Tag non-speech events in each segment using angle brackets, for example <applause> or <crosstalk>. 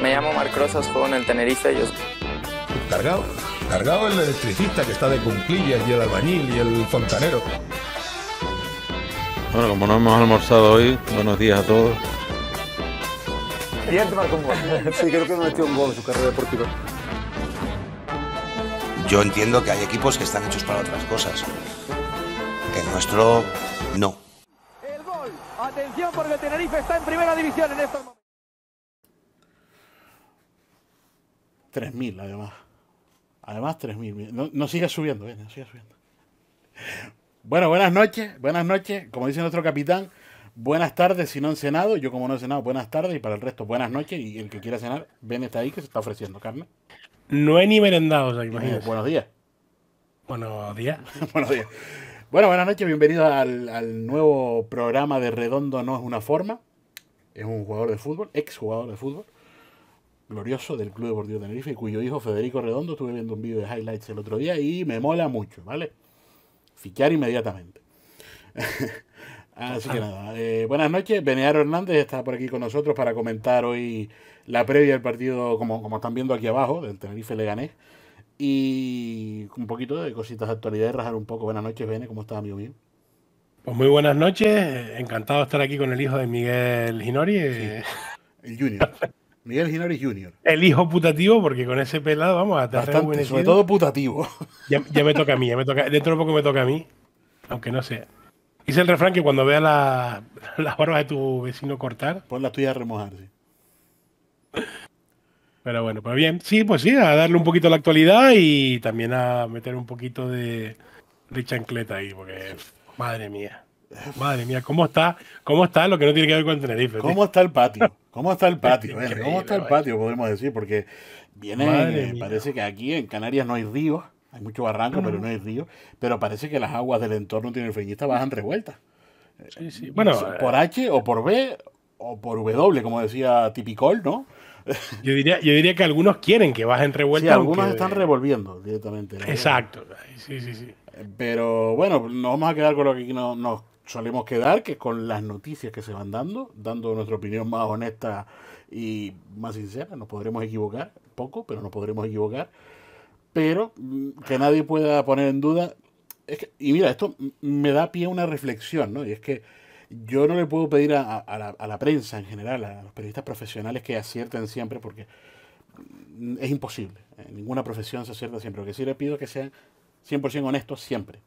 Me llamo Marc Rosas, juego en el Tenerife. Yo... Cargado, cargado el electricista que está de cumplillas y el albañil y el fontanero. Bueno, como no hemos almorzado hoy, buenos días a todos. Y <laughs> sí, creo que me metió un gol en su carrera deportiva. Yo entiendo que hay equipos que están hechos para otras cosas. El nuestro, no. El gol. Atención porque Tenerife está en primera división en estos 3.000 además. Además 3.000. No, no siga subiendo, eh, no siga subiendo. Bueno, buenas noches, buenas noches. Como dice nuestro capitán, buenas tardes si no han cenado. Yo como no he cenado, buenas tardes y para el resto, buenas noches. Y el que quiera cenar, ven está ahí que se está ofreciendo carne. No he ni merendado, eh, buenos días. Buenos días. <laughs> buenos días. Bueno, buenas noches, Bienvenido al nuevo programa de Redondo No es una forma. Es un jugador de fútbol, ex jugador de fútbol glorioso del Club de Deportivo Tenerife, cuyo hijo Federico Redondo, estuve viendo un vídeo de highlights el otro día y me mola mucho, ¿vale? Fichar inmediatamente. <laughs> Así que nada, eh, buenas noches. Benearo Hernández está por aquí con nosotros para comentar hoy la previa del partido, como, como están viendo aquí abajo, del Tenerife Leganés. Y un poquito de cositas de actualidad rajar un poco. Buenas noches, Bene, ¿cómo estás, amigo mío? Pues muy buenas noches, encantado de estar aquí con el hijo de Miguel Ginori. Eh. El Junior. <laughs> Miguel Ginori Jr. El hijo putativo, porque con ese pelado vamos a estar Bastante, Sobre todo putativo. Ya, me toca a mí, ya me toca, dentro de poco me toca a mí, aunque no sea. Dice el refrán que cuando veas las la barbas de tu vecino cortar. Pon las tuyas a remojarse. Pero bueno, pues bien, sí, pues sí, a darle un poquito a la actualidad y también a meter un poquito de, de chancleta ahí, porque madre mía. Madre mía, ¿cómo está, ¿cómo está lo que no tiene que ver con Tenerife? ¿Cómo está el patio? ¿Cómo está el <laughs> patio? ¿Cómo está el patio? Podemos decir, porque viene, eh, parece que aquí en Canarias no hay río hay mucho barranco, pero no hay río, pero parece que las aguas del entorno Tenerifeñista bajan revueltas. Sí, sí. Bueno, por eh, H o por B o por W, como decía Tipicol, ¿no? Yo diría, yo diría que algunos quieren que bajen revueltas. Sí, algunos están revolviendo directamente. Exacto, sí, sí, sí. Pero bueno, nos vamos a quedar con lo que nos, nos solemos quedar que con las noticias que se van dando, dando nuestra opinión más honesta y más sincera, nos podremos equivocar, poco, pero nos podremos equivocar, pero mm, que nadie pueda poner en duda. y mira, esto me da pie a una reflexión, ¿no? Y es que yo no le puedo pedir a, la, a la, prensa en general, a los periodistas profesionales que acierten siempre, porque mm, es imposible. En ninguna profesión se acierta siempre. Lo que sí le pido es que sean 100% honestos siempre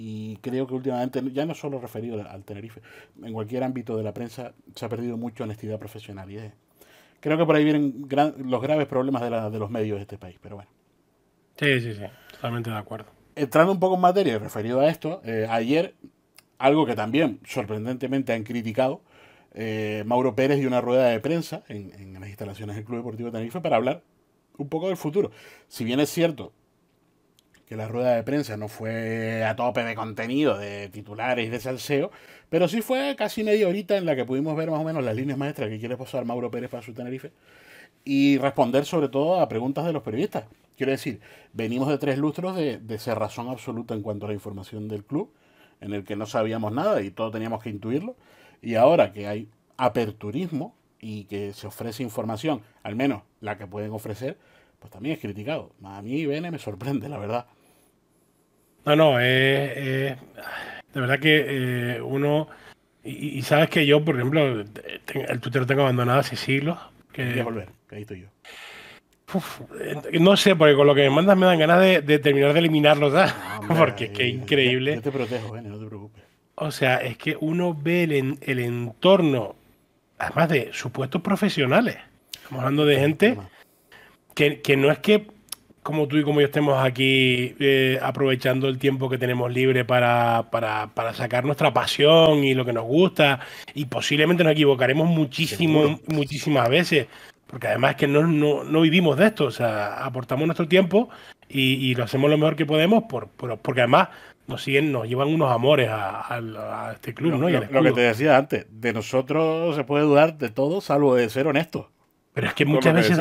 y creo que últimamente, ya no solo referido al Tenerife, en cualquier ámbito de la prensa se ha perdido mucho honestidad profesional y creo que por ahí vienen los graves problemas de, los medios de este país, pero bueno. Sí, sí, sí, totalmente de acuerdo. Entrando un poco en materia y referido a esto, eh, ayer algo que también sorprendentemente han criticado, eh, Mauro Pérez dio una rueda de prensa en, en las instalaciones del Club Deportivo Tenerife para hablar un poco del futuro. Si bien es cierto, que la rueda de prensa no fue a tope de contenido, de titulares y de salseo, pero sí fue casi media horita en la que pudimos ver más o menos las líneas maestras que quiere posar Mauro Pérez para su Tenerife y responder sobre todo a preguntas de los periodistas. Quiero decir, venimos de tres lustros de, de cerrazón absoluta en cuanto a la información del club, en el que no sabíamos nada y todo teníamos que intuirlo, y ahora que hay aperturismo y que se ofrece información, al menos la que pueden ofrecer, pues también es criticado. A mí IBN me sorprende, la verdad. No, no, es eh, eh, de verdad que eh, uno. Y, sabes que yo, por ejemplo, el Twitter lo tengo abandonado hace siglos. Que... Voy volver, que ahí estoy yo. no sé, porque con lo que me mandas me dan ganas de, terminar de eliminarlo, ¿sabes? <laughs> porque es increíble. Yo, te protejo, no te preocupes. O sea, es que uno ve el, el entorno, además de supuestos profesionales. Estamos hablando de gente que, que no es que como tú y como yo estemos aquí eh, aprovechando el tiempo que tenemos libre para, para, sacar nuestra pasión y lo que nos gusta. Y posiblemente nos equivocaremos muchísimo, muchísimas veces. Porque además es que no, vivimos de esto. O sea, aportamos nuestro tiempo y, lo hacemos lo mejor que podemos. Por, porque además nos siguen, nos llevan unos amores a, este club, ¿no? lo, que te decía antes, de nosotros se puede dudar de todo, salvo de ser honesto Pero es que muchas veces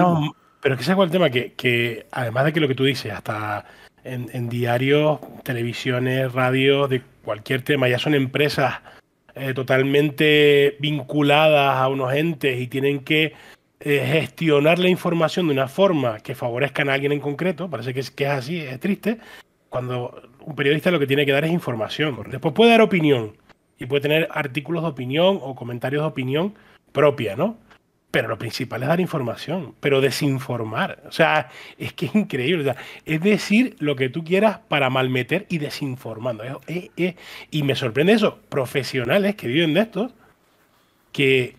pero es que ese es el tema, que, además de que lo que tú dices, hasta en, diarios, televisiones, radios, de cualquier tema, ya son empresas eh, totalmente vinculadas a unos entes y tienen que eh, gestionar la información de una forma que favorezcan a alguien en concreto, parece que es, que es así, es triste, cuando un periodista lo que tiene que dar es información. Después puede dar opinión y puede tener artículos de opinión o comentarios de opinión propia, ¿no? Pero lo principal es dar información, pero desinformar. O sea, es que es increíble. O sea, es decir lo que tú quieras para malmeter y desinformando. y me sorprende eso, profesionales que viven de esto, que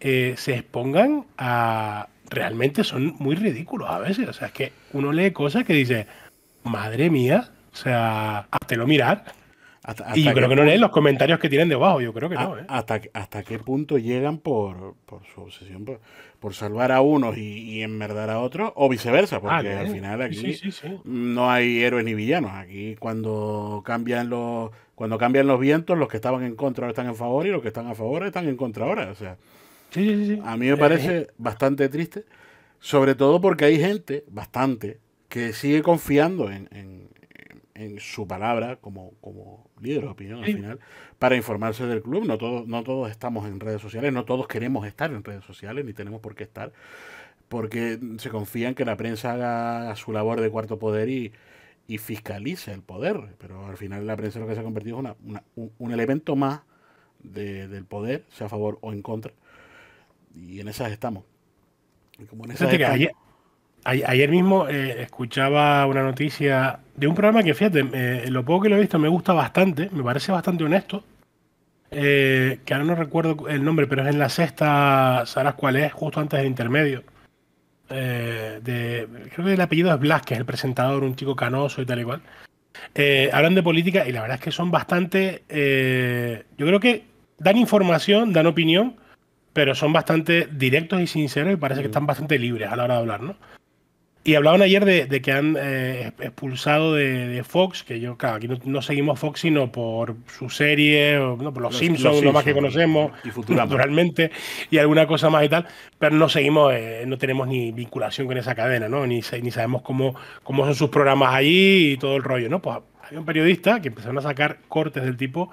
eh, se expongan a... Realmente son muy ridículos a veces. O sea, es que uno lee cosas que dice, madre mía, o sea, lo mirar y yo creo que no leen los comentarios que tienen debajo, yo creo que ah, no. ¿eh? Hasta, ¿Hasta qué punto llegan por, su obsesión por, salvar a unos y, enmerdar a otros? O viceversa, ah, porque al final aquí no hay héroes ni villanos. Aquí cuando cambian los cuando cambian los vientos, los que estaban en contra ahora están en favor y los que están a favor están en contra ahora. O sea, a mí me parece eh, eh. bastante triste, sobre todo porque hay gente, bastante, que sigue confiando en en su palabra como, como líder de opinión al final para informarse del club. No todos, no todos estamos en redes sociales, no todos queremos estar en redes sociales, ni tenemos por qué estar, porque se confía en que la prensa haga su labor de cuarto poder y, fiscalice el poder. Pero al final la prensa lo que se ha convertido es un, elemento más del poder, sea a favor o en contra. Y en esas estamos. Y como en esas Ayer mismo eh, escuchaba una noticia de un programa que, fíjate, eh, lo poco que lo he visto me gusta bastante, me parece bastante honesto. Eh, que ahora no recuerdo el nombre, pero es en la sexta, ¿sabrás cuál es? Justo antes del intermedio. de, creo que el apellido es Blas, que es el presentador, un chico canoso y tal y cual. hablan de política y la verdad es que son bastante. yo creo que dan información, dan opinión, pero son bastante directos y sinceros y parece que están bastante libres a la hora de hablar, ¿no? Y hablaban ayer de, que han eh, expulsado de, Fox, que yo, claro, aquí no, seguimos Fox sino por su serie, no, por los, Simpsons, lo más que conocemos, naturalmente, y alguna cosa más y tal, pero no seguimos, eh, no tenemos ni vinculación con esa cadena, ¿no? Ni, ni sabemos cómo, cómo son sus programas allí y todo el rollo, ¿no? Pues había un periodista que empezaron a sacar cortes del tipo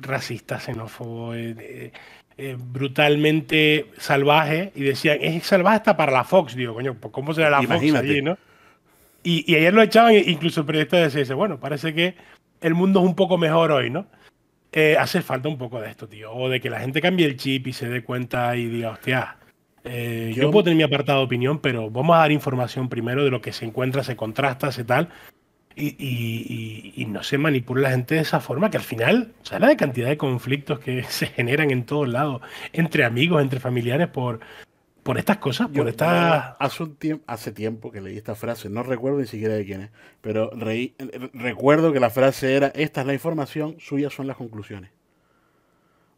racista, xenófobo, eh, eh, brutalmente salvaje y decían, es salvaje hasta para la Fox, digo, coño, pues, ¿cómo será la Fox allí, no? Y, y, ayer lo echaban, e incluso el periodista decía, bueno, parece que el mundo es un poco mejor hoy, ¿no? Eh, hace falta un poco de esto, tío, o de que la gente cambie el chip y se dé cuenta y diga, hostia, eh, yo, puedo tener mi apartado opinión, pero vamos a dar información primero de lo que se encuentra, se contrasta, se tal, y, no se manipula la gente de esa forma, que al final, o la cantidad de conflictos que <laughs> se generan en todos lados, entre amigos, entre familiares, por, estas cosas, por Hace, tiempo, que leí esta frase, no recuerdo ni siquiera de quién es, pero recuerdo que la frase era, esta es la información, suyas son las conclusiones.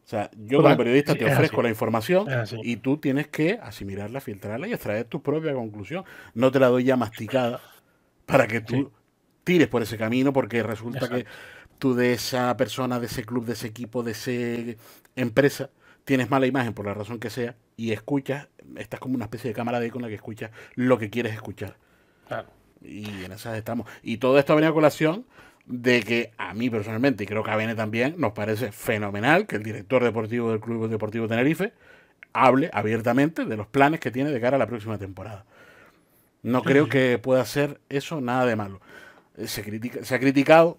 O sea, yo como periodista te ofrezco la información y tú tienes que asimilarla, filtrarla y extraer tu propia conclusión. No te la doy ya masticada para que tú tires por ese camino porque resulta que tú de esa persona, de ese club, de ese equipo, de esa empresa, tienes mala imagen por la razón que sea y escuchas, estás como una especie de cámara de con la que escuchas lo que quieres escuchar. Claro. Y en esas estamos. Y todo esto ha a colación de que a mí personalmente, y creo que a Bene también, nos parece fenomenal que el director deportivo del Club Deportivo Tenerife hable abiertamente de los planes que tiene de cara a la próxima temporada. No creo que pueda ser eso nada de malo se, se ha criticado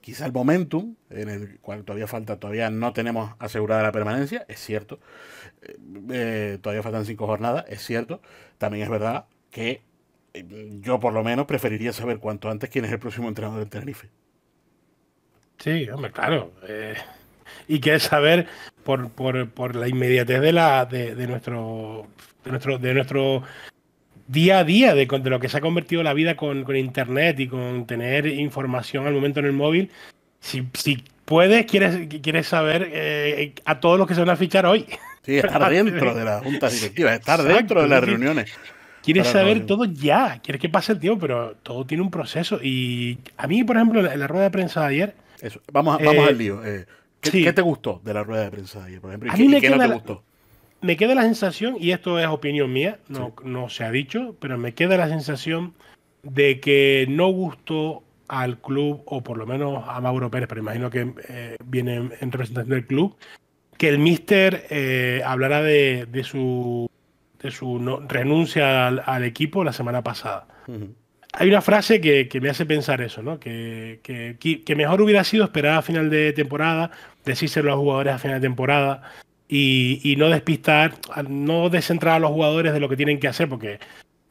quizá el momentum, en el cual todavía falta, todavía no tenemos asegurada la permanencia, es cierto. Eh, eh, todavía faltan cinco jornadas, es cierto. También es verdad que eh, yo por lo menos preferiría saber cuanto antes quién es el próximo entrenador del Tenerife. Sí, hombre, claro. y que es saber por, la inmediatez de la de, de nuestro de nuestro de nuestro día a día de, lo que se ha convertido la vida con, internet y con tener información al momento en el móvil. Si, puedes, quieres, quieres saber eh, a todos los que se van a fichar hoy. Sí, estar <laughs> dentro de las junta directiva estar dentro de las reuniones. Quieres saber todo ya, quieres que pase el tiempo, pero todo tiene un proceso. Y a mí, por ejemplo, en la, rueda de prensa de ayer. vamos, vamos eh, al lío. Eh, ¿qué, te gustó de la rueda de prensa de ayer, por ejemplo? a mí qué, me te gustó? me queda la sensación, y esto es opinión mía, no, se ha dicho, pero me queda la sensación de que no gustó al club, o por lo menos a Mauro Pérez, pero imagino que eh, viene en, representación del club, que el mister eh, hablará de, su, renuncia al, equipo la semana pasada. Hay una frase que, me hace pensar eso, ¿no? Que, mejor hubiera sido esperar a final de temporada, decírselo a los jugadores a final de temporada, y, no despistar, no descentrar a los jugadores de lo que tienen que hacer, porque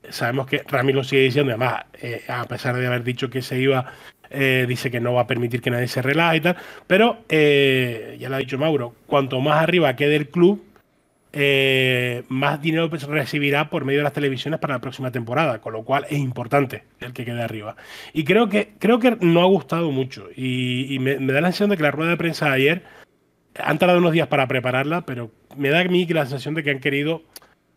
sabemos que Ramiro lo sigue diciendo, además, eh, a pesar de haber dicho que se iba, eh, dice que no va a permitir que nadie se relaje y tal, pero eh, ya lo ha dicho Mauro, cuanto más arriba quede el club, más dinero pues recibirá por medio de las televisiones para la próxima temporada, con lo cual es importante el que quede arriba. Y creo que, creo que no ha gustado mucho, y, me, me da la sensación de que la rueda de prensa de ayer han tardado unos días para prepararla, pero me da a mí la sensación de que han querido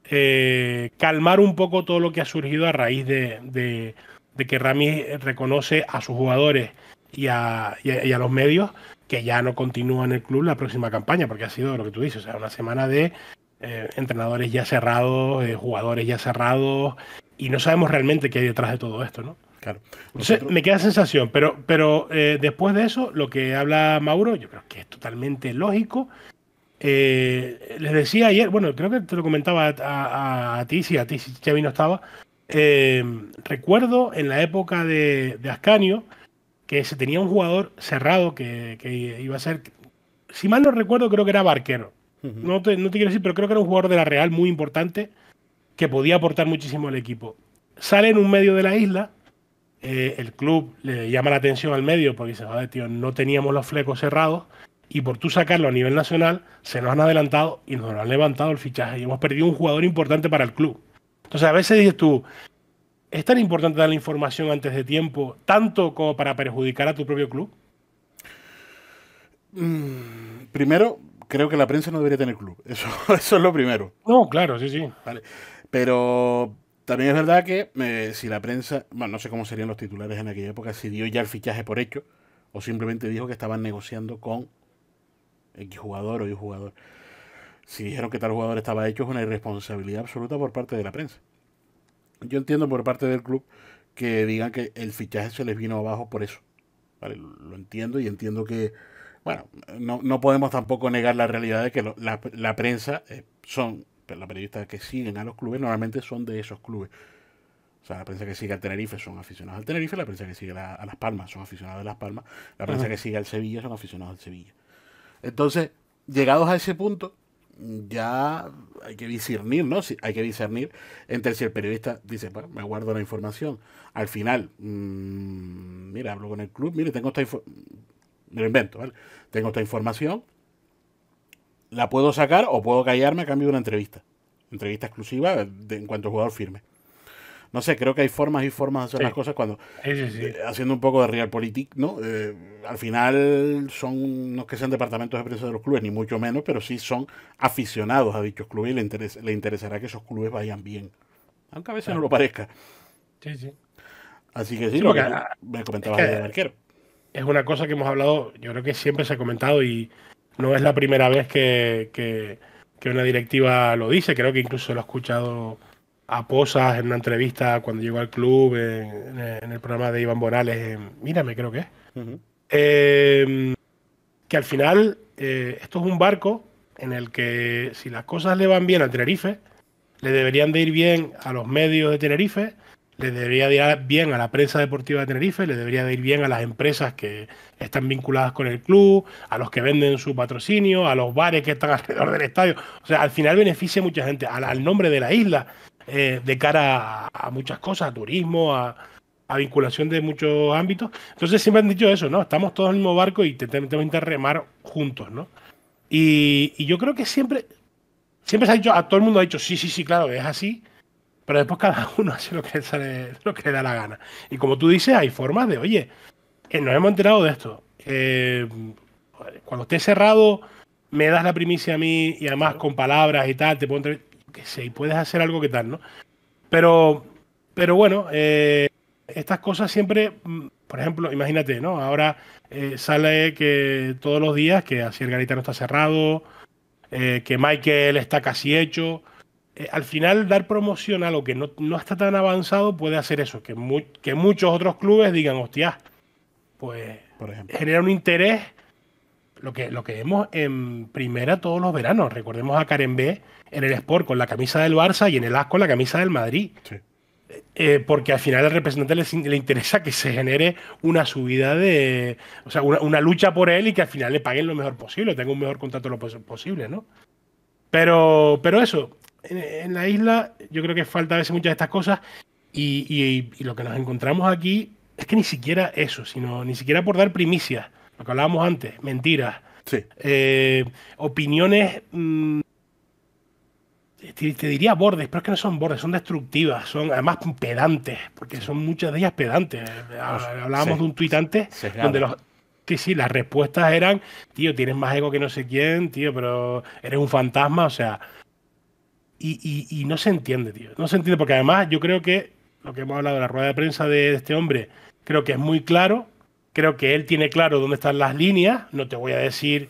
eh, calmar un poco todo lo que ha surgido a raíz de, que Rami reconoce a sus jugadores y a, los medios que ya no continúan el club la próxima campaña, porque ha sido lo que tú dices, o sea, una semana de eh, entrenadores ya cerrados, eh, jugadores ya cerrados, y no sabemos realmente qué hay detrás de todo esto, ¿no? Entonces, me queda sensación, pero, pero eh, después de eso, lo que habla Mauro, yo creo que es totalmente lógico. Eh, les decía ayer, bueno, creo que te lo comentaba a, ti, si a ti si no estaba. Eh, recuerdo en la época de, Ascanio que se tenía un jugador cerrado que, iba a ser, si mal no recuerdo, creo que era Barquero. no, no te quiero decir, pero creo que era un jugador de la Real muy importante que podía aportar muchísimo al equipo. Sale en un medio de la isla eh, el club le llama la atención al medio porque dice, joder, tío, no teníamos los flecos cerrados y por tú sacarlo a nivel nacional se nos han adelantado y nos lo han levantado el fichaje y hemos perdido un jugador importante para el club. Entonces a veces dices tú, ¿es tan importante dar la información antes de tiempo tanto como para perjudicar a tu propio club? Mm, primero, creo que la prensa no debería tener club. <laughs> Eso, eso es lo primero. No, claro, sí, sí. Vale. Pero también es verdad que eh, si la prensa, bueno, no sé cómo serían los titulares en aquella época, si dio ya el fichaje por hecho o simplemente dijo que estaban negociando con X jugador o Y jugador. Si dijeron que tal jugador estaba hecho es una irresponsabilidad absoluta por parte de la prensa. Yo entiendo por parte del club que digan que el fichaje se les vino abajo por eso. lo entiendo y entiendo que, bueno, no, podemos tampoco negar la realidad de que la, prensa eh, son la periodistas que siguen a los clubes normalmente son de esos clubes. O sea, la prensa que sigue al Tenerife son aficionados al Tenerife, la prensa que sigue a Las Palmas son aficionados de Las Palmas, la prensa que sigue al Sevilla son aficionados al Sevilla. Entonces, llegados a ese punto, ya hay que discernir, ¿no? Si, hay que discernir entre si el periodista dice, bueno, me guardo la información. Al final, mm, mira, hablo con el club, mire, tengo esta información, me lo invento, ¿vale? Tengo esta información, la puedo sacar o puedo callarme a cambio de una entrevista. Entrevista exclusiva de, en cuanto al jugador firme. No sé, creo que hay formas y formas de hacer las cosas cuando. Eh, haciendo un poco de realpolitik, ¿no? Eh, al final son, no es que sean departamentos de prensa de los clubes, ni mucho menos, pero sí son aficionados a dichos clubes y le, interesará que esos clubes vayan bien. Aunque a veces no lo parezca. Sí, sí. Así que sí, lo Es una cosa que hemos hablado, yo creo que siempre se ha comentado y no es la primera vez que, una directiva lo dice, creo que incluso lo ha escuchado a Posas en una entrevista cuando llegó al club, en, el programa de Iván Morales, en Mírame creo que es, em, que al final eh, esto es un barco en el que si las cosas le van bien a Tenerife, le deberían de ir bien a los medios de Tenerife, le debería de ir bien a la prensa deportiva de Tenerife, le debería de ir bien a las empresas que están vinculadas con el club, a los que venden su patrocinio, a los bares que están <laughs> alrededor del estadio. O sea, al final beneficia a mucha gente, al, nombre de la isla, eh, de cara a, muchas cosas, a turismo, a, vinculación de muchos ámbitos. Entonces siempre han dicho eso, ¿no? Estamos todos en el mismo barco y tenemos que remar juntos, ¿no? Y, y yo creo que siempre, siempre se ha dicho, a todo el mundo ha dicho, sí, sí, sí, claro, es así pero después cada <laughs> uno hace lo que, lo que le da la gana. Y como tú dices, hay formas de, oye, que eh, nos hemos enterado de esto. Eh, cuando esté cerrado, me das la primicia a mí y además con palabras y tal, te puedo que qué sé, y puedes hacer algo que tal, ¿no? Pero, pero bueno, eh, estas cosas siempre, mm, por ejemplo, imagínate, ¿no? Ahora sale que todos los días que así el garita no está cerrado, que Michael está casi hecho. Eh, al final dar promoción a lo que no, está tan avanzado puede hacer eso, que, muchos otros clubes digan, hostia, pues genera un interés, lo que, lo que vemos en primera todos los veranos, recordemos a Karen B en el Sport con la camisa del Barça y en el Asco con la camisa del Madrid. Eh, eh, porque al final al representante le, interesa que se genere una subida de. O sea, una, lucha por él y que al final le paguen lo mejor posible, tenga un mejor contrato lo posible, ¿no? Pero, pero eso, en, la isla, yo creo que falta a veces muchas de estas cosas. Y, lo que nos encontramos aquí es que ni siquiera eso, sino ni siquiera por dar primicias, lo que hablábamos antes, mentiras, eh, opiniones, mm, te, diría bordes, pero es que no son bordes, son destructivas, son además pedantes, porque son muchas de ellas pedantes. Ah, pues, hablábamos de un tuit antes donde los, que sí, las respuestas eran, tío, tienes más ego que no sé quién, tío, pero eres un fantasma, o sea, y, no se entiende, tío. No se entiende porque además yo creo que lo que hemos hablado de la rueda de prensa de este hombre, creo que es muy claro. Creo que él tiene claro dónde están las líneas. No te voy a decir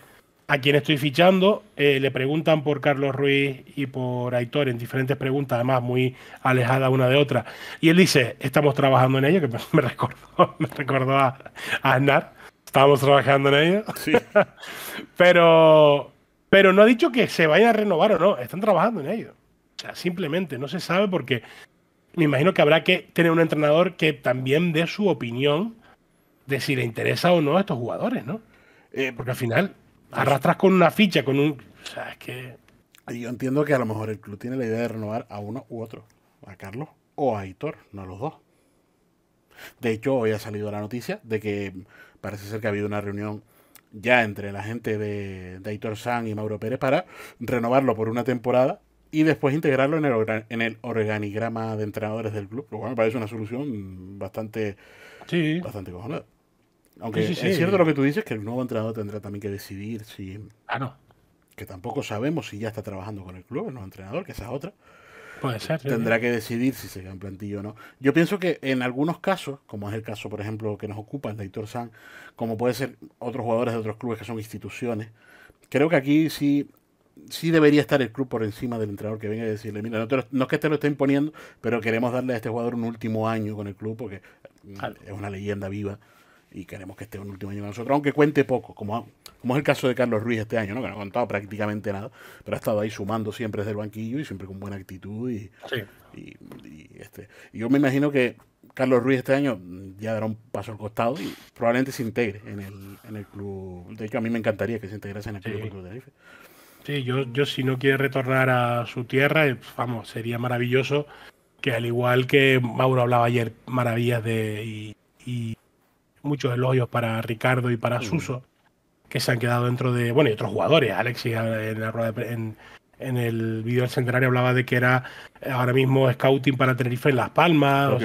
a quién estoy fichando. Eh, le preguntan por Carlos Ruiz y por Aitor en diferentes preguntas, además muy alejadas una de otra. Y él dice, estamos trabajando en ello, que <laughs> me recordó, me recordó a, Aznar. Estábamos trabajando en ello. Sí. <laughs> Pero pero no ha dicho que se vayan a renovar o no, están trabajando en ello. O sea, simplemente no se sabe porque me imagino que habrá que tener un entrenador que también dé su opinión de si le interesa o no a estos jugadores, ¿no? Eh, porque al final arrastras con una ficha, con un... O sea, es que... Yo entiendo que a lo mejor el club tiene la idea de renovar a uno u otro, a Carlos o a Hitor, no a los dos. De hecho, hoy ha salido la noticia de que parece ser que ha habido una reunión ya entre la gente de, Aitor San y Mauro Pérez para renovarlo por una temporada y después integrarlo en el, en el organigrama de entrenadores del club, lo cual me parece una solución bastante, bastante cojonada. Aunque es cierto lo que tú dices, que el nuevo entrenador tendrá también que decidir si... Ah, no. Que tampoco sabemos si ya está trabajando con el club, el nuevo entrenador, que esa es otra tendrá que decidir si se queda en plantilla o no. Yo pienso que en algunos casos, como es el caso, por ejemplo, que nos ocupa el de San, como puede ser otros jugadores de otros clubes que son instituciones, creo que aquí sí sí debería estar el club por encima del entrenador que venga a decirle, mira, no, es que te lo esté imponiendo, pero queremos darle a este jugador un último año con el club porque es una leyenda viva y queremos que esté un último año con nosotros, aunque cuente poco, como, como es el caso de Carlos Ruiz este año, ¿no? que no ha contado prácticamente nada, pero ha estado ahí sumando siempre desde el banquillo y siempre con buena actitud. Y, este, yo me imagino que Carlos Ruiz este año ya dará un paso al costado y probablemente se integre en el, club. De hecho, a mí me encantaría que se integrase en el club, de Tenerife. Sí, yo, yo si no quiere retornar a su tierra, eh, vamos, sería maravilloso que al igual que Mauro hablaba ayer maravillas de y muchos elogios para Ricardo y para mm. Suso, que se han quedado dentro de, bueno, y otros jugadores. Alexis en la rueda en, el vídeo del centenario hablaba de que era eh, ahora mismo scouting para Tenerife en Las Palmas.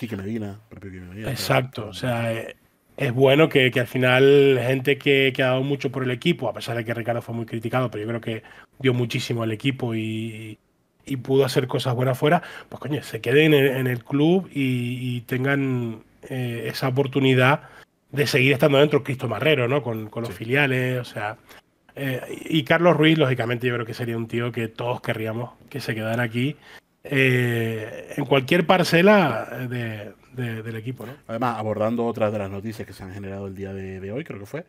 que, exacto, o sea, eh, es, bueno que, al final gente que, ha dado mucho por el equipo, a pesar de que Ricardo fue muy criticado, pero yo creo que dio muchísimo al equipo y, pudo hacer cosas buenas fuera, pues coño, se queden en, el club y tengan eh, esa oportunidad de seguir estando dentro Cristo Marrero, ¿no? Con, los filiales, o sea. Eh, y Carlos Ruiz, lógicamente, yo creo que sería un tío que todos querríamos que se quedara aquí. Eh, en cualquier parcela del equipo. ¿no? Además, abordando otras de las noticias que se han generado el día de, hoy, creo que fue,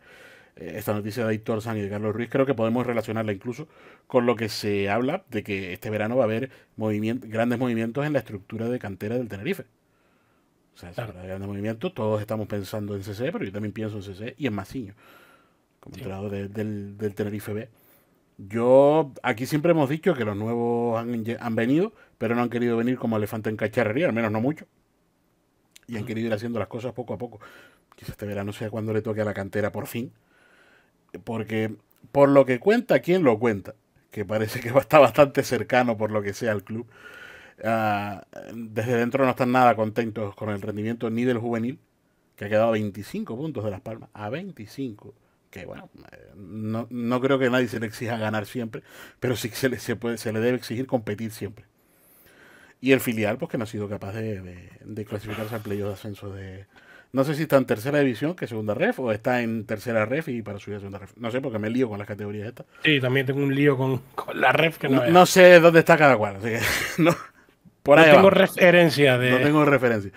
esta noticia de Héctor San y de Carlos Ruiz, creo que podemos relacionarla incluso con lo que se habla de que este verano va a haber movimiento, grandes movimientos en la estructura de cantera del Tenerife. O sea, de movimiento, todos estamos pensando en CC, pero yo también pienso en CC y en Maciño, como entrenador del, Tenerife B. Yo, aquí siempre hemos dicho que los nuevos han, venido, pero no han querido venir como elefante en cacharrería, al menos no mucho. Y han querido ir haciendo las cosas poco a poco. Quizás este verano sea cuando le toque a la cantera por fin. Porque por lo que cuenta, ¿quién lo cuenta? Que parece que va bastante cercano por lo que sea al club. Ah, desde dentro no están nada contentos con el rendimiento ni del juvenil, que ha quedado a 25 puntos de Las Palmas, a 25. Que bueno, eh, no, no creo que nadie se le exija ganar siempre, pero sí que se le, se le debe exigir competir siempre. Y el filial, pues que no ha sido capaz de, clasificarse al play de ascenso de. No sé si está en tercera división, que segunda ref, o está en tercera ref y para subir a segunda ref. No sé, porque me lío con las categorías estas. Sí, también tengo un lío con, la ref que no. no sé dónde está cada cual, así que <laughs> no, no tengo referencia de... No tengo referencia.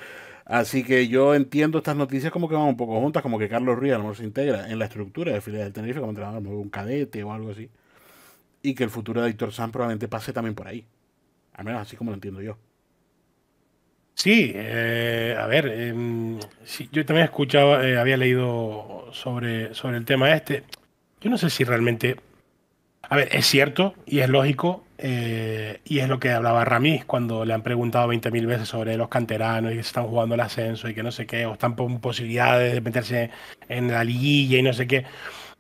Así que yo entiendo estas noticias como que van un poco juntas, como que Carlos Ruiz a lo mejor se integra en la estructura de filial del Tenerife como entrenador, un cadete o algo así. Y que el futuro de Víctor Sanz probablemente pase también por ahí. Al menos así como lo entiendo yo. Sí, eh, a ver, em, yo también escuchaba, escuchado, había leído sobre, sobre el tema este. Yo no sé si realmente... A ver, es cierto y es lógico eh, y es lo que hablaba ramí cuando le han preguntado 20.000 veces sobre los canteranos y que están jugando el ascenso y que no sé qué, o están con posibilidades de meterse en la liguilla y no sé qué.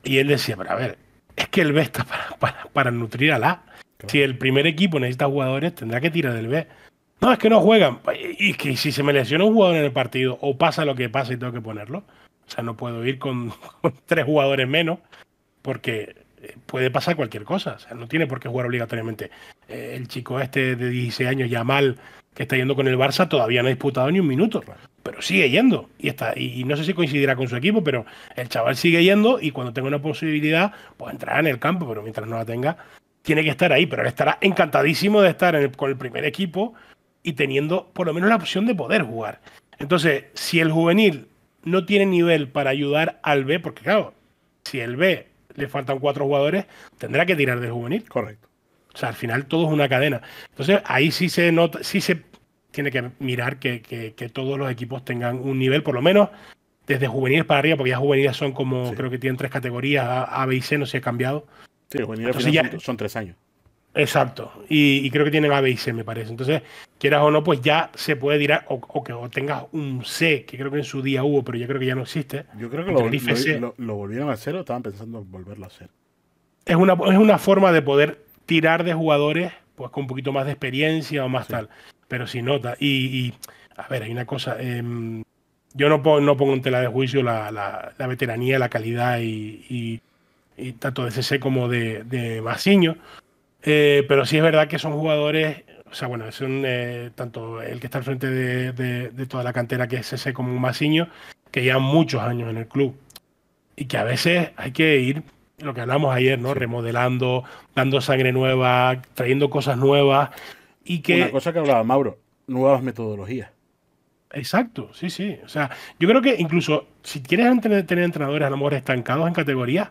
Y él decía, pero a ver, es que el B está para, para, nutrir a la Si el primer equipo necesita jugadores, tendrá que tirar del B. No, es que no juegan. Y que si se me lesiona un jugador en el partido, o pasa lo que pasa y tengo que ponerlo. O sea, no puedo ir con <laughs> tres jugadores menos, porque eh, puede pasar cualquier cosa. O sea, no tiene por qué jugar obligatoriamente. Eh, el chico este de 16 años, mal que está yendo con el Barça, todavía no ha disputado ni un minuto. Pero sigue yendo. Y está, y no sé si coincidirá con su equipo, pero el chaval sigue yendo y cuando tenga una posibilidad, pues entrará en el campo, pero mientras no la tenga, tiene que estar ahí. Pero él estará encantadísimo de estar con el primer equipo y teniendo por lo menos la opción de poder jugar. Entonces, si el juvenil no tiene nivel para ayudar al B, porque claro, si el B le faltan cuatro jugadores, tendrá que tirar de juvenil. Correcto. O sea, al final todo es una cadena. Entonces, ahí sí se nota, sí se tiene que mirar que, todos los equipos tengan un nivel, por lo menos desde juveniles para arriba, porque ya juveniles son como, creo que tienen tres categorías, A, B y C, no se ha cambiado. Sí, juveniles son tres años. Exacto. Y, creo que tienen A, B y C, me parece. Entonces, quieras o no, pues ya se puede tirar, o, que o tengas un C, que creo que en su día hubo, pero yo creo que ya no existe. Yo creo que lo, volvieron a hacer o estaban pensando en volverlo a hacer. Es una, es una forma de poder tirar de jugadores pues con un poquito más de experiencia o más tal. Pero si nota. Y, a ver, hay una cosa. Em, yo no pongo, no pongo en tela de juicio la, la, veteranía, la calidad y, tanto de CC como de, de Masiño eh, pero sí es verdad que son jugadores, o sea, bueno, son eh, tanto el que está al frente de, toda la cantera, que es ese como un masiño, que llevan muchos años en el club. Y que a veces hay que ir, lo que hablamos ayer, ¿no? Remodelando, dando sangre nueva, trayendo cosas nuevas. Y que... Una cosa que hablaba Mauro, nuevas metodologías. Exacto, sí, sí. O sea, yo creo que incluso si quieres tener, entrenadores a lo mejor estancados en categorías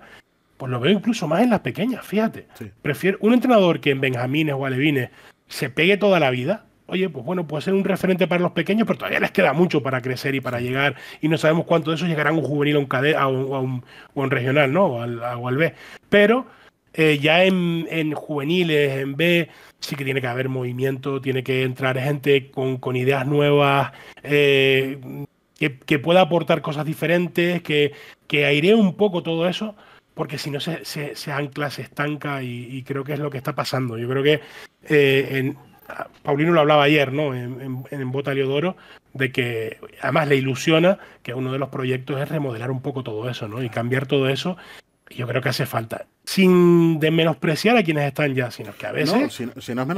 pues lo veo incluso más en las pequeñas, fíjate. Prefiero un entrenador que en Benjamines o Alevines se pegue toda la vida. Oye, pues bueno, puede ser un referente para los pequeños, pero todavía les queda mucho para crecer y para llegar. Y no sabemos cuánto de esos llegarán a un juvenil, a un, a, un, a, un, regional, ¿no? O al, B. Pero eh, ya en, juveniles, en B, sí que tiene que haber movimiento, tiene que entrar gente con, ideas nuevas. Eh, que, pueda aportar cosas diferentes, que, que airee un poco todo eso porque si no se, se, se ancla, se estanca y, creo que es lo que está pasando. Yo creo que eh, Paulino lo hablaba ayer, ¿no? En, en, Bota Leodoro, de que además le ilusiona que uno de los proyectos es remodelar un poco todo eso, ¿no? Y cambiar todo eso. Yo creo que hace falta. Sin de menospreciar a quienes están ya, sino que a veces.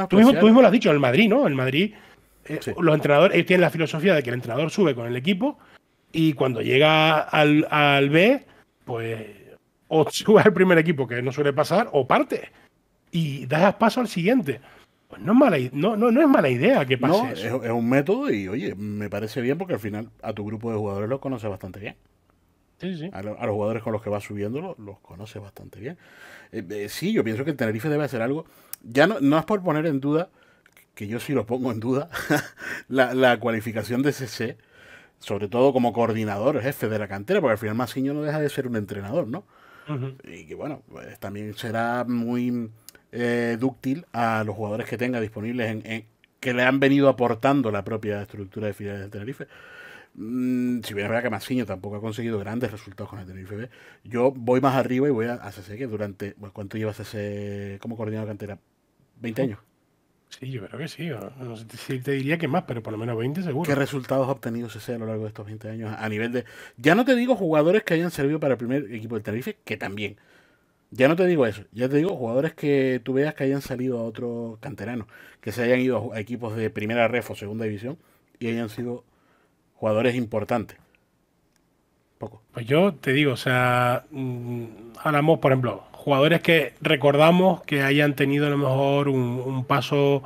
Tú mismo, lo has dicho, el Madrid, ¿no? El Madrid. Eh, los entrenadores, tienen la filosofía de que el entrenador sube con el equipo y cuando llega al, al B, pues o subes <laughs> el primer equipo, que no suele pasar, o parte y das paso al siguiente. Pues no es mala, no, no, es mala idea que pase. Es, un método y oye, me parece bien porque al final a tu grupo de jugadores los conoce bastante bien. Sí, sí. A, los jugadores con los que vas subiendo los, conoce conoces bastante bien. Eh, eh, sí, yo pienso que el Tenerife debe hacer algo. Ya no, no es por poner en duda, que yo sí lo pongo en duda, <laughs> la, la, cualificación de CC, sobre todo como coordinador, jefe de la cantera, porque al final Masiño no deja de ser un entrenador, ¿no? y que bueno, pues, también será muy eh, dúctil a los jugadores que tenga disponibles en, que le han venido aportando la propia estructura de filiales de Tenerife. Mm, si bien es verdad que Massiño tampoco ha conseguido grandes resultados con el Tenerife B, yo voy más arriba y voy a, hacer sé que durante, ¿cuánto llevas ese como coordinador de cantera? 20 años. Sí, yo creo que sí. No sé si te diría que más, pero por lo menos 20 seguro. ¿Qué resultados ha obtenido ese a lo largo de estos 20 años a nivel de... Ya no te digo jugadores que hayan servido para el primer equipo del Tenerife, que también. Ya no te digo eso. Ya te digo jugadores que tú veas que hayan salido a otro canterano, que se hayan ido a equipos de primera ref o segunda división y hayan sido jugadores importantes. Poco. Pues yo te digo, o sea, hablamos, mm, por ejemplo, jugadores que recordamos que hayan tenido a lo mejor un, paso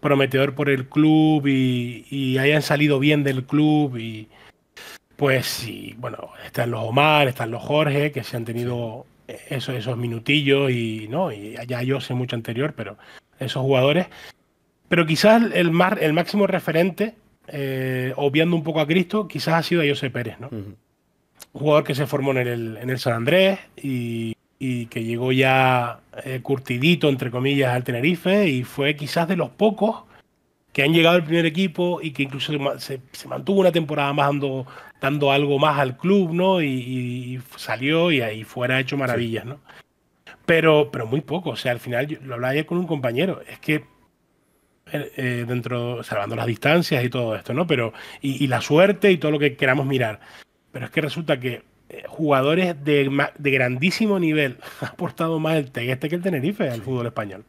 prometedor por el club y, hayan salido bien del club y pues sí, bueno, están los Omar, están los Jorge, que se han tenido esos, esos minutillos y no, y ya yo sé mucho anterior, pero esos jugadores. Pero quizás el, el máximo referente, eh, obviando un poco a Cristo, quizás ha sido a José Pérez, ¿no? Un jugador que se formó en el, en el San Andrés y y que llegó ya eh, curtidito, entre comillas, al Tenerife y fue quizás de los pocos que han llegado al primer equipo y que incluso se, mantuvo una temporada más dando, algo más al club, ¿no? Y, salió y ahí fuera ha hecho maravillas, ¿no? Pero, pero muy poco, o sea, al final lo hablaba ayer con un compañero, es que eh, eh, dentro, salvando las distancias y todo esto, ¿no? Pero, y la suerte y todo lo que queramos mirar, pero es que resulta que eh, jugadores de, grandísimo nivel <laughs> ha aportado más el este que el Tenerife al fútbol español.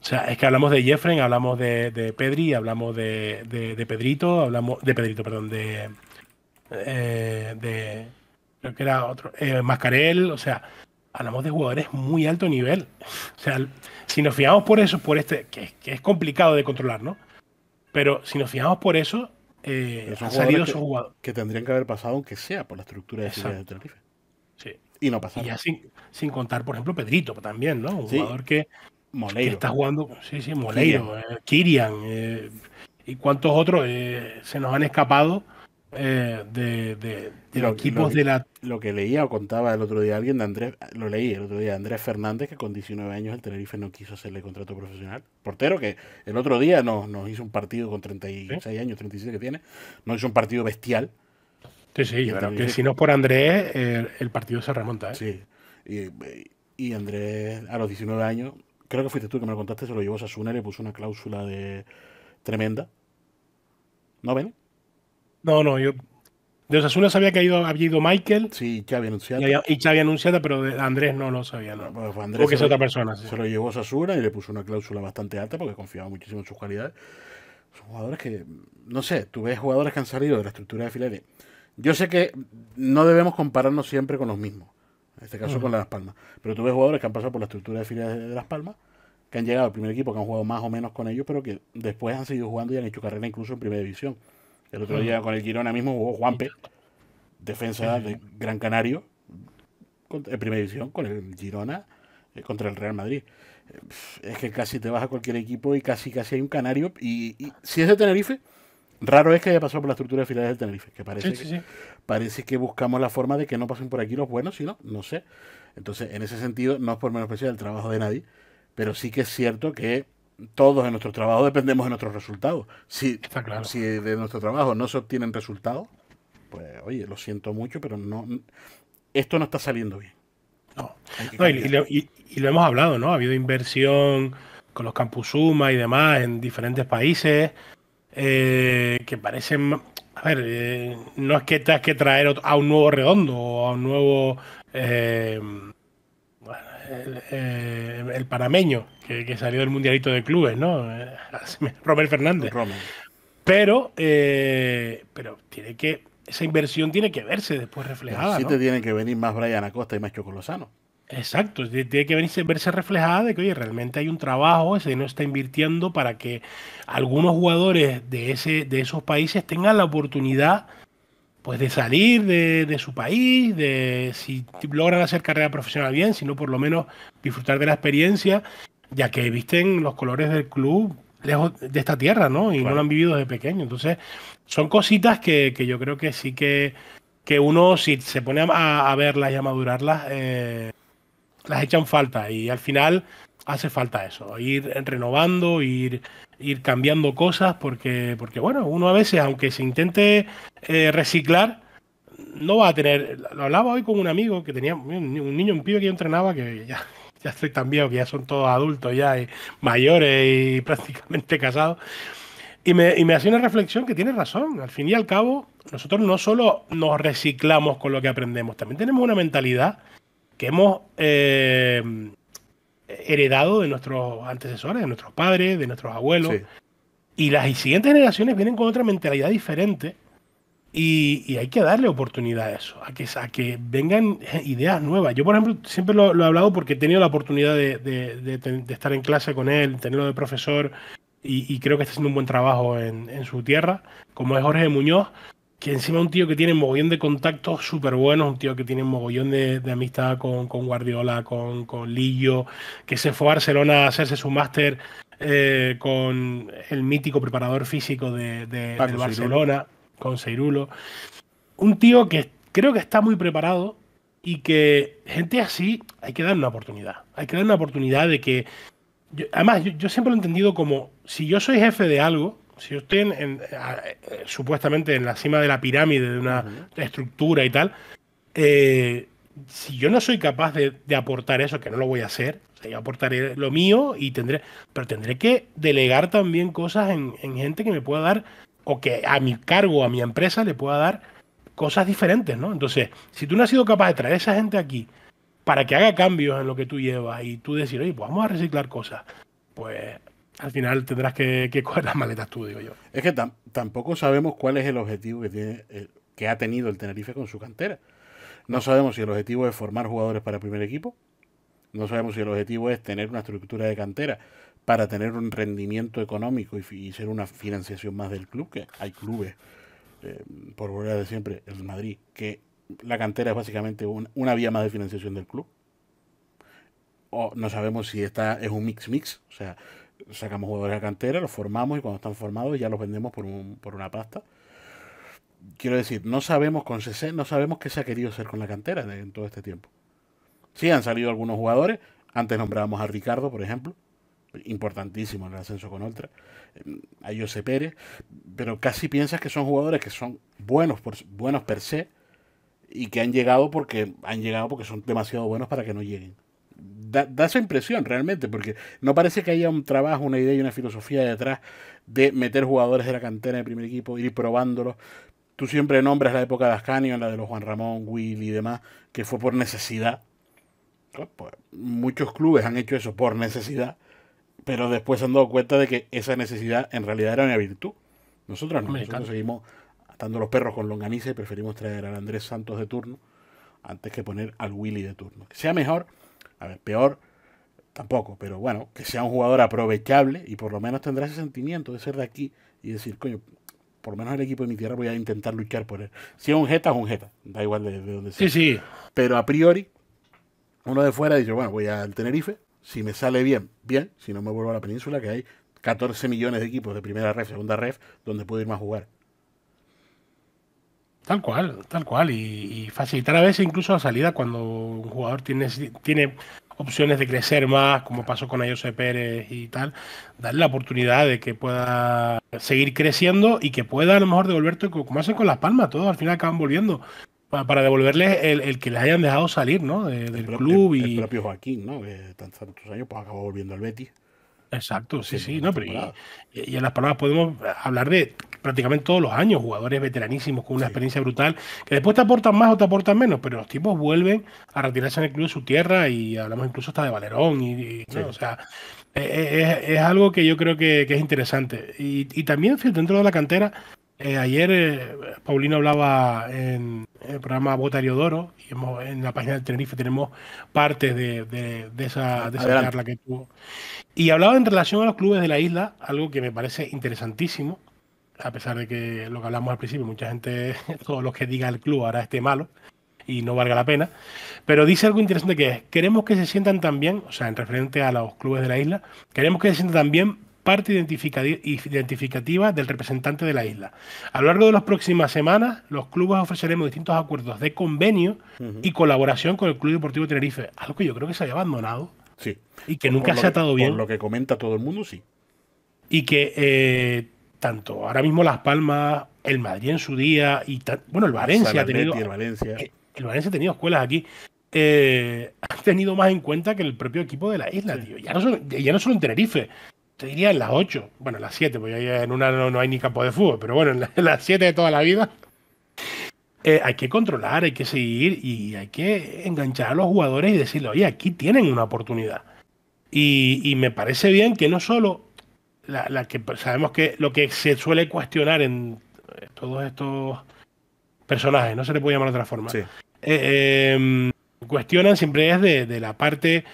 O sea, es que hablamos de Jeffrey, hablamos de, Pedri, hablamos de, de, Pedrito, hablamos de Pedrito, perdón, de. Eh, creo que era otro. Eh, Mascarel, o sea, hablamos de jugadores muy alto nivel. <laughs> O sea, si nos fijamos por eso, por este, que, que es complicado de controlar, ¿no? Pero si nos fijamos por eso, eh, que tendrían que haber pasado, aunque sea por la estructura de de Tenerife. Y no pasaron. sin, contar, por ejemplo, Pedrito también, ¿no? Un jugador que, está jugando. Sí, sí, Kirian. Eh, eh, y cuántos otros se nos han escapado eh, de, los equipos de la... Lo que leía o contaba el otro día alguien de Andrés, lo leí el otro día, Andrés Fernández, que con 19 años el Tenerife no quiso hacerle contrato profesional. Portero que el otro día nos, hizo un partido con 36 años, 37 que tiene, nos hizo un partido bestial. Sí, sí, que si no es por Andrés, el, partido se remonta. ¿eh? Sí, y, Andrés a los 19 años, creo que fuiste tú que me lo contaste, se lo llevó a Sasuna y le puso una cláusula de tremenda. ¿No ven? No, no, yo. De Osasuna sabía que había ido Michael. Sí, Xavi anunciada. Y Xavi Anunciada, pero de Andrés no lo sabía. Andrés porque es otra persona. Se lo llevó Osasuna y le puso una cláusula bastante alta porque confiaba muchísimo en sus cualidades. Son jugadores que, no sé, tú ves jugadores que han salido de la estructura de de Yo sé que no debemos compararnos siempre con los mismos. En este caso con Las Palmas. Pero tú ves jugadores que han pasado por la estructura de filiales de Las Palmas que han llegado al primer equipo, que han jugado más o menos con ellos, pero que después han seguido jugando y han hecho carrera incluso en primera división. El otro día con el Girona mismo jugó Juanpe, defensa de Gran Canario, en primera división, con el Girona, eh, contra el Real Madrid. Eh, es que casi te vas a cualquier equipo y casi casi hay un canario. Y, si es de Tenerife, raro es que haya pasado por la estructura de filiales del Tenerife, que parece, que parece que buscamos la forma de que no pasen por aquí los buenos, sino, no sé. Entonces, en ese sentido, no es por menospreciar el trabajo de nadie, pero sí que es cierto que todos en nuestro trabajo dependemos de nuestros resultados. Si, si de nuestro trabajo no se obtienen resultados, pues oye, lo siento mucho, pero no esto no está saliendo bien. No. y, lo, hemos hablado, ¿no? Ha habido inversión con los campus y demás en diferentes países eh, que parecen. A ver, eh, no es que tengas que traer a un nuevo redondo o a un nuevo. Eh, eh, el, panameño, que, salió del Mundialito de Clubes, ¿no? <laughs> Robert Fernández. Pero, eh, pero tiene que, esa inversión tiene que verse después reflejada. te tiene que venir más Brian Acosta y más Chocolosano. Exacto, tiene que venirse, verse reflejada de que, oye, realmente hay un trabajo, ese no está invirtiendo para que algunos jugadores de, ese, de esos países tengan la oportunidad pues de salir de, su país, de si logran hacer carrera profesional bien, sino por lo menos disfrutar de la experiencia, ya que visten los colores del club lejos de esta tierra, ¿no? Y no lo han vivido desde pequeño. Entonces, son cositas que, yo creo que sí que, que uno, si se pone a, verlas y a madurarlas, eh, las echan falta. Y al final hace falta eso, ir renovando, ir ir cambiando cosas porque, porque bueno, uno a veces, aunque se intente eh, reciclar, no va a tener. Lo hablaba hoy con un amigo que tenía un, niño, un pibe que yo entrenaba que ya, <laughs> ya estoy tan viejo, que ya son todos adultos ya, y mayores y <laughs> prácticamente casados. Y me, y hacía una reflexión que tiene razón. Al fin y al cabo, nosotros no solo nos reciclamos con lo que aprendemos, también tenemos una mentalidad que hemos eh, heredado de nuestros antecesores, de nuestros padres, de nuestros abuelos. Y las siguientes generaciones vienen con otra mentalidad diferente. Y, hay que darle oportunidad a eso, a que, vengan ideas nuevas. Yo, por ejemplo, siempre lo, he hablado porque he tenido la oportunidad de, estar en clase con él, tenerlo de profesor, y, creo que está haciendo un buen trabajo en, en su tierra, como es Jorge Muñoz que encima un tío que tiene mogollón de contactos súper buenos, un tío que tiene mogollón de, amistad con, Guardiola, con, Lillo, que se fue a Barcelona a hacerse su máster eh, con el mítico preparador físico de, ah, Barcelona, con Seirulo. Un tío que creo que está muy preparado y que gente así hay que dar una oportunidad. Hay que dar una oportunidad de que... además, yo siempre lo he entendido como, si yo soy jefe de algo, si usted en, eh, supuestamente en la cima de la pirámide de una estructura y tal, eh, si yo no soy capaz de, aportar eso, que no lo voy a hacer, yo aportaré lo mío y tendré, pero tendré que delegar también cosas en, gente que me pueda dar, o que a mi cargo, a mi empresa le pueda dar cosas diferentes, ¿no? Entonces, si tú no has sido capaz de traer esa gente aquí para que haga cambios en lo que tú llevas y tú decir, oye, pues vamos a reciclar cosas, pues al final tendrás que, coger las maletas tú, digo yo. Es que tampoco sabemos cuál es el objetivo que, tiene, eh, que ha tenido el Tenerife con su cantera. No sabemos si el objetivo es formar jugadores para el primer equipo. No sabemos si el objetivo es tener una estructura de cantera para tener un rendimiento económico y, ser una financiación más del club, que hay clubes, eh, por volver a decir siempre, el Madrid, que la cantera es básicamente una vía más de financiación del club. O no sabemos si esta es un mix-mix, o sea, sacamos jugadores a cantera, los formamos y cuando están formados ya los vendemos por, un, por una pasta. Quiero decir, no sabemos con CC, no sabemos qué se ha querido hacer con la cantera en todo este tiempo. Sí han salido algunos jugadores, antes nombrábamos a Ricardo, por ejemplo, importantísimo en el ascenso con Ultra a José Pérez, pero casi piensas que son jugadores que son buenos, por, buenos per se, y que han llegado porque han llegado porque son demasiado buenos para que no lleguen da, da, esa impresión realmente, porque no parece que haya un trabajo, una idea y una filosofía detrás de meter jugadores de la cantera de primer equipo, ir probándolos. Tú siempre nombras la época de Ascanio, la de los Juan Ramón, Willy y demás, que fue por necesidad. Oh, pues, muchos clubes han hecho eso por necesidad, pero después se han dado cuenta de que esa necesidad en realidad era una virtud. Nosotros no, nosotros seguimos atando los perros con longaniza y preferimos traer al Andrés Santos de turno antes que poner al Willy de turno. Que sea mejor, a ver, peor tampoco, pero bueno, que sea un jugador aprovechable y por lo menos tendrá ese sentimiento de ser de aquí y decir, coño, por lo menos el equipo de mi tierra voy a intentar luchar por él. Si es un jeta, es un jeta, da igual de, dónde sea. Sí, sí. Pero a priori, uno de fuera dice, bueno, voy al Tenerife, si me sale bien, bien, si no me vuelvo a la península, que hay 14 millones de equipos de primera ref, segunda ref, donde puedo irme a jugar. Tal cual, tal cual. Y, facilitar a veces incluso la salida cuando un jugador tiene, tiene opciones de crecer más, como pasó con Ayose Pérez y tal, darle la oportunidad de que pueda seguir creciendo y que pueda a lo mejor devolverte, como hacen con Las Palmas, todos al final acaban volviendo, para, devolverles el, que les hayan dejado salir ¿no? del club. y... el propio Joaquín, ¿no? que tantos años pues, volviendo al Betis. Exacto, sí, sí, no, pero y, en las palabras podemos hablar de prácticamente todos los años, jugadores veteranísimos con una experiencia brutal, que después te aportan más o te aportan menos, pero los tipos vuelven a retirarse en el club de su tierra y hablamos incluso hasta de Valerón, y, o sea, eh, eh, es, algo que yo creo que, es interesante. Y, y, también dentro de la cantera eh, ayer eh, Paulino hablaba en el programa Doro y hemos, en la página de Tenerife tenemos partes de, esa, esa charla que tuvo. Y hablaba en relación a los clubes de la isla, algo que me parece interesantísimo, a pesar de que lo que hablamos al principio, mucha gente, <laughs> todos los que diga el club ahora esté malo y no valga la pena, pero dice algo interesante que es, queremos que se sientan también, o sea, en referente a los clubes de la isla, queremos que se sientan también parte identificativa del representante de la isla. A lo largo de las próximas semanas, los clubes ofreceremos distintos acuerdos de convenio y colaboración con el Club Deportivo Tenerife, algo que yo creo que se haya abandonado sí. y que nunca se ha atado bien. Por lo que comenta todo el mundo, sí. Y que eh, tanto ahora mismo Las Palmas, el Madrid en su día y bueno, el Valencia ha tenido. Eh, el Valencia. ha tenido escuelas aquí. Eh, <laughs> han tenido más en cuenta que el propio equipo de la isla, tío. Ya ya no solo en Tenerife, te diría en las 8, bueno, en las 7, porque en una no, hay ni campo de fútbol, pero bueno, en, las 7 de toda la vida, eh, hay que controlar, hay que seguir y hay que enganchar a los jugadores y decirle, oye, aquí tienen una oportunidad. Y, me parece bien que no solo la, que sabemos que lo que se suele cuestionar en todos estos personajes, no se le puede llamar de otra forma. Eh, eh, cuestionan siempre es de, la parte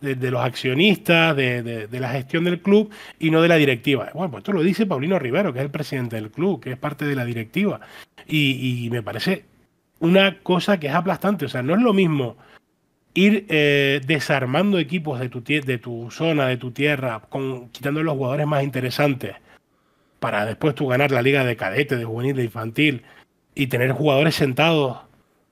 de, los accionistas, de, la gestión del club y no de la directiva. Bueno, pues esto lo dice Paulino Rivero, que es el presidente del club, que es parte de la directiva. Y, me parece una cosa que es aplastante. O sea, no es lo mismo ir eh, desarmando equipos de tu, de tu zona, de tu tierra, con, quitando los jugadores más interesantes para después tú ganar la liga de cadete, de juvenil, de infantil y tener jugadores sentados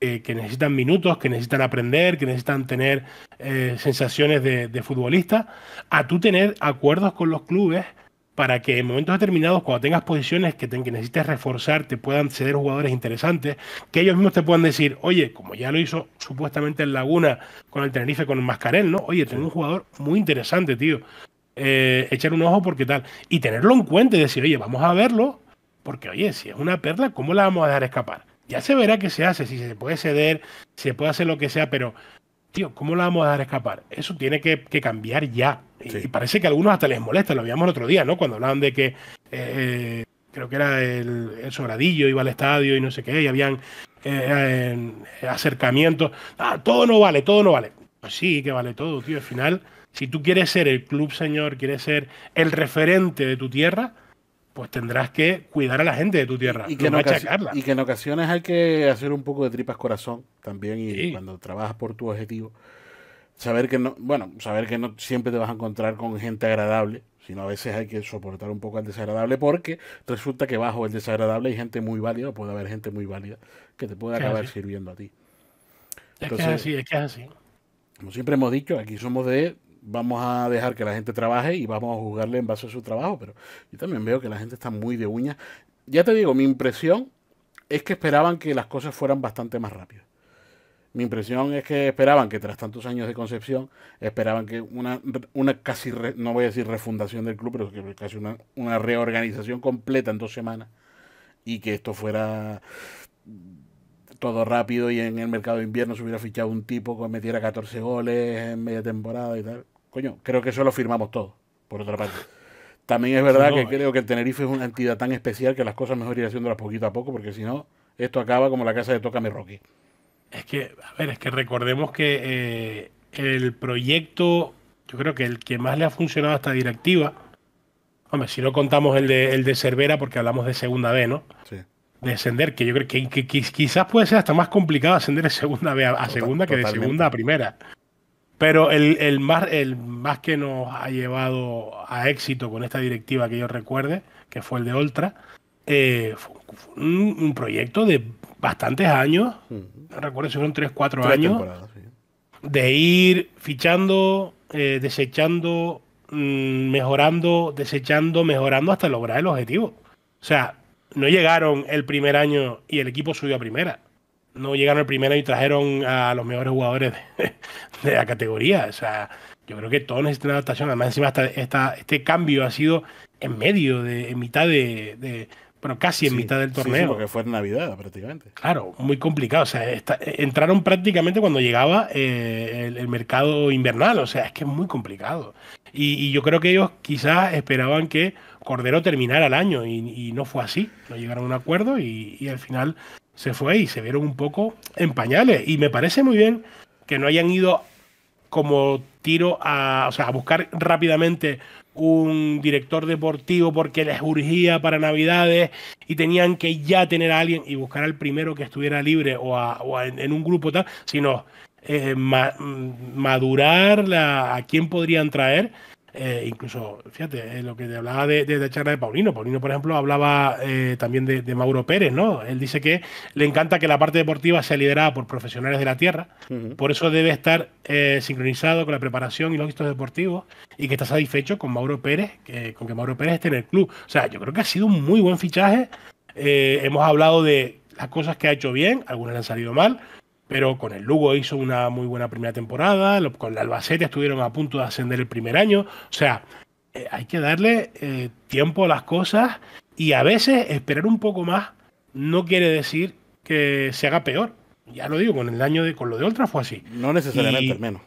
eh, que necesitan minutos, que necesitan aprender, que necesitan tener eh, sensaciones de, futbolista, a tú tener acuerdos con los clubes para que en momentos determinados, cuando tengas posiciones que, necesites reforzar, te puedan ceder jugadores interesantes, que ellos mismos te puedan decir, oye, como ya lo hizo supuestamente el Laguna con el Tenerife, con el Mascarel, ¿no? Oye, tengo un jugador muy interesante, tío. Eh, echar un ojo porque tal. Y tenerlo en cuenta y decir, oye, vamos a verlo, porque oye, si es una perla, ¿cómo la vamos a dejar escapar? Ya se verá qué se hace, si se puede ceder, si se puede hacer lo que sea, pero, tío, ¿cómo la vamos a a escapar? Eso tiene que, cambiar ya. Y, parece que a algunos hasta les molesta, lo habíamos el otro día, ¿no? Cuando hablaban de que, eh, creo que era el, Sobradillo, iba al estadio y no sé qué, y habían eh, eh, acercamientos. Ah, todo no vale, todo no vale. Pues sí, que vale todo, tío. Al final, si tú quieres ser el club señor, quieres ser el referente de tu tierra, pues tendrás que cuidar a la gente de tu tierra y, que no Y que en ocasiones hay que hacer un poco de tripas corazón también y cuando trabajas por tu objetivo. Saber que no, bueno, saber que no siempre te vas a encontrar con gente agradable, sino a veces hay que soportar un poco al desagradable porque resulta que bajo el desagradable hay gente muy válida, puede haber gente muy válida que te puede acabar sirviendo a ti. Entonces, es que es así. Como siempre hemos dicho, aquí somos de vamos a dejar que la gente trabaje y vamos a juzgarle en base a su trabajo, pero yo también veo que la gente está muy de uña. Ya te digo, mi impresión es que esperaban que las cosas fueran bastante más rápidas. Mi impresión es que esperaban que tras tantos años de concepción, esperaban que una, una casi, no voy a decir refundación del club, pero que casi una, una reorganización completa en dos semanas y que esto fuera todo rápido y en el mercado de invierno se hubiera fichado un tipo que metiera 14 goles en media temporada y tal. Coño, creo que eso lo firmamos todos, por otra parte. <laughs> También es verdad que eh. creo que el Tenerife es una entidad tan especial que las cosas mejor ir haciéndolas poquito a poco, porque si no, esto acaba como la casa de Tócame Rocky. Es que, a ver, es que recordemos que eh, el proyecto, yo creo que el que más le ha funcionado a esta directiva, hombre, si no contamos el de, el de Cervera, porque hablamos de segunda B, ¿no? Sí. De ascender, que yo creo que, quizás puede ser hasta más complicado ascender de segunda B a, segunda que de segunda a primera. Pero el, el, más, el más que nos ha llevado a éxito con esta directiva que yo recuerde, que fue el de Oltra, eh, fue, un, proyecto de bastantes años, recuerdo si fueron 3, 4 años, de ir fichando, eh, desechando, mm, mejorando, desechando, mejorando hasta lograr el objetivo. O sea, no llegaron el primer año y el equipo subió a primera no llegaron el primero y trajeron a los mejores jugadores de, <laughs> la categoría. O sea, yo creo que todo necesitan adaptación. Además, encima este cambio ha sido en medio, de, en mitad de, de bueno, casi en mitad del torneo. Sí, porque fue en Navidad prácticamente. Claro, muy complicado. O sea, entraron prácticamente cuando llegaba eh, el, mercado invernal. O sea, es que es muy complicado. Y, yo creo que ellos quizás esperaban que Cordero terminara el año y, no fue así. No llegaron a un acuerdo y al final se fue y se vieron un poco en pañales. Y me parece muy bien que no hayan ido como tiro a, buscar rápidamente un director deportivo porque les urgía para Navidades y tenían que ya tener a alguien y buscar al primero que estuviera libre o, en, un grupo tal, sino eh, mm, madurar a quién podrían traer eh, incluso, fíjate, eh, lo que te hablaba de, de, charla de Paulino. Paulino, por ejemplo, hablaba eh, también de, Mauro Pérez, ¿no? Él dice que le encanta que la parte deportiva sea liderada por profesionales de la tierra. Por eso debe estar sincronizado con la preparación y los gestos deportivos y que está satisfecho con Mauro Pérez, que, con que Mauro Pérez esté en el club. O sea, yo creo que ha sido un muy buen fichaje. hemos hablado de las cosas que ha hecho bien, algunas le han salido mal pero con el Lugo hizo una muy buena primera temporada, con el Albacete estuvieron a punto de ascender el primer año, o sea, eh, hay que darle eh, tiempo a las cosas y a veces esperar un poco más no quiere decir que se haga peor. Ya lo digo, con el año de con lo de Oltra fue así. No necesariamente, menos.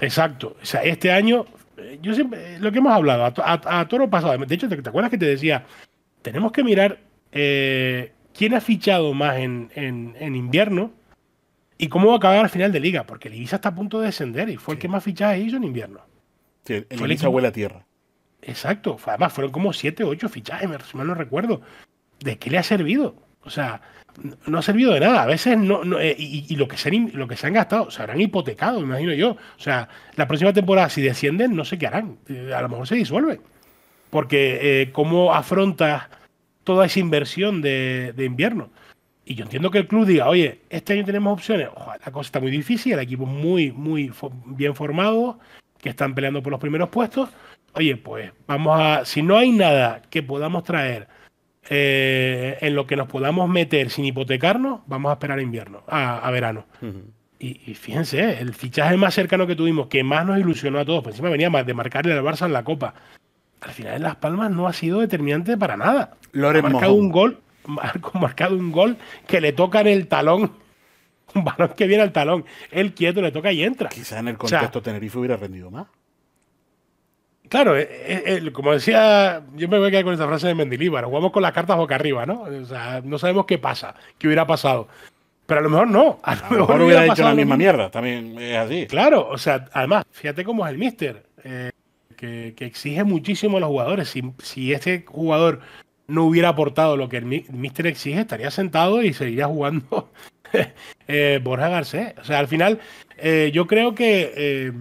Exacto. O sea, este año, eh, yo siempre, lo que hemos hablado, a, todo lo toro pasado, de hecho, ¿te, acuerdas que te decía? Tenemos que mirar quién ha fichado más en, en invierno y cómo va a acabar al final de liga, porque el Ibiza está a punto de descender y fue el que más fichajes hizo en invierno. Sí, el, Ibiza a tierra. Exacto, además fueron como siete o 8 fichajes, si mal no recuerdo. ¿De qué le ha servido? O sea, no ha servido de nada. A veces no, eh, y, lo, que se, lo que se han gastado se habrán hipotecado, me imagino yo. O sea, la próxima temporada, si descienden, no sé qué harán. Eh, a lo mejor se disuelven. Porque eh, cómo afronta toda esa inversión de invierno. Y yo entiendo que el club diga, oye, este año tenemos opciones. la cosa está muy difícil, el equipo muy, muy bien formado, que están peleando por los primeros puestos. Oye, pues vamos a, si no hay nada que podamos traer eh, en lo que nos podamos meter sin hipotecarnos, vamos a esperar a invierno, a, verano. y, fíjense, eh, el fichaje más cercano que tuvimos, que más nos ilusionó a todos, por pues encima venía de marcarle al Barça en la Copa. Al final en Las Palmas no ha sido determinante para nada. ha marcado un gol <laughs> marcado un gol que le toca en el talón. <laughs> Un balón que viene al talón. Él quieto le toca y entra. Quizás en el contexto Tenerife hubiera rendido más. Claro, eh, eh, como decía, yo me voy a quedar con esa frase de Mendilibar. Jugamos con las cartas boca arriba, ¿no? O sea, no sabemos qué pasa, qué hubiera pasado. Pero a lo mejor no. A lo, mejor, hubiera, hecho la misma mierda, también es así. Claro, o sea, además, fíjate cómo es el mister, eh, que, exige muchísimo a los jugadores. Si, si este jugador no hubiera aportado lo que el Mister exige, estaría sentado y seguiría jugando <laughs> eh, Borja Garcés. O sea, al final, eh, yo creo que eh,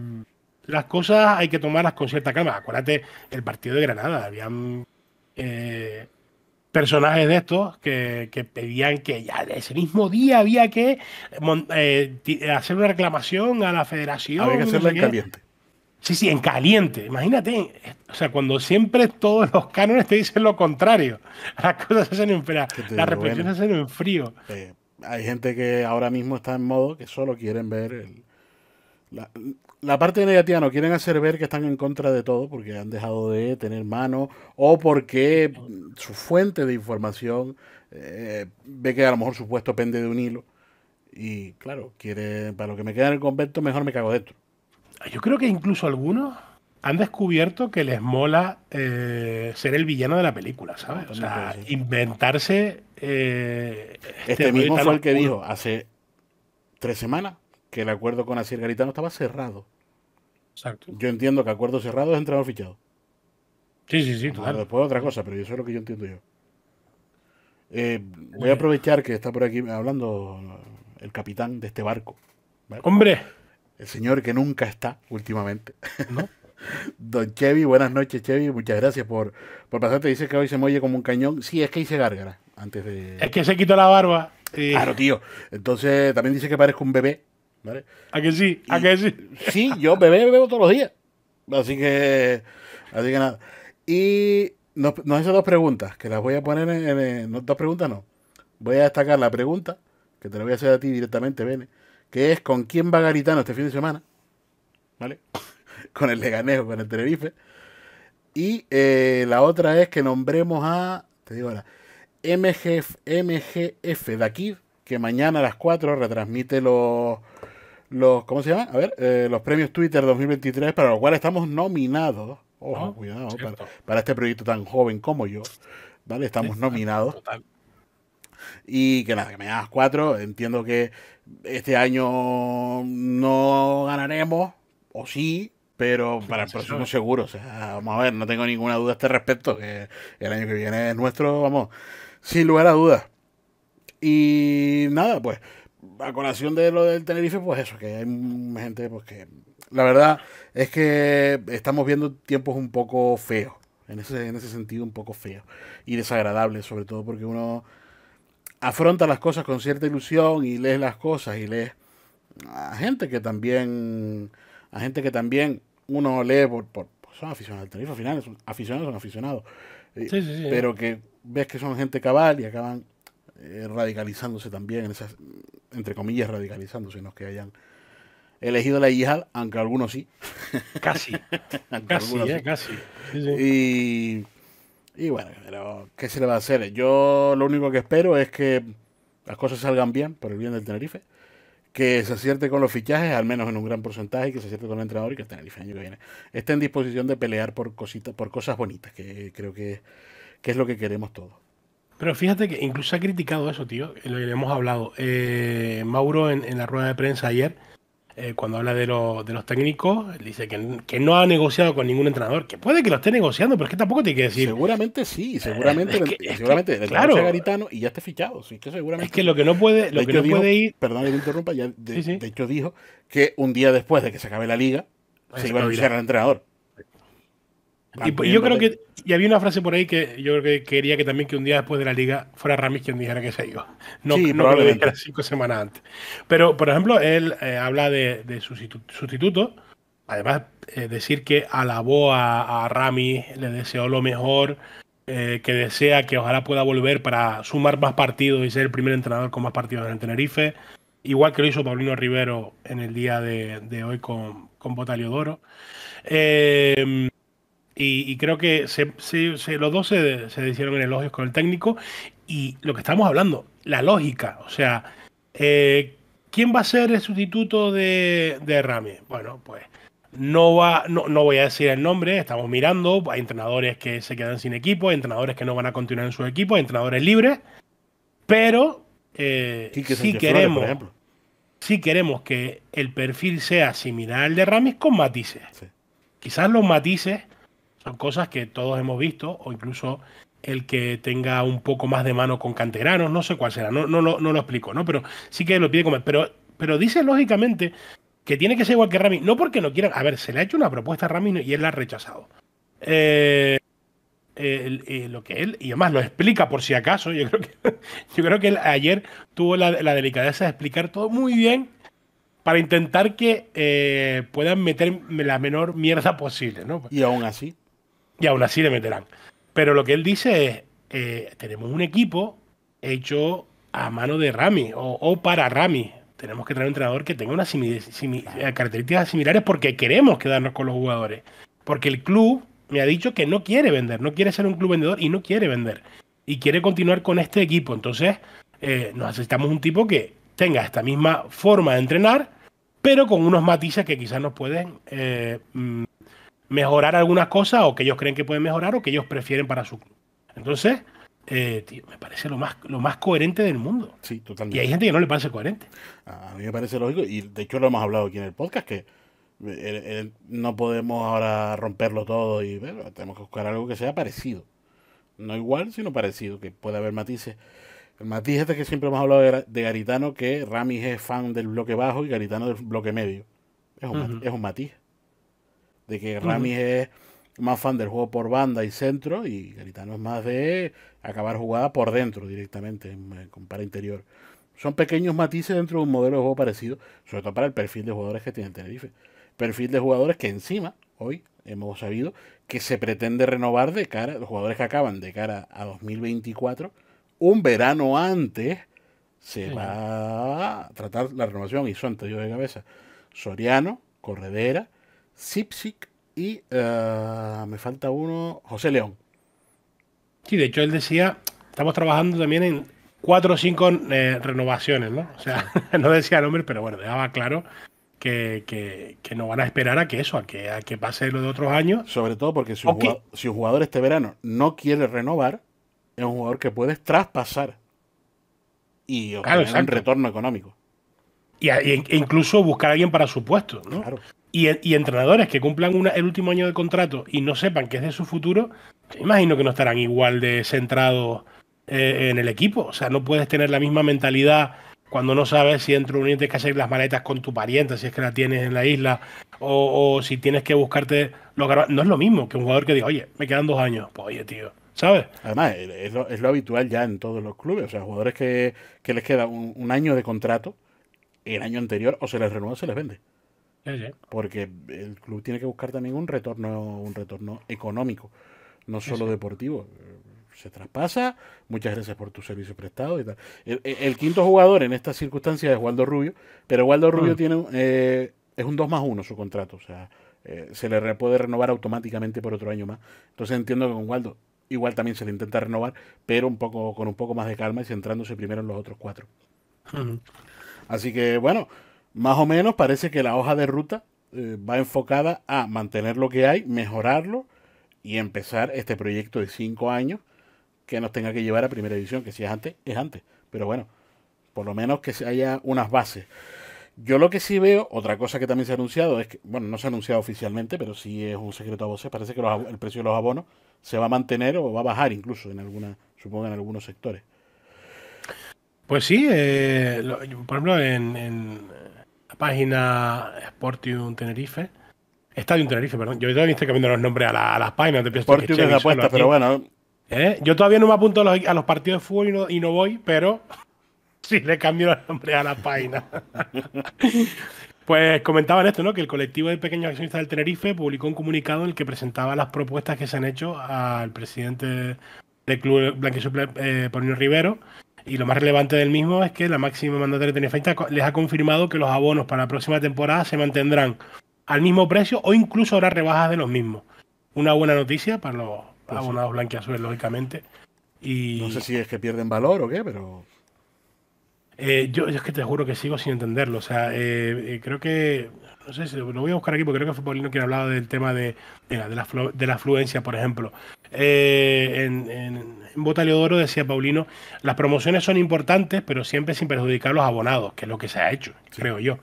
las cosas hay que tomarlas con cierta calma. Acuérdate, el partido de Granada, habían eh, personajes de estos que, pedían que ya ese mismo día había que hacer una reclamación a la federación. Había que hacerla Sí, sí, en caliente. Imagínate, o sea, cuando siempre todos los cánones te dicen lo contrario. <laughs> Las cosas se hacen en frío, en frío. Eh, hay gente que ahora mismo está en modo que solo quieren ver la, parte negativa, no quieren hacer ver que están en contra de todo porque han dejado de tener mano o porque su fuente de información eh, ve que a lo mejor su puesto pende de un hilo. Y claro, quiere, para lo que me queda en el convento, mejor me cago dentro yo creo que incluso algunos han descubierto que les mola eh, ser el villano de la película, ¿sabes? O sea, inventarse. Eh, este, este, mismo fue el que dijo hace tres semanas que el acuerdo con Asier Garitano estaba cerrado. Exacto. Yo entiendo que acuerdo cerrado es entrenador fichado. Sí, sí, sí. claro. Después otra cosa, pero eso es lo que yo entiendo yo. Eh, voy a aprovechar que está por aquí hablando el capitán de este barco. ¡Hombre! el señor que nunca está últimamente. ¿No? <laughs> Don Chevy, buenas noches, Chevy. Muchas gracias por, por pasarte. Dice que hoy se muelle como un cañón. Sí, es que hice gárgara antes de. Es que se quitó la barba. Claro, tío. Entonces también dice que parezco un bebé. ¿vale? ¿A que sí? ¿A ¿qué que sí? Sí, yo bebé bebo todos los días. Así que. Así que nada. Y nos, hace dos preguntas, que las voy a poner en. dos preguntas no. Voy a destacar la pregunta, que te la voy a hacer a ti directamente, Bene que es con quién va Garitano este fin de semana, ¿vale? <laughs> con el Leganés con el Tenerife. Y eh, la otra es que nombremos a, te digo ahora, MGF, MGF aquí, que mañana a las 4 retransmite los, los ¿cómo se llama? A ver, eh, los premios Twitter 2023, para los cuales estamos nominados. Ojo, ah, cuidado, para, este proyecto tan joven como yo, ¿vale? Estamos nominados. Y que nada, que mañana a las 4, entiendo que este año no ganaremos, o sí, pero para el próximo seguro. O sea, vamos a ver, no tengo ninguna duda a este respecto, que el año que viene es nuestro, vamos, sin lugar a dudas. Y nada, pues, a colación de lo del Tenerife, pues eso, que hay gente pues, que... La verdad es que estamos viendo tiempos un poco feos, en ese, en ese sentido un poco feos y desagradables, sobre todo porque uno afronta las cosas con cierta ilusión y lees las cosas y lees a gente que también, a gente que también uno lee por, por pues son aficionados al tenis al final son aficionados, son aficionados. Pero que ves que son gente cabal y acaban eh, radicalizándose también, en esas, entre comillas, radicalizándose en los que hayan elegido la hija, aunque algunos sí. Casi. <laughs> aunque casi, algunos eh, casi. Y y bueno, pero ¿qué se le va a hacer? Yo lo único que espero es que las cosas salgan bien, por el bien de Tenerife, que se acierte con los fichajes, al menos en un gran porcentaje, que se acierte con el entrenador y que el Tenerife el año que viene esté en disposición de pelear por, cositas por cosas bonitas, que creo que, es lo que queremos todos. Pero fíjate que incluso ha criticado eso, tío, lo que hemos hablado. Eh, Mauro en, en, la rueda de prensa ayer eh, cuando habla de, de, los técnicos, dice que, no ha negociado con ningún entrenador, que puede que lo esté negociando, pero es que tampoco tiene que decir. Seguramente sí, eh, seguramente, y ya está fichado. seguramente, es que lo que no puede, lo que no puede ir. Perdón me interrumpa, ya de, hecho dijo que un día después de que se acabe la liga, se, iba a anunciar al entrenador. Y yo creo que, y había una frase por ahí que yo creo que quería que también que un día después de la liga fuera Rami quien dijera que se iba. No, no que lo dijera cinco semanas antes. Pero, por ejemplo, él eh, habla de, de sustituto. Además, eh, decir que alabó a, a Rami, le deseó lo mejor, eh, que desea que ojalá pueda volver para sumar más partidos y ser el primer entrenador con más partidos en Tenerife. Igual que lo hizo Paulino Rivero en el día de, de hoy con, con Botalio Doro. Eh, y, creo que los dos se, hicieron en elogios con el técnico. Y lo que estamos hablando, la lógica. O sea, eh, ¿quién va a ser el sustituto de, de Rami? Bueno, pues no va, no, voy a decir el nombre, estamos mirando, hay entrenadores que se quedan sin equipo, hay entrenadores que no van a continuar en su equipo, hay entrenadores libres, pero eh, si queremos, si queremos que el perfil sea similar al de Rami, con matices. Quizás los matices son cosas que todos hemos visto, o incluso el que tenga un poco más de mano con canteranos, no sé cuál será, no, no, lo explico, ¿no? Pero sí que lo pide comer. Pero, pero dice lógicamente que tiene que ser igual que Rami, no porque no quieran. A ver, se le ha hecho una propuesta a Rami y él la ha rechazado. Eh, eh, lo que él, y además lo explica por si acaso, yo creo que, <laughs> yo creo que ayer tuvo la, delicadeza de explicar todo muy bien para intentar que eh, puedan meterme la menor mierda posible, ¿no? Y aún así y aún así le meterán. Pero lo que él dice es, eh, tenemos un equipo hecho a mano de Rami o, para Rami. Tenemos que traer un entrenador que tenga unas eh, características similares porque queremos quedarnos con los jugadores. Porque el club me ha dicho que no quiere vender, no quiere ser un club vendedor y no quiere vender. Y quiere continuar con este equipo. Entonces, eh, nos necesitamos un tipo que tenga esta misma forma de entrenar, pero con unos matices que quizás nos pueden mm, mejorar algunas cosas o que ellos creen que pueden mejorar o que ellos prefieren para su club. Entonces, eh, me parece lo más, lo más coherente del mundo. Sí, totalmente. Y hay gente que no le parece coherente. A mí me parece lógico, y de hecho lo hemos hablado aquí en el podcast, que eh, no podemos ahora romperlo todo y bueno, tenemos que buscar algo que sea parecido. No igual, sino parecido, que pueda haber matices. El matiz este que siempre hemos hablado de, Garitano, que Ramis es fan del bloque bajo y Garitano del bloque medio. Es un, es un matiz que Rami es más fan del juego por banda y centro y Garitano es más de acabar jugada por dentro directamente, eh, con para interior. Son pequeños matices dentro de un modelo de juego parecido, sobre todo para el perfil de jugadores que tiene Tenerife. Perfil de jugadores que encima, hoy hemos sabido, que se pretende renovar de cara, los jugadores que acaban de cara a 2024, un verano antes se va a tratar la renovación y son anterior de cabeza. Soriano, Corredera, Sipsic y eh, me falta uno, José León. Sí, de hecho él decía, estamos trabajando también en cuatro o cinco eh, renovaciones, ¿no? O sea, <laughs> no decía nombres, pero bueno, dejaba claro que, no van a esperar a que eso, a que, a que pase lo de otros años. Sobre todo porque si un, jugador, este verano no quiere renovar, es un jugador que puedes traspasar y obtener un retorno económico. Y, e incluso buscar a alguien para su puesto, ¿no? y, entrenadores que cumplan el último año de contrato y no sepan que es de su futuro, imagino que no estarán igual de centrados eh, en el equipo. O sea, no puedes tener la misma mentalidad cuando no sabes si dentro de un día tienes que hacer las maletas con tu pariente, si es que la tienes en la isla, o, si tienes que buscarte No es lo mismo que un jugador que diga, oye, me quedan dos años. Pues oye, tío. ¿Sabes? Además, es lo, habitual ya en todos los clubes. O sea, jugadores que, les queda un año de contrato, el año anterior, o se les renueva o se les vende. Porque el club tiene que buscar también un retorno, un retorno económico, no solo deportivo. Se traspasa, muchas gracias por tu servicio prestado y tal. El, quinto jugador en estas circunstancias es Waldo Rubio, pero Waldo Rubio mm. tiene eh, es un 2 más 1 su contrato, o sea, eh, se le puede renovar automáticamente por otro año más. Entonces entiendo que con Waldo igual también se le intenta renovar, pero un poco con un poco más de calma y centrándose primero en los otros cuatro. Mm. Así que bueno, más o menos parece que la hoja de ruta eh, va enfocada a mantener lo que hay, mejorarlo y empezar este proyecto de cinco años que nos tenga que llevar a primera edición, que si es antes, es antes. Pero bueno, por lo menos que haya unas bases. Yo lo que sí veo, otra cosa que también se ha anunciado, es que, bueno, no se ha anunciado oficialmente, pero sí es un secreto a voces, parece que el precio de los abonos se va a mantener o va a bajar incluso en alguna, supongo en algunos sectores. Pues sí, eh, por ejemplo, en página Sportium Tenerife. Stadium Tenerife, perdón. Yo todavía estoy cambiando los nombres a, las páginas. pero bueno. ¿Eh? Yo todavía no me apunto a los, partidos de fútbol y no, voy, pero <laughs> sí le cambio los nombres a las páginas. <laughs> Pues comentaban esto, ¿no? Que el colectivo de pequeños accionistas del Tenerife publicó un comunicado en el que presentaba las propuestas que se han hecho al presidente del club Blanquillo, eh, Rivero y lo más relevante del mismo es que la máxima mandataria de Tenerife les ha confirmado que los abonos para la próxima temporada se mantendrán al mismo precio o incluso habrá rebajas de los mismos. Una buena noticia para los pues abonados sí. blanquiazules, lógicamente. Y... No sé si es que pierden valor o qué, pero... Eh, yo, es que te juro que sigo sin entenderlo. O sea, eh, eh, creo que no sé si lo voy a buscar aquí porque creo que fue Paulino quien hablaba del tema de, la, de, afluencia, por ejemplo. Eh, en, en, Leodoro decía Paulino, las promociones son importantes, pero siempre sin perjudicar a los abonados, que es lo que se ha hecho, creo yo.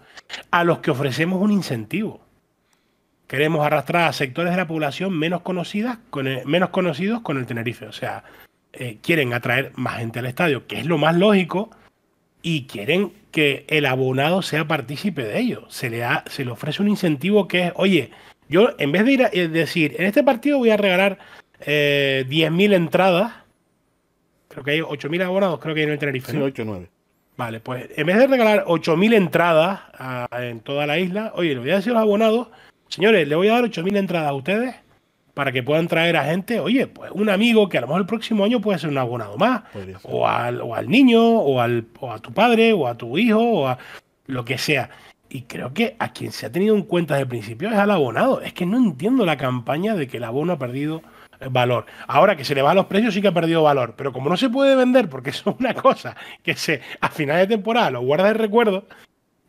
A los que ofrecemos un incentivo. Queremos arrastrar a sectores de la población menos, conocidas menos conocidos con el Tenerife. O sea, eh, quieren atraer más gente al estadio, que es lo más lógico y quieren que el abonado sea partícipe de ello. Se le, se le ofrece un incentivo que es, oye, yo en vez de ir a, eh, decir, en este partido voy a regalar 10.000 eh, entradas, creo que hay 8.000 abonados, creo que hay en el 8 9. Vale, pues en vez de regalar 8.000 entradas ah, en toda la isla, oye, le voy a decir a los abonados, señores, le voy a dar 8.000 entradas a ustedes para que puedan traer a gente, oye, pues un amigo que a lo mejor el próximo año puede ser un abonado más, o al, o al, niño, o, al, a tu padre, o a tu hijo, o a lo que sea. Y creo que a quien se ha tenido en cuenta desde el principio es al abonado. Es que no entiendo la campaña de que el abono ha perdido eh, valor. Ahora que se le va a los precios sí que ha perdido valor, pero como no se puede vender porque <laughs> es una cosa que se a final de temporada lo guarda el recuerdo,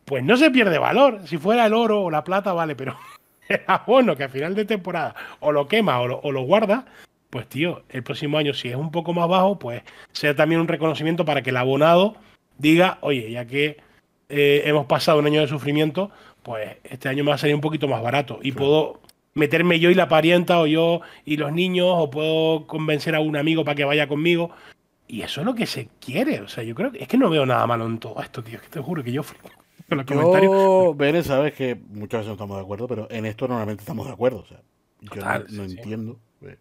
pues no se pierde valor. Si fuera el oro o la plata, vale, pero el <laughs> abono ah, que a final de temporada o lo quema o lo, guarda, pues tío, el próximo año si es un poco más bajo, pues sea también un reconocimiento para que el abonado diga, oye, ya que eh, hemos pasado un año de sufrimiento, pues este año me va a salir un poquito más barato y puedo meterme yo y la parienta o yo y los niños o puedo convencer a un amigo para que vaya conmigo. Y eso es lo que se quiere. O sea, yo creo que es que no veo nada malo en todo esto, tío. que te juro que yo flipo pero <laughs> sabes que muchas veces no estamos de acuerdo, pero en esto normalmente estamos de acuerdo. O sea, yo no, entiendo. Eh,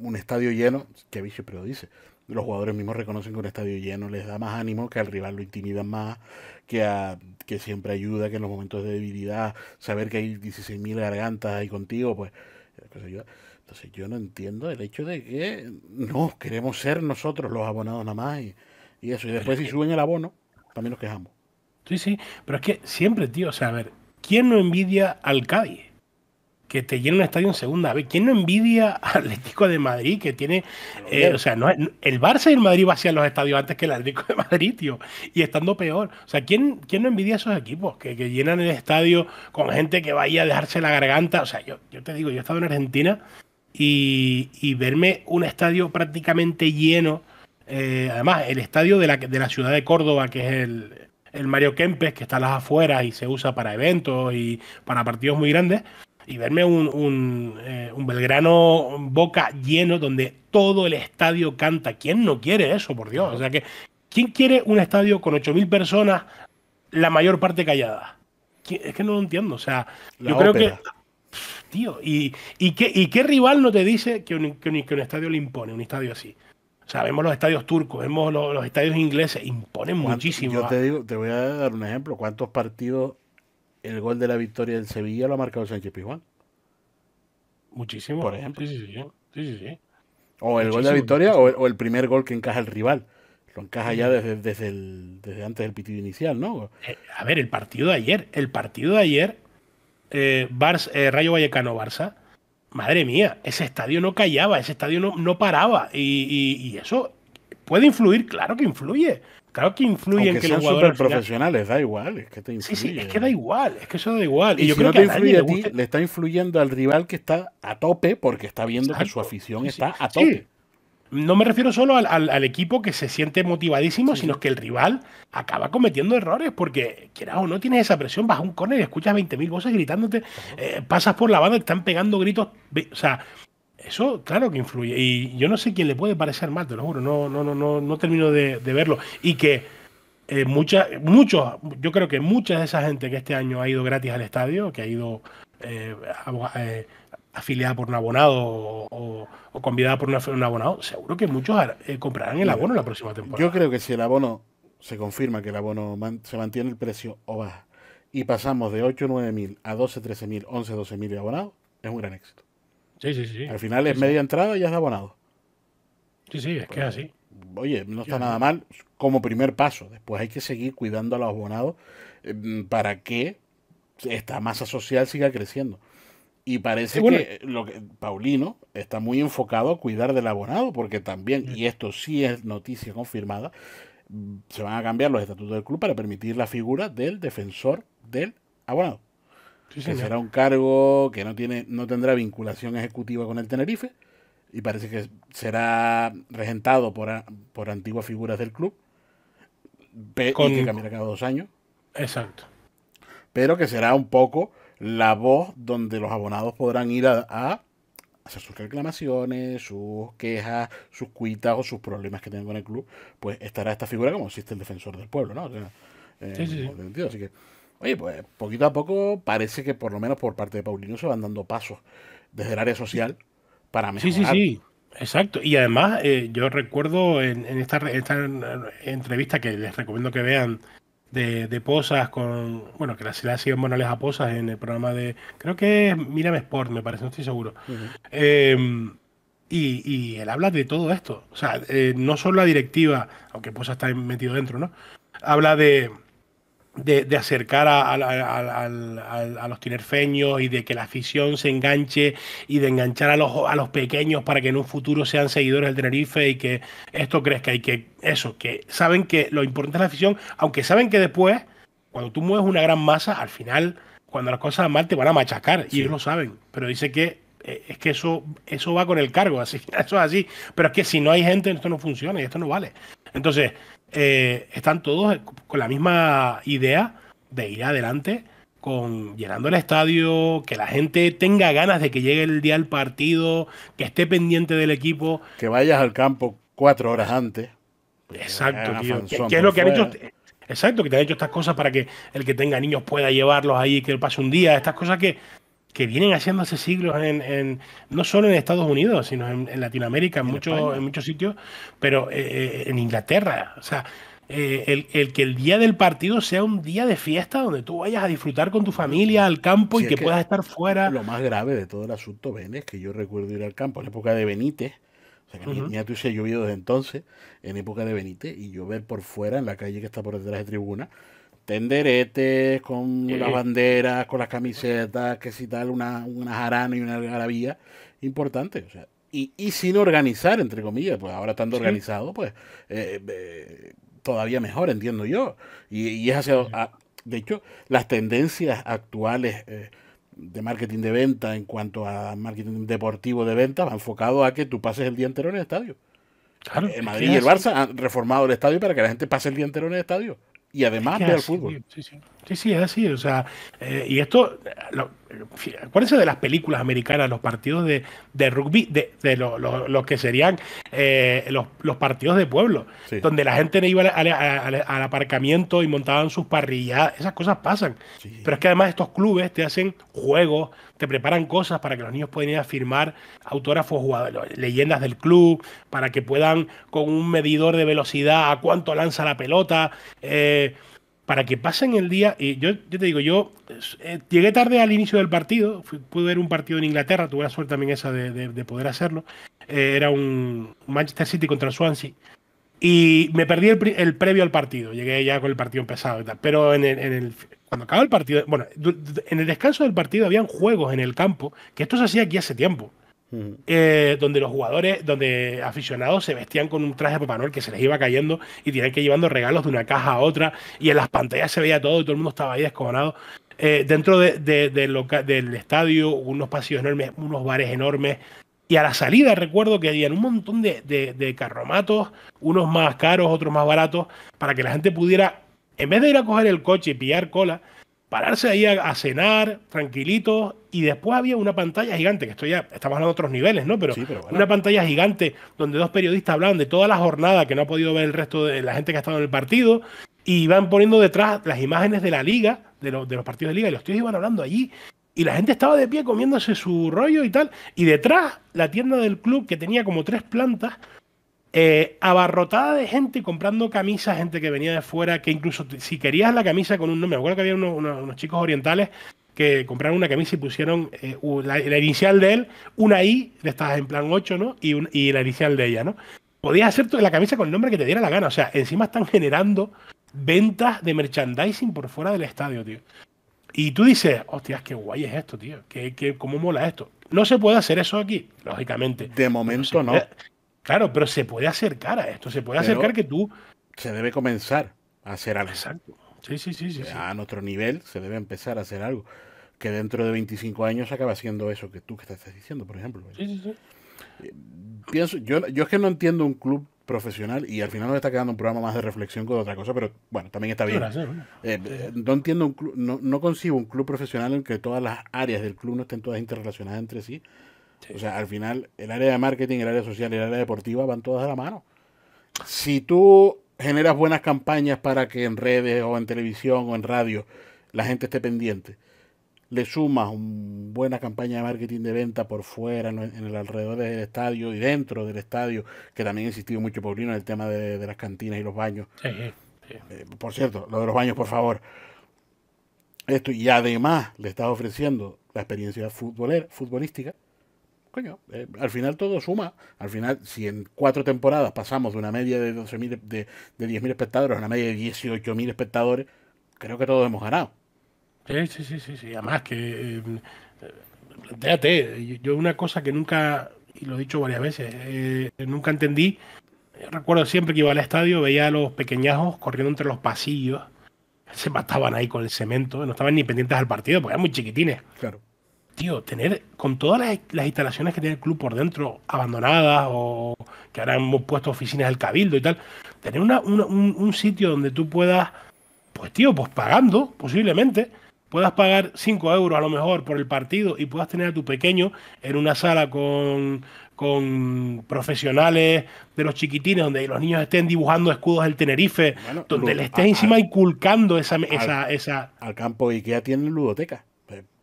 un estadio lleno, que bicho, pero dice. Los jugadores mismos reconocen que un estadio lleno les da más ánimo, que al rival lo intimida más, que, que siempre ayuda, que en los momentos de debilidad, saber que hay 16.000 gargantas ahí contigo, pues, eh, Entonces yo no entiendo el hecho de que no, queremos ser nosotros los abonados nada más y, y eso. Y después si suben el abono, también nos quejamos. Sí, sí, pero es que siempre, tío, o sea, a ver, ¿quién no envidia al Cádiz? Que te llena un estadio en segunda vez. ¿Quién no envidia <laughs> al Atlético de Madrid? Que tiene. Eh, o sea, no, el Barça y el Madrid vacían los estadios antes que el Atlético de Madrid, tío. Y estando peor. O sea, ¿quién, no envidia a esos equipos que, llenan el estadio con gente que vaya a dejarse la garganta? O sea, yo, yo te digo, yo he estado en Argentina y, verme un estadio prácticamente lleno. Eh, además, el estadio de la, de la ciudad de Córdoba, que es el, el Mario Kempes, que está a las afueras y se usa para eventos y para partidos muy grandes, y verme un, eh, un, Belgrano boca lleno donde todo el estadio canta. ¿Quién no quiere eso, por Dios? O sea que, ¿quién quiere un estadio con 8.000 personas, la mayor parte callada? Es que no lo entiendo. O sea, yo creo que. tío, ¿y, qué, ¿y qué rival no te dice que un estadio le impone, un estadio así? Sabemos vemos los estadios turcos, vemos los, estadios ingleses, imponen muchísimo. Yo ah. te, digo, te voy a dar un ejemplo. ¿Cuántos partidos el gol de la victoria del Sevilla lo ha marcado Sánchez Pizjuán? Muchísimo. Por ejemplo. Sí, sí, sí. O el gol de la victoria o el, primer gol que encaja el rival. Lo encaja ya desde, antes del pitido inicial, ¿no? Eh, a ver, el partido de ayer. El partido de ayer, eh, eh, Rayo Vallecano-Barça madre mía, ese estadio no callaba, ese estadio no, paraba. Y, y, eso puede influir, claro que influye. Claro que influye en que los profesionales, da igual, es que Sí, es que da igual, es que eso da igual. Y, yo creo que influye a ti, le, está influyendo al rival que está a tope porque está viendo que su afición está a tope no me refiero solo al, equipo que se siente motivadísimo, sino que el rival acaba cometiendo errores, porque quieras o no tienes esa presión, vas un corner y escuchas 20.000 voces gritándote, eh, pasas por la banda, están pegando gritos, o sea, eso claro que influye. Y yo no sé quién le puede parecer mal, te lo juro, no, no, no, no, no termino de, verlo. Y que eh, muchas, muchos, yo creo que mucha de esa gente que este año ha ido gratis al estadio, que ha ido... Eh, a, afiliada por un abonado o, convidada por un abonado, seguro que muchos eh, comprarán el abono la próxima temporada. Yo creo que si el abono se confirma que el abono se mantiene el precio o baja y pasamos de 8 9 mil a 12 13 mil, 11 12 mil de es un gran éxito. Sí, sí, sí. Al final es media entrada y ya es abonado. Sí, sí, es que es así. Oye, no está nada mal como primer paso. Después hay que seguir cuidando a los abonados eh, para que esta masa social siga creciendo. Y parece que, lo que Paulino está muy enfocado a cuidar del abonado, porque también, y esto sí es noticia confirmada, se van a cambiar los estatutos del club para permitir la figura del defensor del abonado. que será un cargo que no, tiene, no tendrá vinculación ejecutiva con el Tenerife y parece que será regentado por, antiguas figuras del club y que cambiará cada dos años. Exacto. Pero que será un poco la voz donde los abonados podrán ir a, hacer sus reclamaciones, sus quejas, sus cuitas o sus problemas que tengan con el club, pues estará esta figura como existe el defensor del pueblo, ¿no? O sea, eh, sí, sí. Así que, oye, pues poquito a poco parece que por lo menos por parte de Paulino se van dando pasos desde el área social para mejorar. Sí, sí, sí. Exacto, y además eh, yo recuerdo en, esta, esta, eh, entrevista que les recomiendo que vean de, Posas con. Bueno, que las siguen monales a Posas en el programa de. Creo que es Mírame Sport, me parece, no estoy seguro. Em, y, y, él habla de todo esto. O sea, eh, no solo la directiva, aunque Posas está metido dentro, ¿no? Habla de de, acercar a, los tinerfeños y de que la afición se enganche y de enganchar a los, a los pequeños para que en un futuro sean seguidores del Tenerife y que esto crezca y que eso, que saben que lo importante es la afición, aunque saben que después, cuando tú mueves una gran masa, al final, cuando las cosas van mal, te van a machacar y ellos lo saben, pero dice que eh, es que eso, eso va con el cargo, así, <laughs> eso es así. Pero es que si no hay gente, esto no funciona y esto no vale. Entonces, eh, están todos con la misma idea de ir adelante, con llenando el estadio, que la gente tenga ganas de que llegue el día del partido, que esté pendiente del equipo. Que vayas al campo cuatro horas antes. Exacto, tío. es lo que han hecho? Exacto, que te han hecho estas cosas para que el que tenga niños pueda llevarlos ahí, que pase un día, estas cosas que, que vienen haciendo hace siglos en, no solo en Estados Unidos, sino en, Latinoamérica, en, muchos, en muchos sitios, pero eh, eh, en Inglaterra. O sea, eh, el, que el día del partido sea un día de fiesta donde tú vayas a disfrutar con tu familia al campo y que, puedas estar fuera. Lo más grave de todo el asunto, Ben, que yo recuerdo ir al campo en la época de Benítez. O sea, mi, se ha llovido desde entonces, en época de Benítez, y yo por fuera, en la calle que está por detrás de tribuna, tenderetes, con las banderas, con las camisetas, que si tal, una, una jarana y una garabía importante. O sea, y, sin organizar, entre comillas, pues ahora estando organizado, pues eh, eh, todavía mejor, entiendo yo. Y, y es hacia. de hecho, las tendencias actuales eh, de marketing de venta en cuanto a marketing deportivo de venta va enfocado a que tú pases el día entero en el estadio. Claro, Madrid y el Barça han reformado el estadio para que la gente pase el día entero en el estadio y además ve al fútbol. Sí, sí. Sí, sí, es así. O sea, eh, y esto, lo, acuérdense de las películas americanas, los partidos de, rugby, de, de los lo, que serían eh, los, partidos de pueblo, donde la gente iba al, aparcamiento y montaban sus parrillas Esas cosas pasan. Pero es que además estos clubes te hacen juegos, te preparan cosas para que los niños puedan ir a firmar autógrafos, jugadores, leyendas del club, para que puedan con un medidor de velocidad a cuánto lanza la pelota. Eh, para que pasen el día. Y yo, te digo, yo eh, llegué tarde al inicio del partido, pude ver un partido en Inglaterra, tuve la suerte también esa de, poder hacerlo. Eh, era un Manchester City contra el Swansea. Y me perdí el, previo al partido, llegué ya con el partido empezado y tal. Pero en el, cuando acaba el partido, bueno, en el descanso del partido habían juegos en el campo, que esto se hacía aquí hace tiempo. Eh, donde los jugadores, donde aficionados se vestían con un traje de Papá Noel que se les iba cayendo y tenían que llevando regalos de una caja a otra y en las pantallas se veía todo y todo el mundo estaba ahí descojonado. Eh, dentro del estadio, unos pasillos enormes, unos bares enormes. Y a la salida recuerdo que había un montón de, de carromatos, unos más caros, otros más baratos, para que la gente pudiera, en vez de ir a coger el coche y pillar cola, pararse ahí a, cenar, tranquilitos, y después había una pantalla gigante, que esto ya estamos hablando de otros niveles, ¿no? Pero, una pantalla gigante donde dos periodistas hablaban de toda la jornada que no ha podido ver el resto de la gente que ha estado en el partido, y iban poniendo detrás las imágenes de la liga, de, de los partidos de liga, y los tíos iban hablando allí, y la gente estaba de pie comiéndose su rollo y tal, y detrás la tienda del club que tenía como tres plantas, eh, abarrotada de gente comprando camisas, gente que venía de fuera, que incluso si querías la camisa con un nombre, me acuerdo que había unos, chicos orientales que compraron una camisa y pusieron eh, la, inicial de él, una I, de estas en plan 8, ¿no? Y, la inicial de ella, ¿no? Podías hacer la camisa con el nombre que te diera la gana, o sea, encima están generando ventas de merchandising por fuera del estadio, tío. Y tú dices, hostias, qué guay es esto, tío, que, que, cómo mola esto. No se puede hacer eso aquí, lógicamente. De momento no. Eh, Claro, pero se puede acercar a esto, se puede acercar que tú... Se debe comenzar a hacer algo. Exacto. Sí, sí, sí, sí. Eh, a nuestro nivel se debe empezar a hacer algo. Que dentro de 25 años acaba siendo eso que tú que estás diciendo, por ejemplo. Sí, sí, sí. Eh, pienso, yo, yo es que no entiendo un club profesional y al final nos está quedando un programa más de reflexión que otra cosa, pero bueno, también está bien. Eh, no entiendo un club, no, no, concibo un club profesional en que todas las áreas del club no estén todas interrelacionadas entre sí o sea, al final, el área de marketing, el área social y el área deportiva van todas de la mano. Si tú generas buenas campañas para que en redes o en televisión o en radio la gente esté pendiente, le sumas una buena campaña de marketing de venta por fuera, en, el alrededor del estadio y dentro del estadio, que también ha insistido mucho Paulino en el tema de, las cantinas y los baños. Eh, por cierto, lo de los baños, por favor. Esto, y además le estás ofreciendo la experiencia futbolística coño, eh, al final todo suma. Al final, si en cuatro temporadas pasamos de una media de 12.000 de, de 10.000 espectadores a una media de 18.000 espectadores, creo que todos hemos ganado. Sí, sí, sí, sí, Además que eh, yo una cosa que nunca, y lo he dicho varias veces, eh, nunca entendí. Recuerdo siempre que iba al estadio, veía a los pequeñajos corriendo entre los pasillos. Se mataban ahí con el cemento, no estaban ni pendientes al partido, porque eran muy chiquitines. Claro tío, tener con todas las, instalaciones que tiene el club por dentro, abandonadas o que ahora hemos puesto oficinas del cabildo y tal, tener una, un, un, sitio donde tú puedas, pues tío, pues pagando, posiblemente, puedas pagar 5 euros a lo mejor por el partido y puedas tener a tu pequeño en una sala con, con profesionales de los chiquitines, donde los niños estén dibujando escudos del Tenerife, donde le estés encima inculcando esa, esa, esa... Al campo y que ya tienen ludoteca.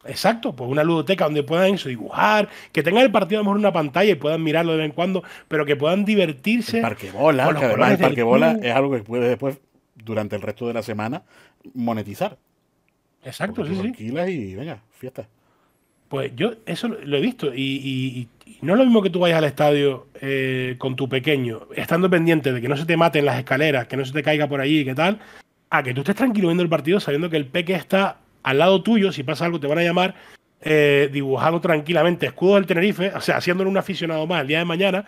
Exacto, pues una ludoteca donde puedan dibujar, que tengan el partido a lo mejor una pantalla y puedan mirarlo de vez en cuando, pero que puedan divertirse. El bola, que además es algo que puedes después, durante el resto de la semana, monetizar. Exacto, sí, sí. tranquilas y venga, fiesta. Pues yo eso lo he visto y, no es lo mismo que tú vayas al estadio eh, con tu pequeño, estando pendiente de que no se te maten las escaleras, que no se te caiga por allí, qué tal, a que tú estés tranquilo viendo el partido sabiendo que el peque está al lado tuyo, si pasa algo te van a llamar, eh, dibujado tranquilamente, escudo del Tenerife, o sea, haciéndolo un aficionado más el día de mañana,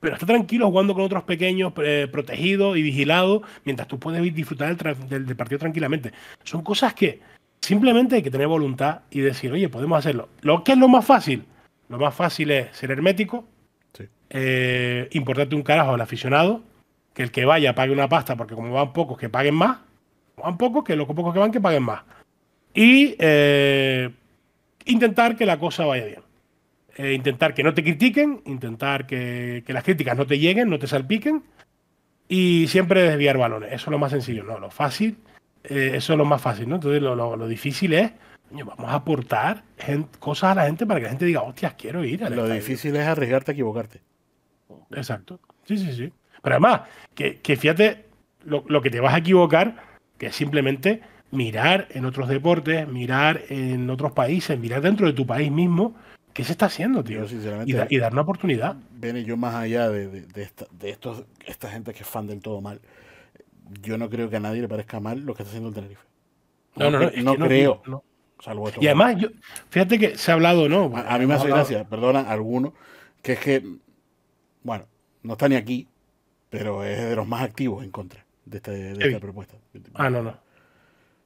pero está tranquilo jugando con otros pequeños, eh, protegido y vigilado, mientras tú puedes disfrutar del, partido tranquilamente. Son cosas que simplemente hay que tener voluntad y decir, oye, podemos hacerlo. Lo que es lo más fácil, lo más fácil es ser hermético, eh, importarte un carajo al aficionado, que el que vaya pague una pasta, porque como van pocos, que paguen más, van pocos, que los pocos que van, que paguen más y eh, intentar que la cosa vaya bien. Eh, intentar que no te critiquen, intentar que, las críticas no te lleguen, no te salpiquen y siempre desviar balones. Eso es lo más sencillo, ¿no? Lo fácil, eh, eso es lo más fácil, ¿no? Entonces lo, difícil es, vamos a aportar cosas a la gente para que la gente diga, hostias, quiero ir. lo difícil es arriesgarte a equivocarte. Exacto, sí, sí, sí. Pero además, que, fíjate lo, lo, que te vas a equivocar, que es simplemente mirar en otros deportes, mirar en otros países, mirar dentro de tu país mismo, ¿qué se está haciendo, tío? y, dar una oportunidad. Viene yo más allá de, de, esta, de estos, gente que es fan del todo mal. Yo no creo que a nadie le parezca mal lo que está haciendo el Tenerife. No, no, no, no, creo. Salvo y además, yo, fíjate que se ha hablado, ¿no? a, mí me hace gracia, Perdona alguno que es que, bueno, no está ni aquí, pero es de los más activos en contra de esta, de esta propuesta. Ah, no, no.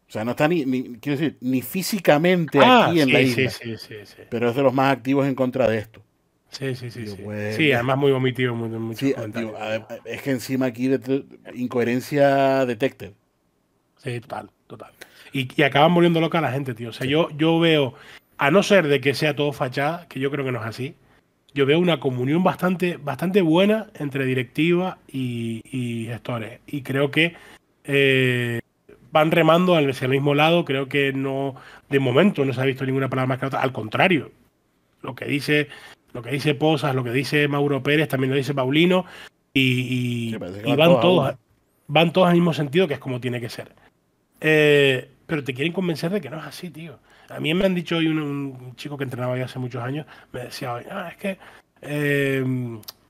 O sea, no está ni, quiero decir, ni físicamente ah, aquí en la isla. Sí, sí, sí, pero es de los más activos en contra de esto. Sí, sí, sí. Pues, sí. además muy vomitivo. Muy, es que encima aquí de, incoherencia detected. Sí, total, total. Y, y, acaban muriendo loca la gente, tío. O sea, yo, yo veo, a no ser de que sea todo fachada, que yo creo que no es así, yo veo una comunión bastante, bastante buena entre directiva y, gestores. Y creo que eh, van remando hacia el mismo lado. Creo que no, de momento no se ha visto ninguna palabra más que otra. Al contrario, lo que dice, lo que dice Posas, lo que dice Mauro Pérez, también lo dice Paulino, y, van, todos, van todos al mismo sentido, que es como tiene que ser. Eh, pero te quieren convencer de que no es así, tío. A mí me han dicho hoy un, chico que entrenaba ya hace muchos años, me decía, ah, es que eh,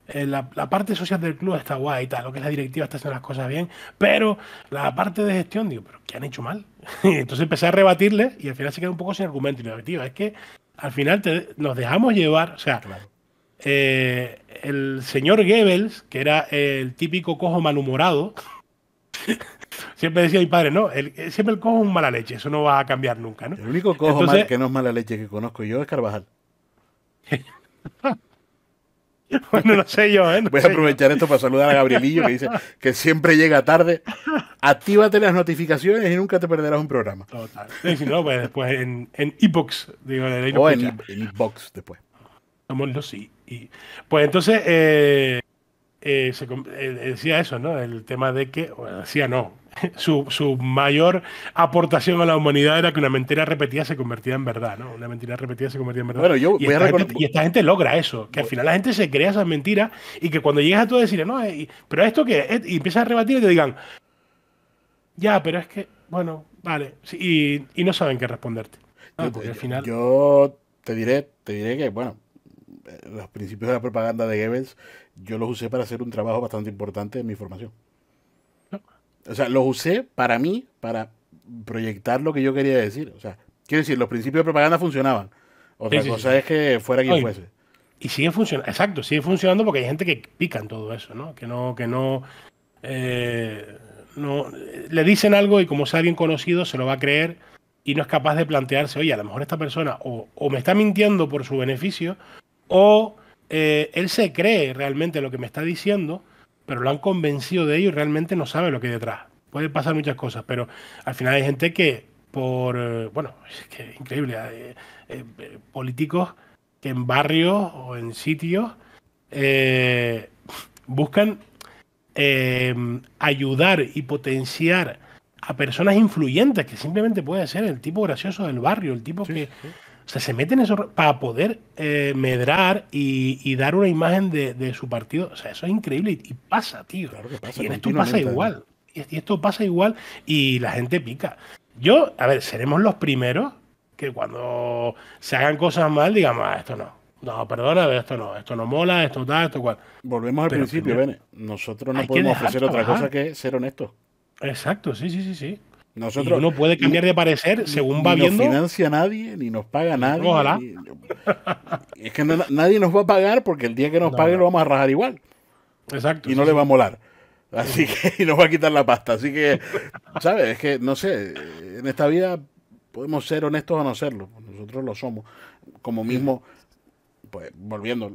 eh, la, parte social del club está guay y tal, lo que es la directiva está haciendo las cosas bien, pero la parte de gestión, digo, ¿pero qué han hecho mal? <laughs> Entonces empecé a rebatirle y al final se quedó un poco sin argumento. Y la es que al final nos dejamos llevar, o sea, claro. Eh, el señor Goebbels, que era el típico cojo malhumorado, <laughs> siempre decía mi padre, no, eh, siempre el cojo es un mala leche, eso no va a cambiar nunca, ¿no? El único cojo que no es mala leche que conozco yo es Carvajal. <laughs> <laughs> Bueno, no sé yo, ¿eh? Voy a aprovechar esto para saludar a Gabrielillo que dice que siempre llega tarde. Actívate las notificaciones y nunca te perderás un programa. Total. si no, pues después en, en e-box. Digo, o en e-box después. sí. pues entonces eh, eh, eh, decía eso, ¿no? El tema de que, decía no, <laughs> su, mayor aportación a la humanidad era que una mentira repetida se convertía en verdad, ¿no? Una mentira repetida se convertía en verdad. yo y, esta gente, logra eso, que al final la gente se crea esas mentiras y que cuando llegas a tú a decir, no, eh, pero esto que y empiezas a rebatir y te digan, ya, pero es que, bueno, vale, y, no saben qué responderte. Yo, al final... yo te diré, te diré que, bueno, eh, los principios de la propaganda de Goebbels yo los usé para hacer un trabajo bastante importante en mi formación. O sea, los usé para mí, para proyectar lo que yo quería decir. O sea, quiero decir, los principios de propaganda funcionaban. Otra cosa es que fuera quien fuese. Y sigue funcionando, exacto, sigue funcionando porque hay gente que pica en todo eso, ¿no? Que no, que no, eh, no le dicen algo y como sea alguien conocido se lo va a creer y no es capaz de plantearse, oye, a lo mejor esta persona o, me está mintiendo por su beneficio, o eh, él se cree realmente lo que me está diciendo pero lo han convencido de ello y realmente no sabe lo que hay detrás. Puede pasar muchas cosas, pero al final hay gente que, por, eh, bueno, es que increíble, eh, eh, políticos que en barrios o en sitios buscan ayudar y potenciar a personas influyentes, que simplemente puede ser el tipo gracioso del barrio, el tipo que... O sea, se meten eso para poder eh, medrar y, dar una imagen de, su partido. O sea, eso es increíble y, pasa, tío. y en esto pasa ¿eh? igual. Y, esto pasa igual y la gente pica. Yo, a ver, seremos los primeros que cuando se hagan cosas mal digamos, ah, esto no. No, perdona, esto no, esto no mola, esto tal, esto cual. Volvemos al principio, Bene. Nosotros no podemos ofrecer otra cosa que ser honestos. Exacto, sí, sí, sí, sí. Nosotros, uno puede cambiar de parecer según va viendo. No financia nadie, ni nos paga nadie. es que nadie nos va a pagar porque el día que nos pague lo vamos a rajar igual. Exacto. Y no le va a molar. Así que <laughs> y nos va a quitar la pasta. Así que, ¿sabes? Es que, no sé, en esta vida podemos ser honestos o no serlo. Nosotros lo somos. Como mismo, pues volviendo,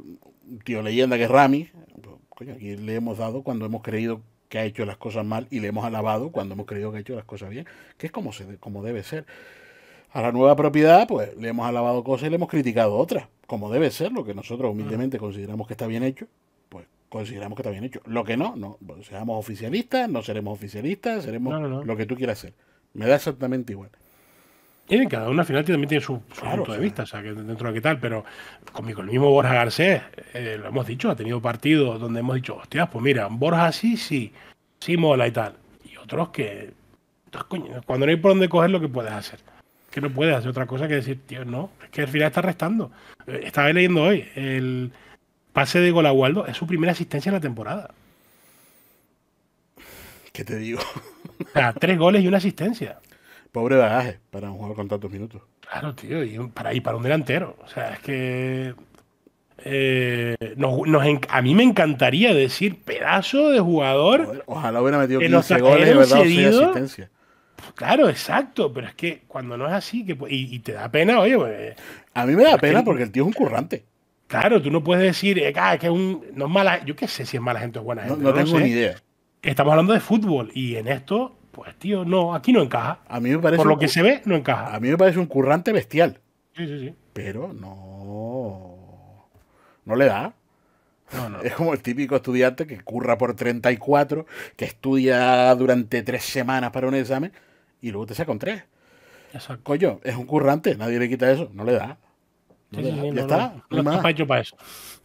tío leyenda que es Rami, pues, coño, aquí le hemos dado cuando hemos creído que ha hecho las cosas mal y le hemos alabado cuando hemos creído que ha hecho las cosas bien, que es como, se, como debe ser. A la nueva propiedad, pues le hemos alabado cosas y le hemos criticado otras, como debe ser, lo que nosotros ah. humildemente consideramos que está bien hecho, pues consideramos que está bien hecho. Lo que no, no, pues, seamos oficialistas, no seremos oficialistas, seremos lo que tú quieras ser. Me da exactamente igual cada una final también tiene su, punto de vista, o sea, que dentro de qué tal, pero conmigo, el mismo Borja Garcés, eh, lo hemos dicho, ha tenido partidos donde hemos dicho, hostias, pues mira, Borja sí, sí, sí mola y tal. Y otros que, entonces, coño, cuando no hay por dónde coger lo que puedes hacer. Que no puedes hacer otra cosa que decir, tío, no, es que al final está restando. Eh, estaba leyendo hoy, el pase de Golagualdo es su primera asistencia en la temporada. ¿Qué te digo? O sea, tres goles y una asistencia pobre bagaje para un jugador con tantos minutos. Claro, tío, y para, para un delantero. O sea, es que. Eh, nos, nos, a mí me encantaría decir pedazo de jugador. ojalá hubiera metido 15 goles y verdad cedido, o asistencia. claro, exacto, pero es que cuando no es así, que, y, te da pena, oye. Pues, eh, a mí me da pena porque el tío es un currante. Claro, tú no puedes decir, es eh, ah, que es un, no es mala. Yo qué sé si es mala gente o buena gente. No, tengo ni idea. Estamos hablando de fútbol y en esto pues tío, no, aquí no encaja. A mí me parece Por lo que se ve, no encaja. A mí me parece un currante bestial. Sí, sí, sí. Pero no. No le da. Es como el típico estudiante que curra por 34, que estudia durante tres semanas para un examen y luego te saca un 3. Exacto. Coño, es un currante, nadie le quita eso, no le da. ya está. No, está hecho para eso.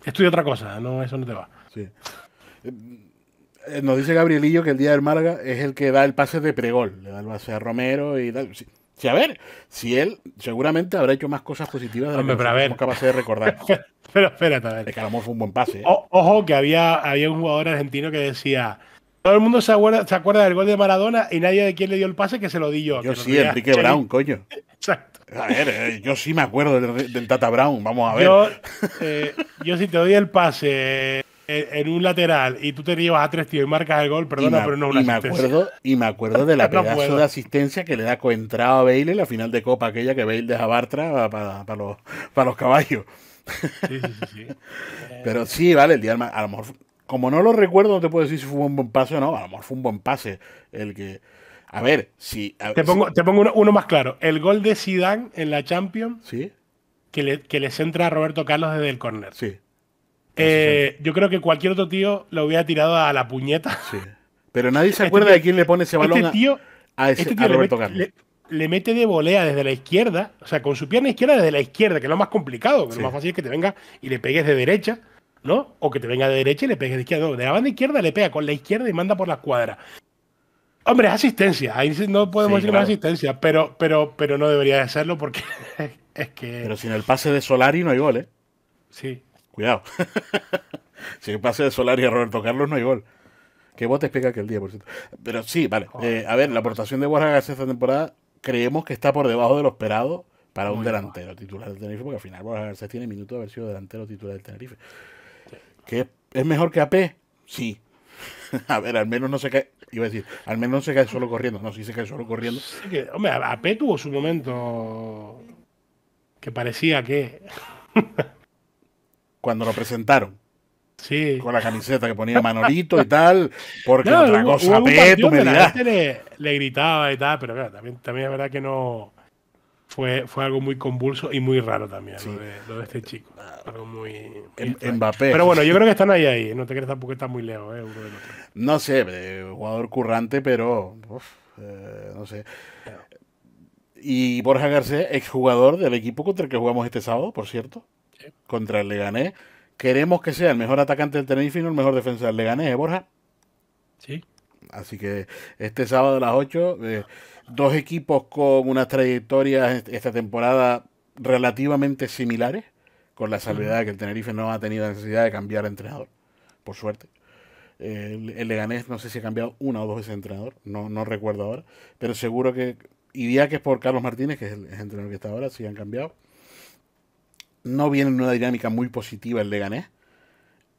Estudia otra cosa, no, eso no te va. Sí. Eh, nos dice Gabrielillo que el día del Málaga es el que da el pase de pregol, le da el pase a Romero y a ver, si él seguramente habrá hecho más cosas positivas de lo que pero somos capaces de recordar. <laughs> pero espérate, a ver. fue un buen pase. ¿eh? ojo, que había, había un jugador argentino que decía. Todo el mundo se acuerda, del gol de Maradona y nadie de quién le dio el pase que se lo di yo. Yo sí, Enrique Brown, coño. Exacto. A ver, eh, yo sí me acuerdo del, Tata Brown, vamos a ver. Yo, sí <laughs> te doy el pase en, un lateral y tú te llevas a tres tíos y marcas el gol, perdona, pero no y me Acuerdo, y me acuerdo de la <laughs> pedazo de asistencia que le da coentrado a Bale en la final de Copa, aquella que Bale deja Bartra para, los, para los caballos. Sí, sí, sí. <laughs> pero sí, vale, el día a lo mejor, como no lo recuerdo, no te puedo decir si fue un buen pase o no, a lo mejor fue un buen pase el que... A ver, si... te pongo, te pongo uno, más claro. El gol de Sidán en la Champions, ¿sí? que, le, que le centra a Roberto Carlos desde el córner. Sí. Eh, yo creo que cualquier otro tío lo hubiera tirado a la puñeta. Sí. Pero nadie se este acuerda de quién le pone ese este balón tío, a, ese, este tío le mete, de volea desde la izquierda, o sea, con su pierna izquierda desde la izquierda, que es lo más complicado, que lo más fácil es que te venga y le pegues de derecha, ¿no? O que te venga de derecha y le pegues de izquierda. de la banda izquierda le pega con la izquierda y manda por la cuadra. Hombre, asistencia, ahí no podemos decir asistencia, pero, pero, pero no debería de hacerlo porque <laughs> es que. Pero sin el pase de Solari no hay gol, ¿eh? Sí, Cuidado. <laughs> si pasa pase de Solari a Roberto Carlos no hay gol. Que vos te explica que el día, por cierto. Pero sí, vale. Eh, a ver, la aportación de Borja esta temporada creemos que está por debajo de lo esperado para un delantero titular del Tenerife, porque al final Borja Garcés tiene minutos de haber sido delantero titular del Tenerife. es mejor que AP? Sí. <laughs> a ver, al menos no se cae, iba a decir, al menos no se cae solo corriendo. No, sí se cae solo corriendo. hombre, AP tuvo su momento que parecía que cuando lo presentaron. Sí. Con la camiseta que ponía Manolito y tal, porque otra cosa, la le, gritaba y tal, pero también, también es verdad que no. Fue, fue algo muy convulso y muy raro también lo, de, este chico. Algo muy. Pero bueno, yo creo que están ahí, ahí. No te crees tampoco que están muy lejos, eh, No sé, eh, jugador currante, pero. Eh, no sé. Y Borja Garcés, exjugador del equipo contra el que jugamos este sábado, por cierto contra el Leganés. Queremos que sea el mejor atacante del Tenerife y no el mejor defensa del Leganés, ¿eh, Borja? Sí. Así que este sábado a las 8, eh, dos equipos con unas trayectorias esta temporada relativamente similares, con la salvedad de que el Tenerife no ha tenido necesidad de cambiar entrenador, por suerte. el, Leganés no sé si ha cambiado una o dos veces de entrenador, no, no recuerdo ahora, pero seguro que, y que es por Carlos Martínez, que es el, entrenador que está ahora, si han cambiado no viene en una dinámica muy positiva el Leganés.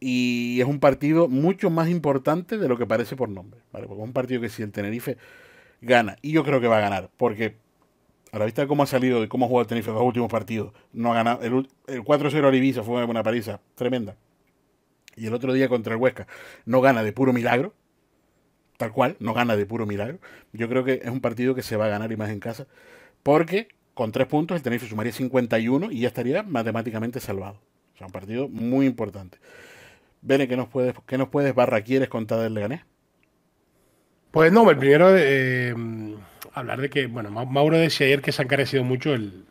Y es un partido mucho más importante de lo que parece por nombre. es un partido que si el Tenerife gana, y yo creo que va a ganar, porque a la vista de cómo ha salido y cómo ha jugado el Tenerife los últimos partidos, no ha ganado. El, 4-0 a Ibiza fue una paliza tremenda. Y el otro día contra el Huesca no gana de puro milagro. Tal cual, no gana de puro milagro. Yo creo que es un partido que se va a ganar y más en casa. Porque con tres puntos, el Tenerife sumaría 51 y ya estaría matemáticamente salvado. O sea, un partido muy importante. Bene, ¿qué nos puedes, que nos puedes contar del Leganés? Pues no, el primero, eh, hablar de que, bueno, Mauro decía ayer que se ha encarecido mucho el,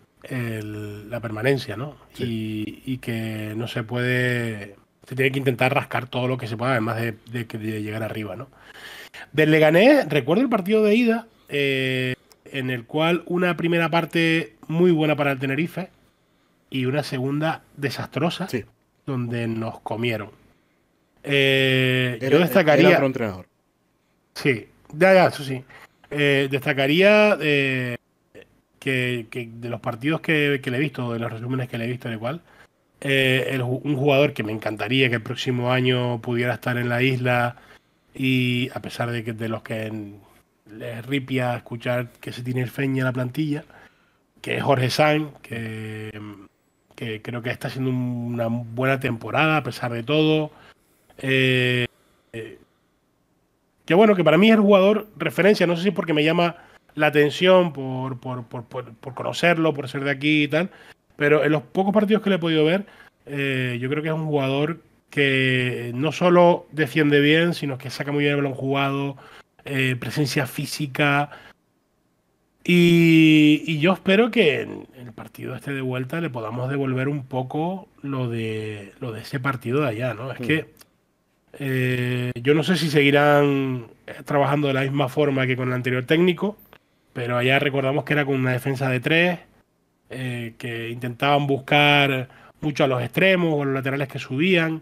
la permanencia, ¿no? Y, que no se puede, se tiene que intentar rascar todo lo que se pueda, además de, llegar arriba, ¿no? Del Leganés, recuerdo el partido de ida, eh, en el cual una primera parte muy buena para el Tenerife y una segunda desastrosa, donde nos comieron. Eh, yo destacaría. Sí, ya, ya, eso sí. Eh, destacaría eh, que, de los partidos que, le he visto, de los resúmenes que le he visto, de cual, eh, un jugador que me encantaría que el próximo año pudiera estar en la isla y a pesar de que de los que le ripia escuchar que se tiene el feña en la plantilla, que es Jorge Sainz, que, creo que está haciendo una buena temporada a pesar de todo. Eh, eh, que bueno, que para mí es el jugador referencia, no sé si porque me llama la atención por, por, por, conocerlo, por ser de aquí y tal, pero en los pocos partidos que le he podido ver, eh, yo creo que es un jugador que no solo defiende bien, sino que saca muy bien el balón jugado, eh, presencia física. Y, yo espero que en el partido este de vuelta le podamos devolver un poco lo de, lo de ese partido de allá, ¿no? Es mm. que eh, yo no sé si seguirán trabajando de la misma forma que con el anterior técnico, pero allá recordamos que era con una defensa de tres, eh, que intentaban buscar mucho a los extremos o a los laterales que subían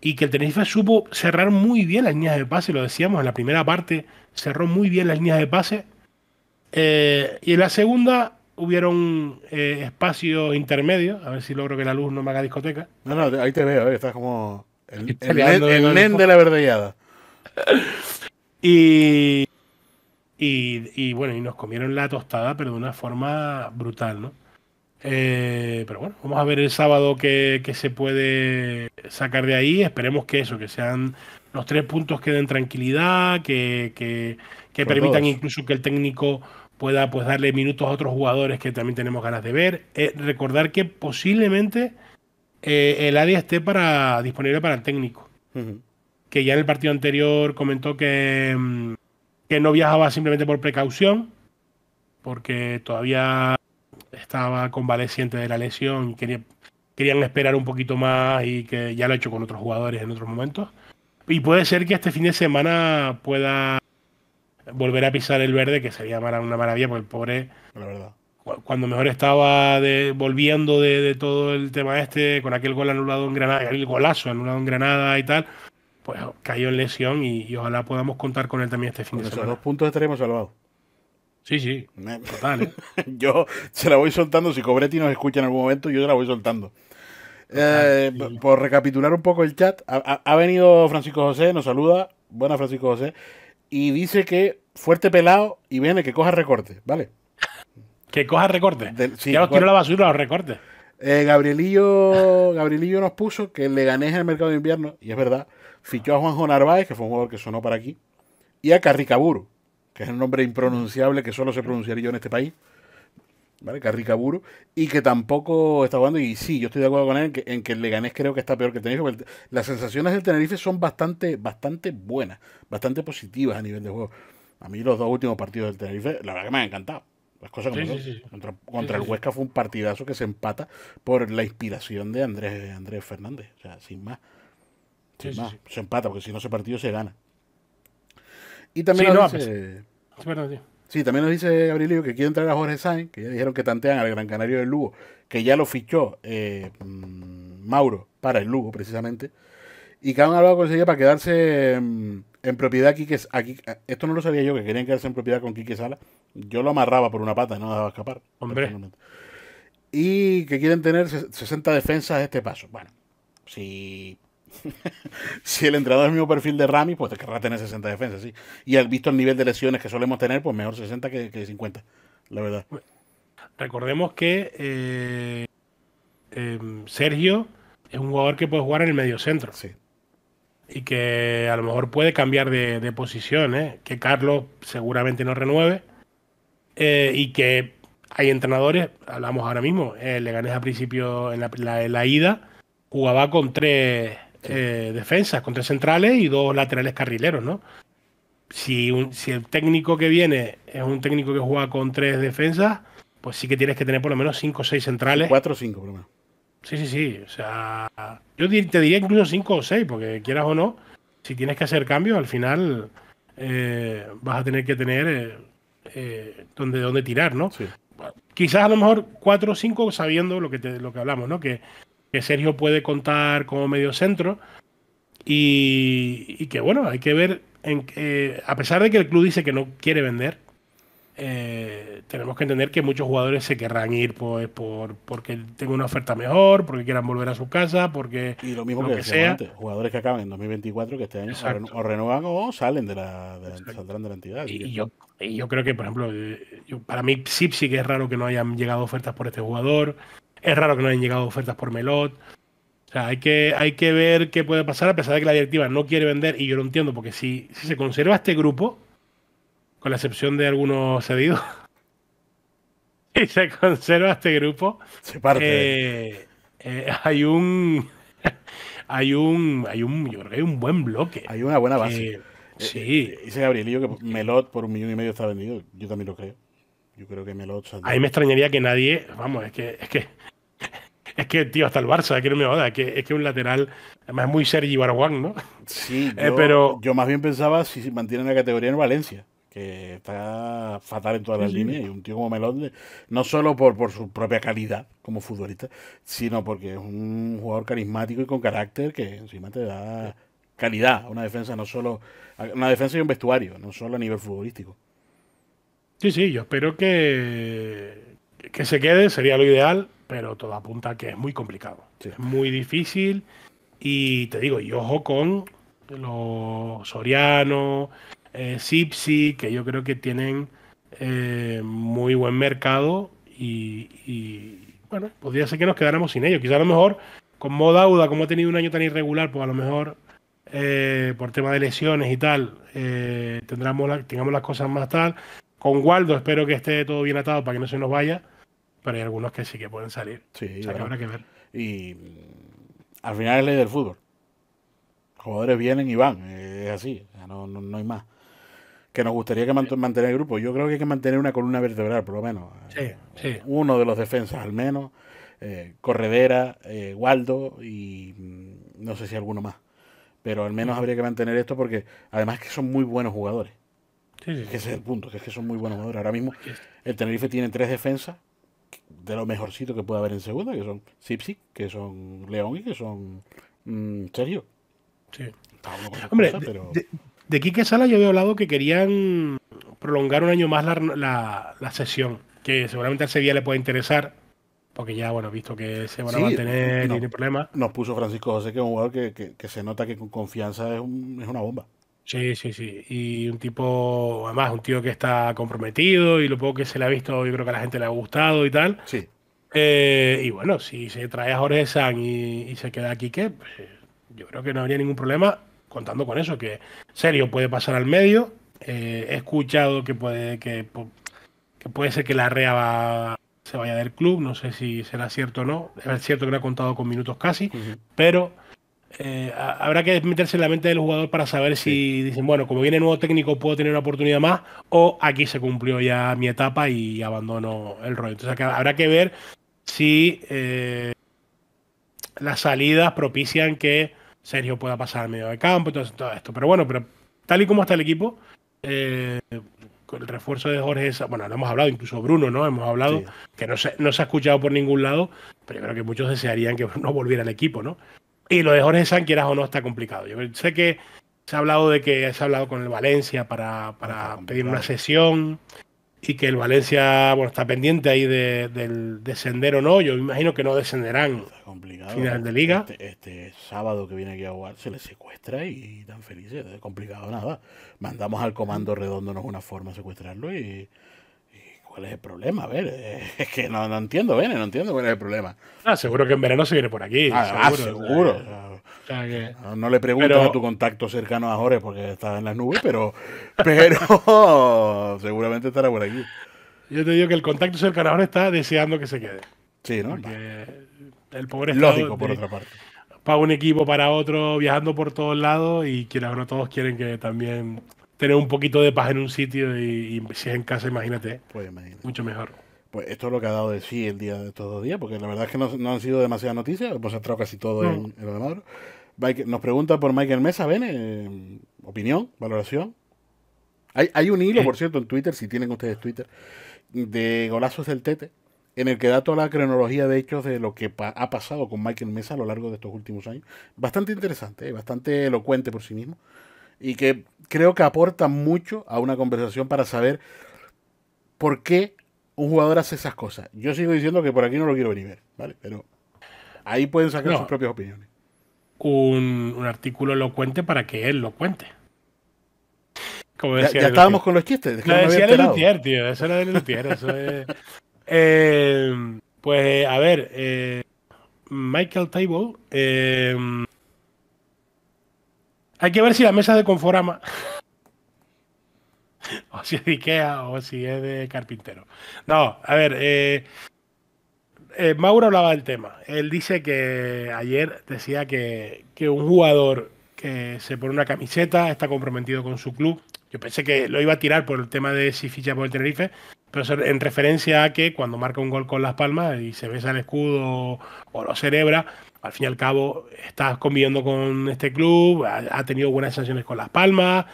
y que el Tenerife supo cerrar muy bien las líneas de pase, lo decíamos en la primera parte, cerró muy bien las líneas de pase. Eh, y en la segunda hubieron eh, espacio intermedio, a ver si logro que la luz no me haga discoteca. No, no, ahí te veo, eh, estás como el, el, de la verdellada. <laughs> y, y, y bueno, y nos comieron la tostada, pero de una forma brutal, ¿no? Eh, pero bueno, vamos a ver el sábado que, se puede sacar de ahí. Esperemos que eso, que sean los tres puntos que den tranquilidad, que, permitan incluso que el técnico pueda pues darle minutos a otros jugadores que también tenemos ganas de ver. Eh, recordar que posiblemente eh, el área esté para, disponible para el técnico. Que ya en el partido anterior comentó que, mm, que no viajaba simplemente por precaución, porque todavía estaba convaleciente de la lesión y querían esperar un poquito más y que ya lo ha hecho con otros jugadores en otros momentos. Y puede ser que este fin de semana pueda volver a pisar el verde, que sería una maravilla, porque el pobre, cuando mejor estaba de, volviendo de, todo el tema este, con aquel gol anulado en Granada, el golazo anulado en Granada y tal, pues cayó en lesión y, ojalá podamos contar con él también este fin de semana. Los dos puntos estaremos salvados. Sí, sí, total. ¿eh? <laughs> yo se la voy soltando, si Cobretti nos escucha en algún momento, yo se la voy soltando. Eh, por recapitular un poco el chat, ha, venido Francisco José, nos saluda, buena Francisco José, y dice que fuerte pelado y viene que coja recorte, ¿vale? Que coja recorte. ya tiro la basura los recortes. Eh, Gabrielillo, Gabrielillo nos puso que le gané en el mercado de invierno, y es verdad, fichó a Juanjo Narváez, que fue un jugador que sonó para aquí, y a Carricaburu que es un nombre impronunciable que solo se pronunciaría yo en este país, ¿vale? Carricaburo, y que tampoco está jugando. Y sí, yo estoy de acuerdo con él en que, en que el Leganés creo que está peor que el Tenerife. Porque las sensaciones del Tenerife son bastante, bastante buenas, bastante positivas a nivel de juego. A mí los dos últimos partidos del Tenerife, la verdad que me han encantado. Las cosas Contra, el Huesca fue un partidazo que se empata por la inspiración de Andrés, Andrés Fernández. O sea, sin más. Sin más. Se empata, porque si no ese partido se gana. Y también nos dice, pues. también nos dice Abrilio que quiere entrar a Jorge Sainz, que ya dijeron que tantean al Gran Canario del Lugo, que ya lo fichó eh, mm, Mauro para el Lugo, precisamente. Y que han hablado con para quedarse mm, en, propiedad Quique, aquí Esto no lo sabía yo, que querían quedarse en propiedad con Quique Sala. Yo lo amarraba por una pata y no dejaba escapar. Hombre. Y que quieren tener 60 defensas de este paso. Bueno, si <laughs> si el entrenador es el mismo perfil de Rami, pues te querrá tener 60 defensas, Y visto el nivel de lesiones que solemos tener, pues mejor 60 que, 50, la verdad. Recordemos que eh, em, Sergio es un jugador que puede jugar en el medio centro. Sí. Y que a lo mejor puede cambiar de, posición, ¿eh? que Carlos seguramente no renueve. Eh, y que hay entrenadores, hablamos ahora mismo, le gané al principio en la, en la ida, jugaba con tres eh, defensas, con tres centrales y dos laterales carrileros, ¿no? Si, si el técnico que viene es un técnico que juega con tres defensas, pues sí que tienes que tener por lo menos cinco o seis centrales. Cuatro o cinco, por lo menos. Sí, sí, sí. O sea, yo te diría incluso cinco o seis, porque quieras o no, si tienes que hacer cambios, al final eh, vas a tener que tener eh, donde, tirar, ¿no? Quizás a lo mejor cuatro o cinco sabiendo lo que, lo que hablamos, ¿no? Que que Sergio puede contar como medio centro. Y, que bueno, hay que ver, en, eh, a pesar de que el club dice que no quiere vender, eh, tenemos que entender que muchos jugadores se querrán ir pues, por, porque tengan una oferta mejor, porque quieran volver a su casa, porque. Y lo mismo que, jugadores que acaban en 2024 que estén o renuevan o salen de la, de la entidad. Y, yo, yo creo que, por ejemplo, eh, para mí sí que es raro que no hayan llegado ofertas por este jugador. Es raro que no hayan llegado ofertas por Melot. O sea, hay que, hay que ver qué puede pasar, a pesar de que la directiva no quiere vender, y yo lo entiendo, porque si, se conserva este grupo, con la excepción de algunos cedidos, y <laughs> se conserva este grupo, se parte. Eh, eh, <laughs> hay un. Hay un. Hay un. hay un buen bloque. Hay una buena base. sí. Eh, dice Gabrielillo que Melot por un millón y medio está vendido. Yo también lo creo. Yo creo que me Ahí A me extrañaría que nadie. Vamos, es que. Es que, es que tío, hasta el Barça, que no me a que, es que un lateral. Además, es muy Sergi Barguán, ¿no? Sí, eh, yo, pero. Yo más bien pensaba si mantienen la categoría en Valencia, que está fatal en todas las líneas. Y un tío como Melón, no solo por, por su propia calidad como futbolista, sino porque es un jugador carismático y con carácter que encima te da calidad. a Una defensa, no solo. Una defensa y un vestuario, no solo a nivel futbolístico. Sí, sí, yo espero que, que se quede, sería lo ideal, pero todo apunta que es muy complicado. Es muy difícil. Y te digo, y ojo con los Soriano, eh, Sipsi, que yo creo que tienen eh, muy buen mercado. Y, bueno, podría ser que nos quedáramos sin ellos. Quizá a lo mejor con Modauda, como ha tenido un año tan irregular, pues a lo mejor eh, por tema de lesiones y tal, eh, tendremos tengamos las cosas más tal. Con Waldo espero que esté todo bien atado para que no se nos vaya, pero hay algunos que sí que pueden salir. Sí, que Y mm, al final es ley del fútbol. jugadores vienen y van, es así, no, hay más. Que nos gustaría que mantener el grupo. Yo creo que hay que mantener una columna vertebral, por lo menos. Sí, eh, sí. Uno de los defensas, al menos. Eh, Corredera, eh, Waldo y mm, no sé si alguno más. Pero al menos habría que mantener esto porque además que son muy buenos jugadores. Sí, Ese es el punto, que es que son muy buenos jugadores. Ahora mismo el Tenerife tiene tres defensas de lo mejorcito que puede haber en segunda, que son Sipsi, que son León y que son mmm, Sergio. Sí. Hombre, pero... de, Quique Sala yo había hablado que querían prolongar un año más la, sesión, que seguramente ese Sevilla le puede interesar, porque ya, bueno, visto que se van a mantener, no, tiene problemas. Nos puso Francisco José, que es un jugador que, se nota que con confianza es, es una bomba. Sí, sí, sí. Y un tipo, además, un tío que está comprometido y lo poco que se le ha visto, yo creo que a la gente le ha gustado y tal. Sí. Eh, y bueno, si se trae a Jorge San y, se queda aquí, que pues, yo creo que no habría ningún problema contando con eso, que serio puede pasar al medio. Eh, he escuchado que puede que, puede ser que la REA se vaya del club, no sé si será cierto o no. Es cierto que no ha contado con minutos casi, pero eh, habrá que meterse en la mente del jugador para saber si dicen, bueno, como viene nuevo técnico puedo tener una oportunidad más o aquí se cumplió ya mi etapa y abandono el rol Entonces habrá que ver si eh, las salidas propician que Sergio pueda pasar al medio de campo, entonces todo esto. Pero bueno, pero tal y como está el equipo, con eh, el refuerzo de Jorge, bueno, lo hemos hablado, incluso Bruno, ¿no? Hemos hablado, que no se, no se ha escuchado por ningún lado, pero yo creo que muchos desearían que no <laughs> volviera al equipo, ¿no? Y lo de Jorge San, quieras o no, está complicado. Yo sé que se ha hablado de que se ha hablado con el Valencia para, para pedir una sesión y que el Valencia bueno está pendiente ahí de, del descender o no. Yo imagino que no descenderán. complicado. Final de liga. Este, este, sábado que viene aquí a jugar se le secuestra y, y, tan felices. Complicado nada. Mandamos al comando es una forma de secuestrarlo y ¿cuál es el problema? A ver, <laughs> es que no, no entiendo, Bene, no entiendo cuál es el problema. Ah, seguro que en verano se viene por aquí. Ah, seguro. Ah, no, le preguntas a tu contacto cercano a Jorge porque está en las nubes, pero, <laughs> pero <laughs> seguramente estará por aquí. Yo te digo que el contacto cercano a Jorge está deseando que se quede. Sí, ¿no? el pobre Lógico, por otra parte para un equipo, para otro, viajando por todos lados y quien ahora todos quieren que también tener un poquito de paz en un sitio y, si es en casa, pues imagínate. Mucho mejor. Pues esto es lo que ha dado de sí el día de estos dos días, porque la verdad es que no, han sido demasiadas noticias, hemos entrado casi todo en, lo de Nos pregunta por Michael Mesa, ¿ven? Eh, opinión, valoración. Hay, hay un hilo, por cierto, en Twitter, si tienen ustedes Twitter, de golazos del Tete, en el que da toda la cronología de hechos de lo que ha pasado con Michael Mesa a lo largo de estos últimos años. Bastante interesante, eh, bastante elocuente por sí mismo y que creo que aporta mucho a una conversación para saber por qué un jugador hace esas cosas. Yo sigo diciendo que por aquí no lo quiero venir, ¿vale? Pero ahí pueden sacar sus propias opiniones. Un, un, artículo lo cuente para que él lo cuente. Como decía ya, estábamos con los chistes. Lo decía de Lutier, tío. Eso era de Lutier. Eh, pues, a ver. Eh, Michael Table hay que ver si la mesa de Conforama. <laughs> o si es de Ikea o si es de carpintero. No, a ver. Eh, eh, Mauro hablaba del tema. Él dice que ayer decía que, que un jugador que se pone una camiseta está comprometido con su club. Yo pensé que lo iba a tirar por el tema de si ficha por el Tenerife, pero en referencia a que cuando marca un gol con las palmas y se besa el escudo o lo celebra, al fin y al cabo, estás conviviendo con este club, ha, tenido buenas sanciones con Las Palmas,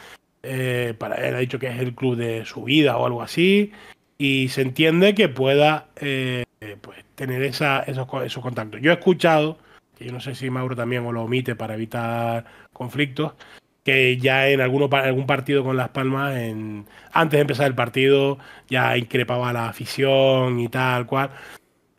eh, para él ha dicho que es el club de su vida o algo así, y se entiende que pueda eh, pues, tener esa, esos, esos contactos. Yo he escuchado, que yo no sé si Mauro también lo omite para evitar conflictos, que ya en alguno, algún partido con Las Palmas, en, antes de empezar el partido, ya increpaba la afición y tal cual.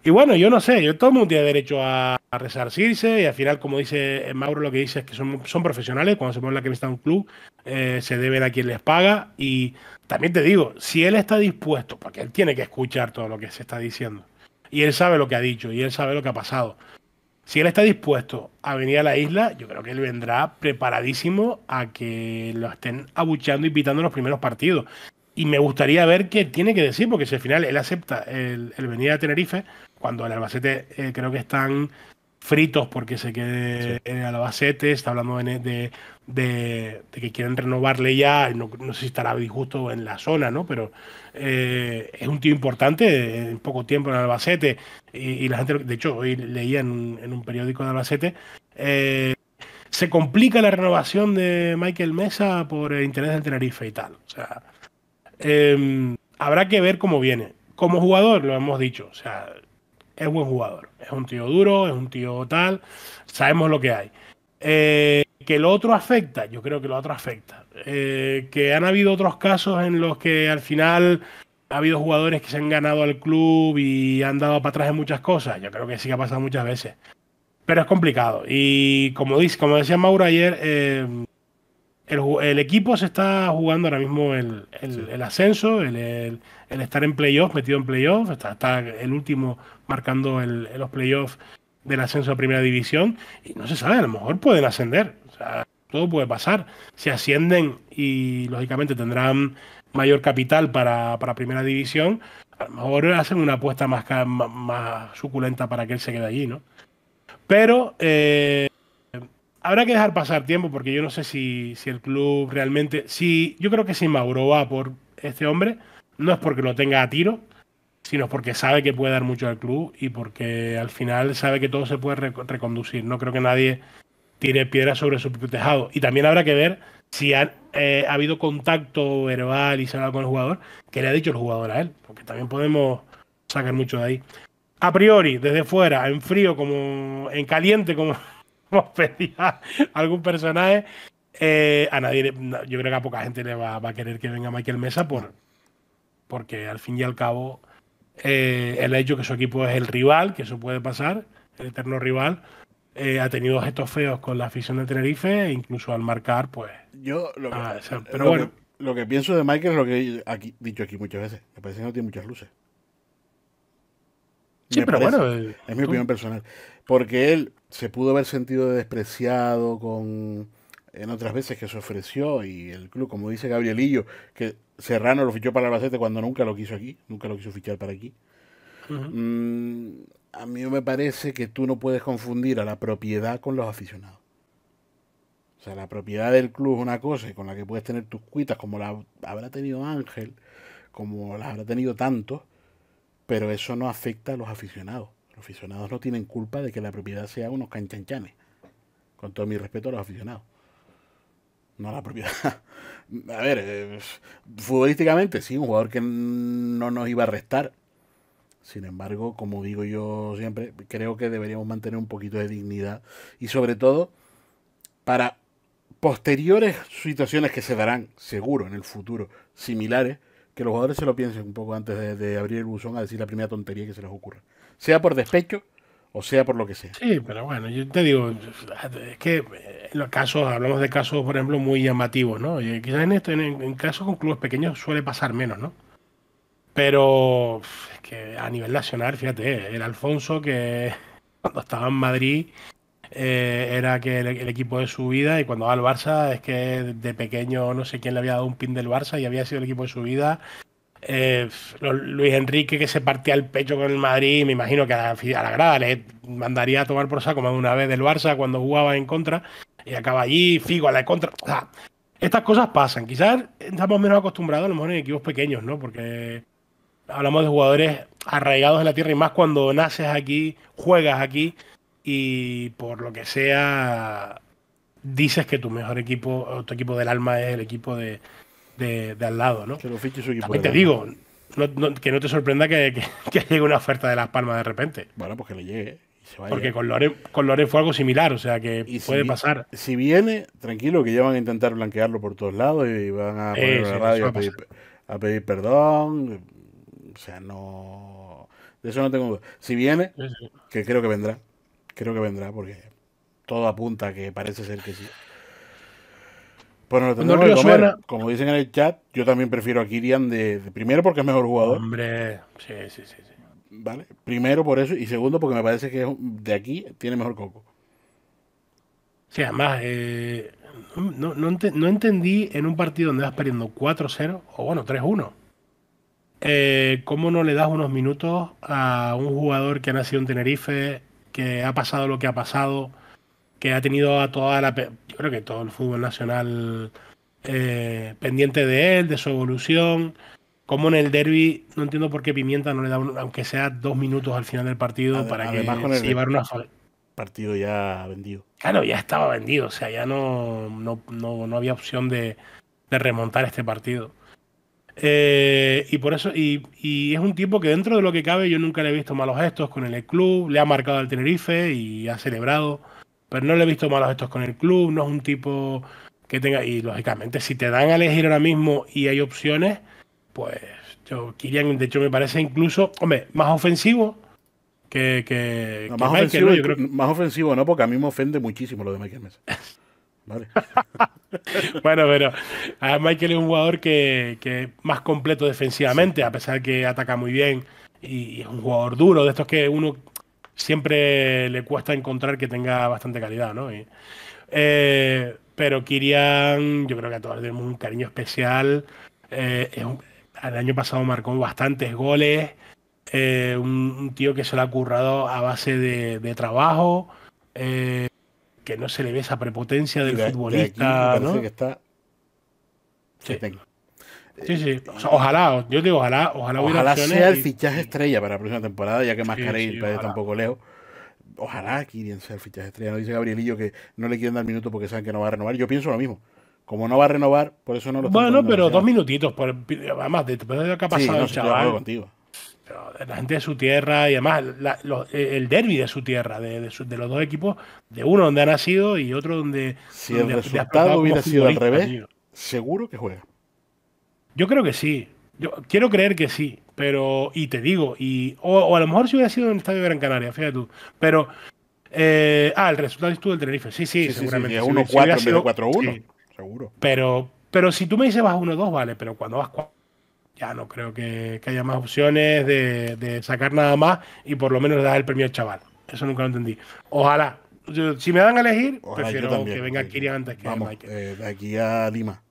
Y bueno, yo no sé, yo todo el mundo tiene derecho a, resarcirse y al final, como dice Mauro, lo que dice es que son, profesionales, cuando se pone la camiseta de un club, eh, se deben a quien les paga y también te digo, si él está dispuesto, porque él tiene que escuchar todo lo que se está diciendo y él sabe lo que ha dicho y él sabe lo que ha pasado, si él está dispuesto a venir a la isla, yo creo que él vendrá preparadísimo a que lo estén abucheando y pitando en los primeros partidos. Y me gustaría ver qué tiene que decir, porque si al final él acepta el venir a Tenerife, cuando el Albacete eh, creo que están fritos porque se quede en el Albacete, está hablando de, que quieren renovarle ya, no, sé si estará disgusto en la zona, ¿no? Pero eh, es un tío importante, en poco tiempo en Albacete, y, la gente, de hecho, hoy leía en un, periódico de Albacete, eh, se complica la renovación de Michael Mesa por el interés del Tenerife y tal. O sea, em, habrá que ver cómo viene. Como jugador, lo hemos dicho, o sea, es buen jugador. Es un tío duro, es un tío tal. Sabemos lo que hay. Eh, que lo otro afecta, yo creo que lo otro afecta. Eh, que han habido otros casos en los que al final ha habido jugadores que se han ganado al club y han dado para atrás en muchas cosas. Yo creo que sí ha pasado muchas veces. Pero es complicado. Y como, dice, como decía Mauro ayer, eh, el, equipo se está jugando ahora mismo el, ascenso, el, estar en playoff, metido en playoff. está el último marcando el, los playoffs del ascenso a primera división. Y no se sabe, a lo mejor pueden ascender. sea, todo puede pasar. Si ascienden y lógicamente tendrán mayor capital para, primera división, a lo mejor hacen una apuesta más, más, suculenta para que él se quede allí, ¿no? Pero eh, habrá que dejar pasar tiempo porque yo no sé si, si el club realmente. Si, yo creo que si Mauro va por este hombre, no es porque lo tenga a tiro, sino porque sabe que puede dar mucho al club y porque al final sabe que todo se puede reconducir. No creo que nadie tiene piedra sobre su tejado. Y también habrá que ver si eh, ha, habido contacto verbal y se con el jugador, que le ha dicho el jugador a él, porque también podemos sacar mucho de ahí. A priori, desde fuera, en frío, como en caliente, como, <laughs> pedía algún personaje, eh, a nadie, yo creo que a poca gente le va, a querer que venga Michael Mesa por, porque al fin y al cabo el eh, hecho que su equipo es el rival, que eso puede pasar, el eterno rival, eh, ha tenido gestos feos con la afición de Tenerife, e incluso al marcar, pues. Yo ah, lo que, pienso de Michael es lo que he dicho aquí muchas veces. Me parece que no tiene muchas luces. Sí, pero bueno. Eh, es mi opinión personal. Porque él se pudo haber sentido despreciado con en otras veces que se ofreció y el club, como dice Gabrielillo, que Serrano lo fichó para Albacete cuando nunca lo quiso aquí, nunca lo quiso fichar para aquí. Mm, a mí me parece que tú no puedes confundir a la propiedad con los aficionados. O sea, la propiedad del club es una cosa con la que puedes tener tus cuitas, como la habrá tenido Ángel, como las habrá tenido tantos, pero eso no afecta a los aficionados. Los aficionados no tienen culpa de que la propiedad sea unos canchanchanes. Con todo mi respeto a los aficionados no la propiedad. <laughs> A ver, eh, futbolísticamente sí, un jugador que no nos iba a restar. Sin embargo, como digo yo siempre, creo que deberíamos mantener un poquito de dignidad y sobre todo para posteriores situaciones que se darán, seguro, en el futuro, similares, que los jugadores se lo piensen un poco antes de, de abrir el buzón a decir la primera tontería que se les ocurra. Sea por despecho o sea por lo que sea. Sí, pero bueno, yo te digo, es que en eh, los casos, hablamos de casos, por ejemplo, muy llamativos, ¿no? Y quizás en esto, en, casos con clubes pequeños suele pasar menos, ¿no? Pero que a nivel nacional, fíjate, el Alfonso que <laughs> cuando estaba en Madrid eh, era que el, el, equipo de su vida y cuando va al Barça es que de pequeño no sé quién le había dado un pin del Barça y había sido el equipo de su vida eh, Luis Enrique que se partía el pecho con el Madrid, me imagino que a la, grada le mandaría a tomar por saco más una vez del Barça cuando jugaba en contra y acaba allí, Figo a la contra. estas cosas pasan. Quizás estamos menos acostumbrados a lo mejor en equipos pequeños, ¿no? Porque hablamos de jugadores arraigados en la tierra y más cuando naces aquí, juegas aquí y por lo que sea dices que tu mejor equipo, o tu equipo del alma es el equipo de, de, al lado, ¿no? Que lo fiche su equipo. te digo, no, que no te sorprenda que, llegue una oferta de Las Palmas de repente. Bueno, pues que le llegue. Porque con Lore con Lore fue algo similar, o sea que puede pasar. Si viene, tranquilo, que ya van a intentar blanquearlo por todos lados y van a poner la radio a, pedir, perdón. O sea, no. De eso no tengo duda. Si viene, que creo que vendrá. Creo que vendrá porque todo apunta que parece ser que sí. Bueno, lo Como dicen en el chat, yo también prefiero a Kirian de, primero porque es mejor jugador. Hombre, sí, sí, sí, sí. Vale, primero por eso y segundo porque me parece que de aquí tiene mejor coco. Sí, además, eh, no, entendí en un partido donde vas perdiendo 4-0 o bueno, 3-1. Eh, ¿Cómo no le das unos minutos a un jugador que ha nacido en Tenerife, que ha pasado lo que ha pasado? que ha tenido a toda la. Yo creo que todo el fútbol nacional eh, pendiente de él, de su evolución. Como en el derby, no entiendo por qué Pimienta no le da, aunque sea dos minutos al final del partido, para que llevar una. Partido ya vendido. Claro, ya estaba vendido, o sea, ya no, no, había opción de, remontar este partido. Eh, y por eso, y, y, es un tipo que dentro de lo que cabe, yo nunca le he visto malos gestos con el club, le ha marcado al Tenerife y ha celebrado. Pero no le he visto malos estos con el club, no es un tipo que tenga. Y lógicamente, si te dan a elegir ahora mismo y hay opciones, pues yo, quería, de hecho, me parece incluso, hombre, más ofensivo que. más, ofensivo, ¿no? más ofensivo no, porque a mí me ofende muchísimo lo de Michael Messi. <laughs> Vale. bueno, pero Michael es un jugador que, es más completo defensivamente, a pesar que ataca muy bien y es un jugador duro, de estos que uno siempre le cuesta encontrar que tenga bastante calidad, ¿no? Eh, pero Kirian, yo creo que a todos tenemos un cariño especial. Eh, el año pasado marcó bastantes goles. Eh, un, tío que se lo ha currado a base de, trabajo. que no se le ve esa prepotencia del futbolista. que está Sí, sí. Ojalá, yo digo, ojalá, ojalá, ojalá sea el fichaje estrella para la próxima temporada, ya que más sí, tampoco lejos Ojalá quieren sea el fichaje estrella. dice Gabrielillo que no le quieren dar minuto porque saben que no va a renovar. Yo pienso lo mismo. Como no va a renovar, por eso no lo Bueno, pero dos minutitos. además, de lo que ha pasado, sí, la gente de su tierra y además eh, el derby de su tierra, de, los dos equipos, de uno donde ha nacido y otro donde. Si el resultado hubiera sido al revés, seguro que juega. Yo creo que sí. Yo quiero creer que sí, pero. Y te digo, y. O, a lo mejor si hubiera sido en el Estadio de Gran Canaria, fíjate tú. Pero. Eh, ah, el resultado estuvo del Tenerife. Sí, sí, seguramente. 1-4 4-1. Seguro. Pero, pero si tú me dices vas 1-2, vale, pero cuando vas 4 ya no creo que, que haya más opciones de, de, sacar nada más y por lo menos dar el premio al chaval. Eso nunca lo entendí. Ojalá. si me dan a elegir, prefiero que venga Kirian antes que Michael. Eh, de aquí a Lima.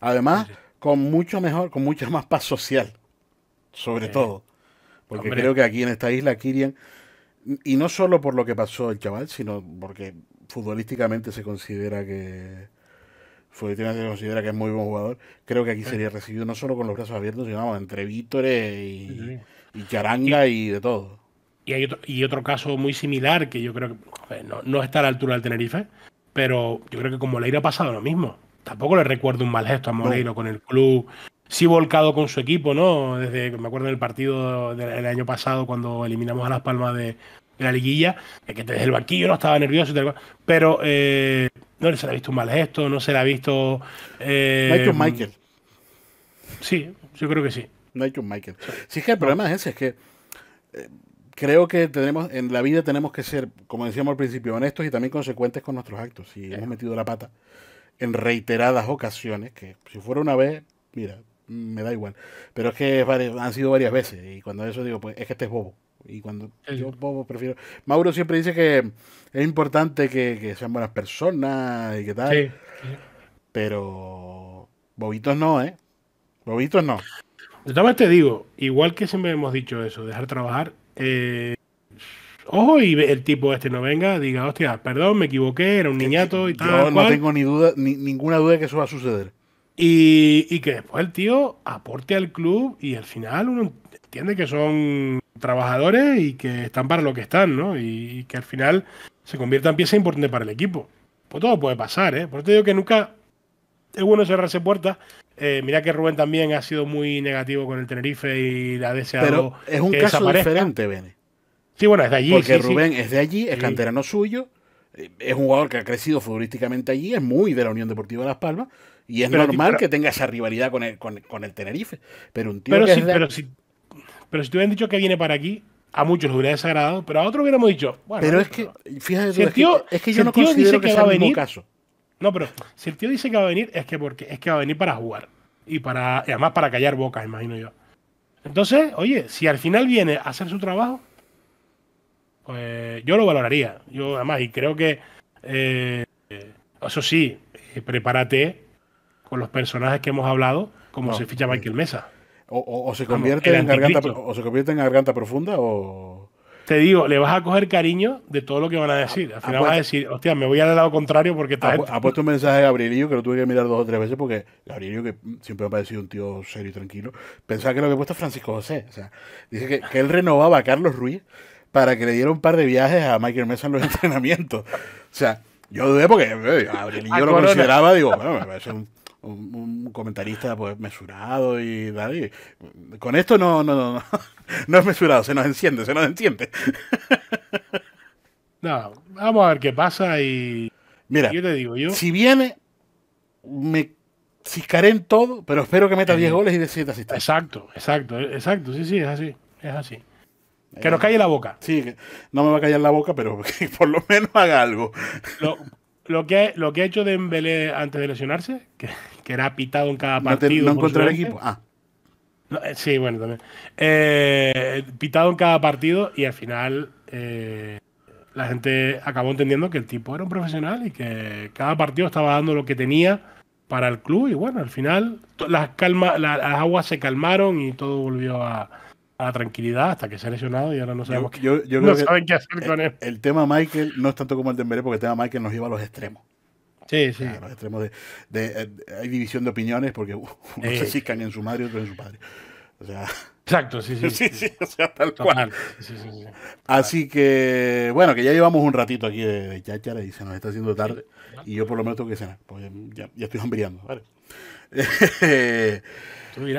Además, con mucho mejor, con mucho más paz social, sobre todo. Porque creo que aquí en esta isla, Kirian, y no solo por lo que pasó el chaval, sino porque futbolísticamente se considera que se considera que es muy buen jugador, creo que aquí sería recibido no solo con los brazos abiertos, sino entre Vítores y, Charanga y, de todo. Y hay otro, y otro caso muy similar que yo creo que no, no está a la altura del Tenerife, pero yo creo que como Leira ha pasado lo mismo tampoco le recuerdo un mal gesto a Moreiro con el club. Sí volcado con su equipo, ¿no? Desde, me acuerdo del partido del año pasado cuando eliminamos a Las Palmas de, la liguilla, que desde el banquillo no estaba nervioso, pero eh, no se le ha visto un mal gesto, no se le ha visto... Eh, Michael Michael. Sí, yo creo que sí. Michael Michael. Sí, es que el problema es ese, es que... Eh, creo que tenemos en la vida tenemos que ser, como decíamos al principio, honestos y también consecuentes con nuestros actos. Si hemos metido la pata, en reiteradas ocasiones, que si fuera una vez, mira, me da igual. Pero es que han sido varias veces y cuando eso digo, pues es que este es bobo. Y cuando yo bobo prefiero... Mauro siempre dice que es importante que, sean buenas personas y que tal. Sí, Pero bobitos no, ¿eh? Bobitos no. Yo te digo, igual que siempre hemos dicho eso, dejar trabajar, eh, ojo y el tipo este no venga, diga, hostia, perdón, me equivoqué, era un niñato y tal. Yo no tengo ni duda, ni, ninguna duda de que eso va a suceder. Y, que después el tío aporte al club y al final uno entiende que son trabajadores y que están para lo que están, ¿no? Y, que al final se convierta en pieza importante para el equipo. Pues todo puede pasar, ¿eh? Por eso te digo que nunca es bueno cerrarse puertas. Eh, mira que Rubén también ha sido muy negativo con el Tenerife y la ha deseado. Pero es un que caso desaparezca. diferente, Bene. Sí, bueno, es de allí. Porque Rubén es de allí, es canterano suyo, eh, es un jugador que ha crecido futbolísticamente allí, es muy de la Unión Deportiva de Las Palmas, y es normal que tenga esa rivalidad con el, con, el Tenerife. Pero un tío pero que si, es pero, si, te hubieran dicho que viene para aquí, a muchos le hubiera desagradado, pero a otros hubiéramos dicho. pero es que, fíjate, es, que, yo no considero que, sea va Caso. No, pero si el tío dice que va a venir, es que porque es que va a venir para jugar. Y para. Y además para callar bocas, imagino yo. Entonces, oye, si al final viene a hacer su trabajo, eh, yo lo valoraría. Yo además, y creo que, eh, eso sí, eh, prepárate con los personajes que hemos hablado, como se ficha Michael Mesa. O, se convierte en garganta, o se convierte en garganta profunda o... Te digo, le vas a coger cariño de todo lo que van a decir. Al final vas a decir, hostia, me voy al lado contrario porque está. Ha, puesto un mensaje de Gabrielillo que lo tuve que mirar dos o tres veces porque Gabrielillo, que siempre me ha parecido un tío serio y tranquilo, pensaba que lo que ha puesto Francisco José. O sea, dice que, que él renovaba a Carlos Ruiz para que le diera un par de viajes a Michael Mesa en los <laughs> entrenamientos. O sea, yo dudé porque eh, yo ah, lo consideraba, digo, bueno, me parece un, comentarista pues, mesurado y, con esto no, no, no, <laughs> no es mesurado, se nos enciende, se nos enciende. <laughs> No, vamos a ver qué pasa y. Mira, yo te digo yo. Si viene, me ciscaré en todo, pero espero que meta 10 eh, goles y de 7 asistencias. Exacto, exacto, exacto, sí, sí, es así, es así. Que nos calle la boca. Sí, no me va a callar la boca, pero <laughs> que por lo menos haga algo. Lo, que, lo que ha hecho Dembélé antes de lesionarse, que, era pitado en cada partido. No, el equipo. Ah. Eh, sí, bueno, también. Eh, pitado en cada partido y al final eh, la gente acabó entendiendo que el tipo era un profesional y que cada partido estaba dando lo que tenía para el club y bueno, al final las, las aguas se calmaron y todo volvió a, a la tranquilidad hasta que se ha lesionado y ahora no sabemos <laughs> no saben qué hacer el, con él. El tema Michael no es tanto como el de Dembélé porque el tema Michael nos lleva a los extremos. Sí, sí. A los extremos de, eh, hay división de opiniones porque <laughs> uno se ciscan en su madre y otro en su padre. O sea, Exacto, sí, sí. <laughs> sí, o sea, tal cual. Sí, sí, sí, Así que, bueno, que ya llevamos un ratito aquí de, de cháchara y se nos está haciendo tarde. Y yo por lo menos tengo que cenar, porque ya, ya estoy hambriando. ¿vale? Eh,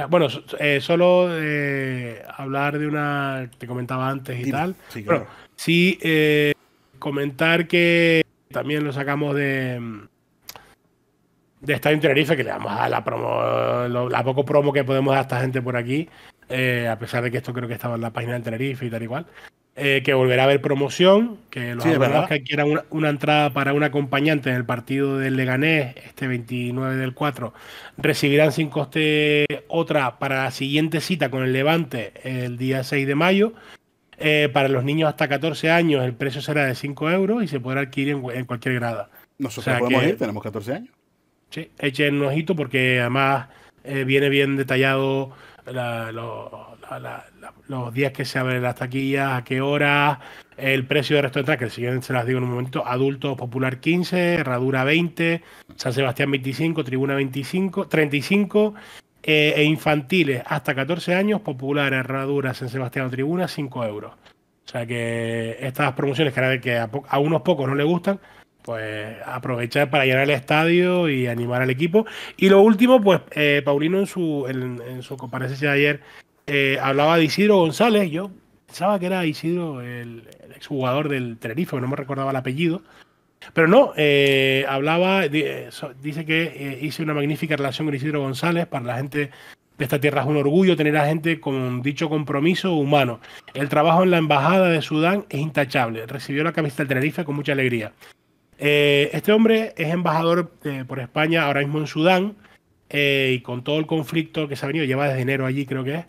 bueno, eh, solo eh, hablar de una. Te comentaba antes y tal. Sí, claro. sí eh, comentar que también lo sacamos de. Mm, de Estadio Tenerife, que le damos a la promo, la poco promo que podemos dar a esta gente por aquí, a pesar de que esto creo que estaba en la página de Tenerife y tal y cual. Eh, que volverá a haber promoción, que los que adquieran una, entrada para un acompañante en el partido del Leganés este 29 del 4 recibirán sin coste otra para la siguiente cita con el Levante el día 6 de mayo. Eh, para los niños hasta 14 años el precio será de 5 euros y se podrá adquirir en, cualquier grada. Nosotros podemos ir, tenemos 14 años. Sí, echen un ojito porque además eh, viene bien detallado la los días que se abren las taquillas, a qué hora, el precio de resto de entradas, que el se las digo en un momento, adultos popular 15, herradura 20, San Sebastián 25, tribuna 25, 35 eh, e infantiles hasta 14 años, popular, herradura, San Sebastián o tribuna 5 euros. O sea que estas promociones que a, unos pocos no les gustan, pues aprovechar para llenar el estadio y animar al equipo. Y lo último, pues eh, Paulino en su, en su comparecencia de ayer eh, hablaba de Isidro González, yo pensaba que era Isidro el, exjugador del Tenerife, no me recordaba el apellido. Pero no, eh, hablaba, eh, dice que hice una magnífica relación con Isidro González, para la gente de esta tierra es un orgullo tener a gente con dicho compromiso humano. El trabajo en la Embajada de Sudán es intachable, recibió la camiseta del Tenerife con mucha alegría. este hombre es embajador por España ahora mismo en Sudán y con todo el conflicto que se ha venido, lleva desde enero allí creo que es.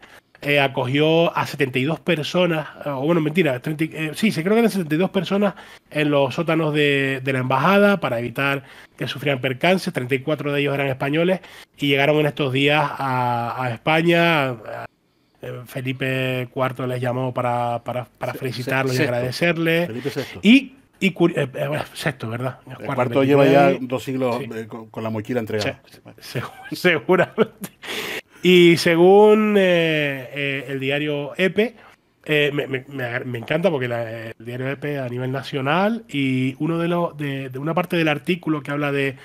Eh, acogió a 72 personas, eh, o bueno, mentira, eh, sí, se creo que eran 72 personas en los sótanos de, la embajada para evitar que sufrieran percances, 34 de ellos eran españoles y llegaron en estos días a, España. Felipe IV les llamó para, para, felicitarlos y agradecerles. Felipe VI. Y, sexto, ¿verdad? El cuarto, lleva ya dos siglos con, la mochila entregada. <laughs> seguramente. Y según eh, eh, el diario EPE, eh, me, encanta porque el diario EPE a nivel nacional y uno de los de, una parte del artículo que habla de,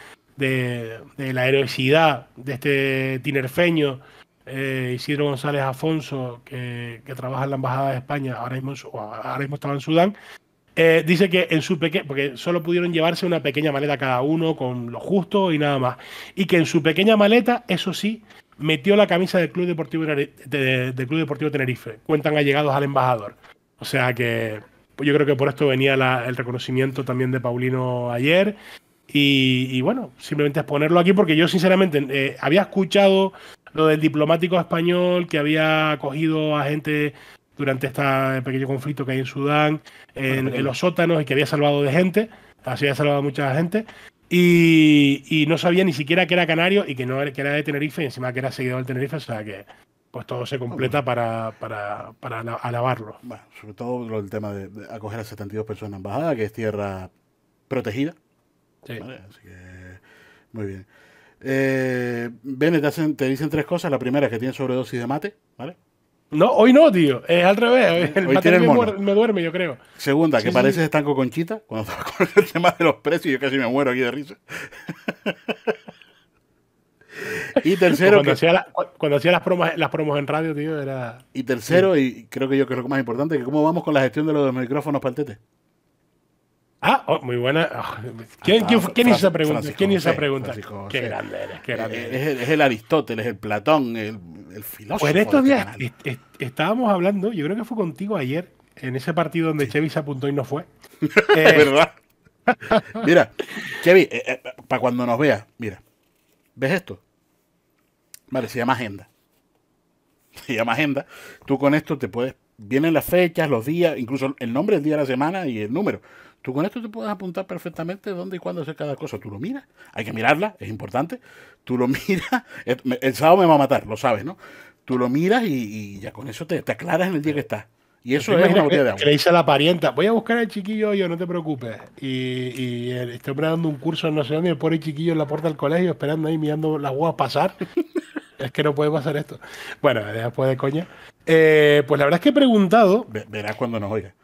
la heroicidad de este tinerfeño Isidro González Afonso que, trabaja en la embajada de España ahora mismo ahora mismo estaba en Sudán dice que en su pequeña porque solo pudieron llevarse una pequeña maleta cada uno con lo justo y nada más y que en su pequeña maleta eso sí metió la camisa del Club Deportivo, de, del Club Deportivo Tenerife. Cuentan allegados al embajador. O sea que pues, yo creo que por esto venía el reconocimiento también de Paulino ayer. Y, bueno, simplemente exponerlo aquí porque yo sinceramente eh, había escuchado lo del diplomático español que había acogido a gente durante este pequeño conflicto que hay en Sudán, en, en los sótanos y que había salvado de gente, así había salvado a mucha gente, y, no sabía ni siquiera que era canario y que no que era de Tenerife, y encima que era seguidor del Tenerife, o sea que pues todo se completa ah, para, para, alabarlo. Bueno, sobre todo el tema de, acoger a 72 personas en embajada, que es tierra protegida. Sí. así que, muy bien. Eh, te, te dicen tres cosas. La primera es que tiene sobredosis de mate, ¿vale? No, hoy no, tío. Es al revés. El hoy tiene el mono. Me, duerme, yo creo. Segunda, que pareces estanco conchita cuando estaba con el tema de los precios. Yo casi me muero aquí de risa. <laughs> y tercero. Cuando, que... hacía cuando, hacía las promos, en radio, tío, era. Y tercero, y creo que yo creo que es lo más importante, que cómo vamos con la gestión de los micrófonos para Ah, oh, muy buena. Ah, ah, ¿Quién, hizo esa pregunta? ¿Quién hizo esa pregunta? qué grande eres, qué grande eh, Es, el, es el Aristóteles, el Platón, el el filósofo. Pues estos días estábamos hablando, yo creo que fue contigo ayer, en ese partido donde Chevy se apuntó y no fue. <laughs> Eh, ¿Verdad? <laughs> mira, Chevy, eh, eh, para cuando nos vea, mira, ¿ves esto? Vale, se llama agenda. Se llama agenda. Tú con esto te puedes. Vienen las fechas, los días, incluso el nombre, el día de la semana y el número. Tú con esto te puedes apuntar perfectamente dónde y cuándo hacer cada cosa. Tú lo miras, hay que mirarla, es importante. Tú lo <laughs> miras, eh, el sábado me va a matar, lo sabes, ¿no? Tú lo miras y, ya con eso te, te, aclaras en el día que estás. Y eso es una botella de agua. le dice a la parienta, voy a buscar al chiquillo yo, no te preocupes. Y, y estoy dando un curso en no sé y el pobre chiquillo en la puerta del colegio esperando ahí mirando las guas pasar. <laughs> es que no puede pasar esto. Bueno, después de coña. Eh, pues la verdad es que he preguntado. Verás cuando nos oiga.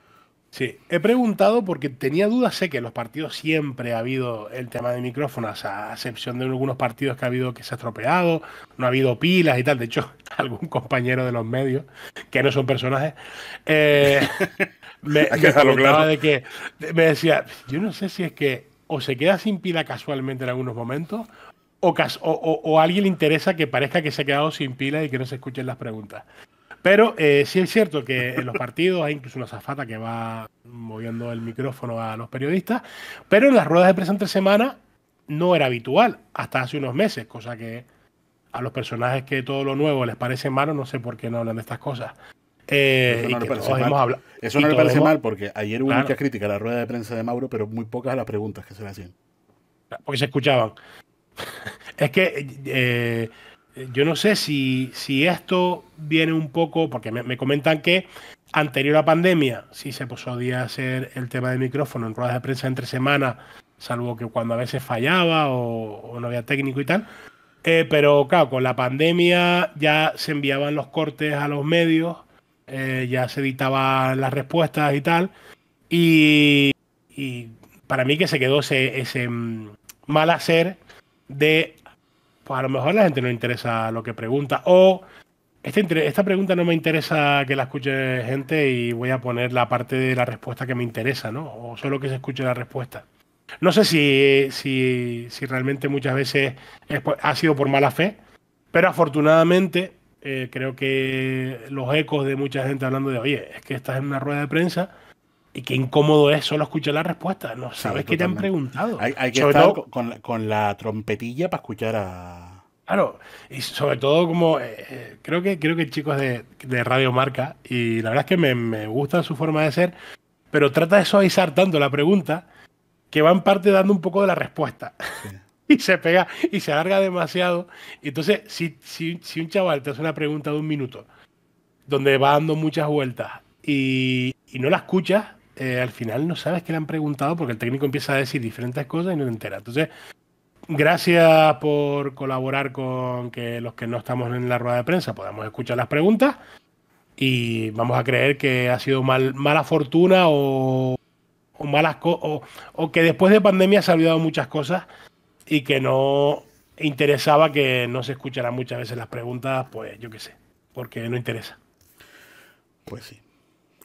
Sí, he preguntado porque tenía dudas, sé que en los partidos siempre ha habido el tema de micrófonos, a excepción de algunos partidos que ha habido que se ha estropeado, no ha habido pilas y tal, de hecho, <laughs> algún compañero de los medios, que no son personajes, eh, <laughs> me, de que me decía, yo no sé si es que o se queda sin pila casualmente en algunos momentos, o, o, o, a alguien le interesa que parezca que se ha quedado sin pila y que no se escuchen las preguntas. Pero eh, sí es cierto que en los partidos hay incluso una zafata que va moviendo el micrófono a los periodistas, pero en las ruedas de prensa entre semana no era habitual hasta hace unos meses, cosa que a los personajes que todo lo nuevo les parece malo, no sé por qué no hablan de estas cosas. Eh, eso no, le parece, mal. porque ayer hubo muchas críticas a la rueda de prensa de Mauro, pero muy pocas las preguntas que se le hacían. Porque se escuchaban. <laughs> es que eh, eh, yo no sé si, si esto viene un poco, porque me, comentan que anterior a la pandemia sí se podía hacer el tema de micrófono en ruedas de prensa entre semanas, salvo que cuando a veces fallaba o, no había técnico y tal. Eh, pero claro, con la pandemia ya se enviaban los cortes a los medios, eh, ya se editaban las respuestas y tal. Y, para mí que se quedó ese, ese mm, mal hacer de pues a lo mejor la gente no interesa lo que pregunta. O este esta pregunta no me interesa que la escuche gente y voy a poner la parte de la respuesta que me interesa, ¿no? O solo que se escuche la respuesta. No sé si, realmente muchas veces ha sido por mala fe, pero afortunadamente eh, creo que los ecos de mucha gente hablando de, oye, es que estás en una rueda de prensa y qué incómodo es solo escuchar la respuesta. No sabes qué te han preguntado. Hay, que sobre con, la trompetilla para escuchar a. Claro, y sobre todo como eh, eh, creo que creo que es de, de Radio Marca, y la verdad es que me, gusta su forma de ser, pero trata de suavizar tanto la pregunta que va en parte dando un poco de la respuesta. <laughs> y se pega y se alarga demasiado. Entonces, si, si, si un chaval te hace una pregunta de un minuto, donde va dando muchas vueltas y, y no la escuchas, eh, al final no sabes qué le han preguntado porque el técnico empieza a decir diferentes cosas y no te entera. Entonces, gracias por colaborar con que los que no estamos en la rueda de prensa podamos escuchar las preguntas y vamos a creer que ha sido mala fortuna o, malas o, o que después de pandemia se ha olvidado muchas cosas y que no interesaba que no se escucharan muchas veces las preguntas, pues yo qué sé, porque no interesa. Pues sí.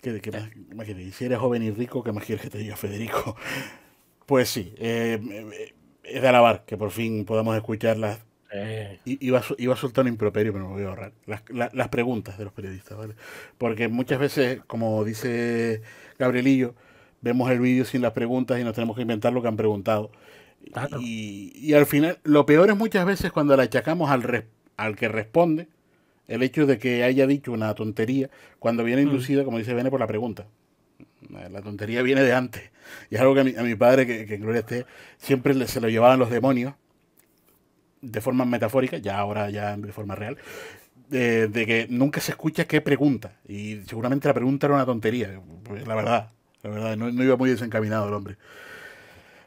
¿Qué, más, Si eres joven y rico, ¿qué más quieres que te diga Federico? <laughs> Pues sí, eh, eh, es de alabar que por fin podamos escucharlas las... Eh. Iba, a, iba a soltar un improperio, pero me voy a ahorrar. Las, preguntas de los periodistas, ¿vale? Porque muchas veces, como dice Gabrielillo, vemos el vídeo sin las preguntas y nos tenemos que inventar lo que han preguntado. Y, al final, lo peor es muchas veces cuando la achacamos al, al que responde el hecho de que haya dicho una tontería, cuando viene mm. inducida, como dice, viene por la pregunta. La tontería viene de antes. Y es algo que a mi, padre, que, en gloria esté, siempre se lo llevaban los demonios, de forma metafórica, ya ahora ya de forma real, de, que nunca se escucha qué pregunta. Y seguramente la pregunta era una tontería, pues, la verdad. La verdad, no, iba muy desencaminado el hombre.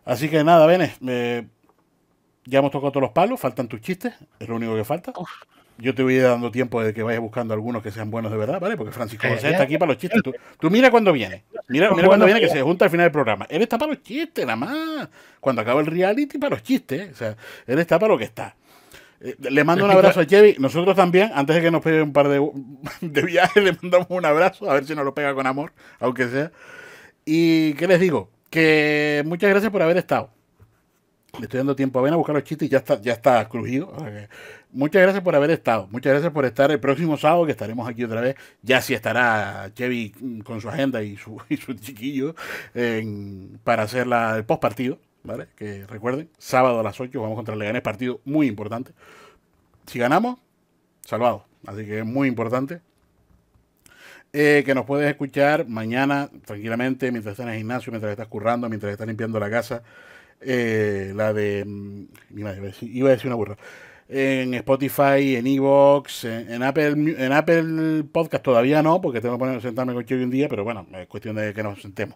Así que nada, Vene, eh, ya hemos tocado todos los palos, faltan tus chistes, es lo único que falta yo te voy dando tiempo de que vayas buscando algunos que sean buenos de verdad, ¿vale? Porque Francisco eh, José está aquí para los chistes. Tú, mira cuando viene. Mira, cuando viene que se junta al final del programa. Él está para los chistes, nada más. Cuando acaba el reality, para los chistes. ¿eh? O sea, él está para lo que está. Eh, le mando un abrazo a Chevy. Nosotros también, antes de que nos pegue un par <laughs> de, viajes, le mandamos un abrazo, a ver si nos lo pega con amor, aunque sea. Y qué les digo, que muchas gracias por haber estado. Le estoy dando tiempo. a Ven a buscar los chistes y ya está, ya está crujido. Muchas gracias por haber estado. Muchas gracias por estar el próximo sábado, que estaremos aquí otra vez. Ya si estará Chevy mm, con su agenda y su, <laughs> chiquillo para hacer la, el post partido. ¿vale? Que recuerden, sábado a las 8 vamos contra Leganés, partido muy importante. Si ganamos, salvado. Así que es muy importante. Eh, que nos puedes escuchar mañana tranquilamente mientras estás en el gimnasio, mientras estás currando, mientras estás limpiando la casa. Eh, la de. Mm, iba a decir una burra. En Spotify, en Evox, en, Apple en Apple Podcast todavía no, porque tengo que sentarme con Chevy un día, pero bueno, es cuestión de que nos sentemos.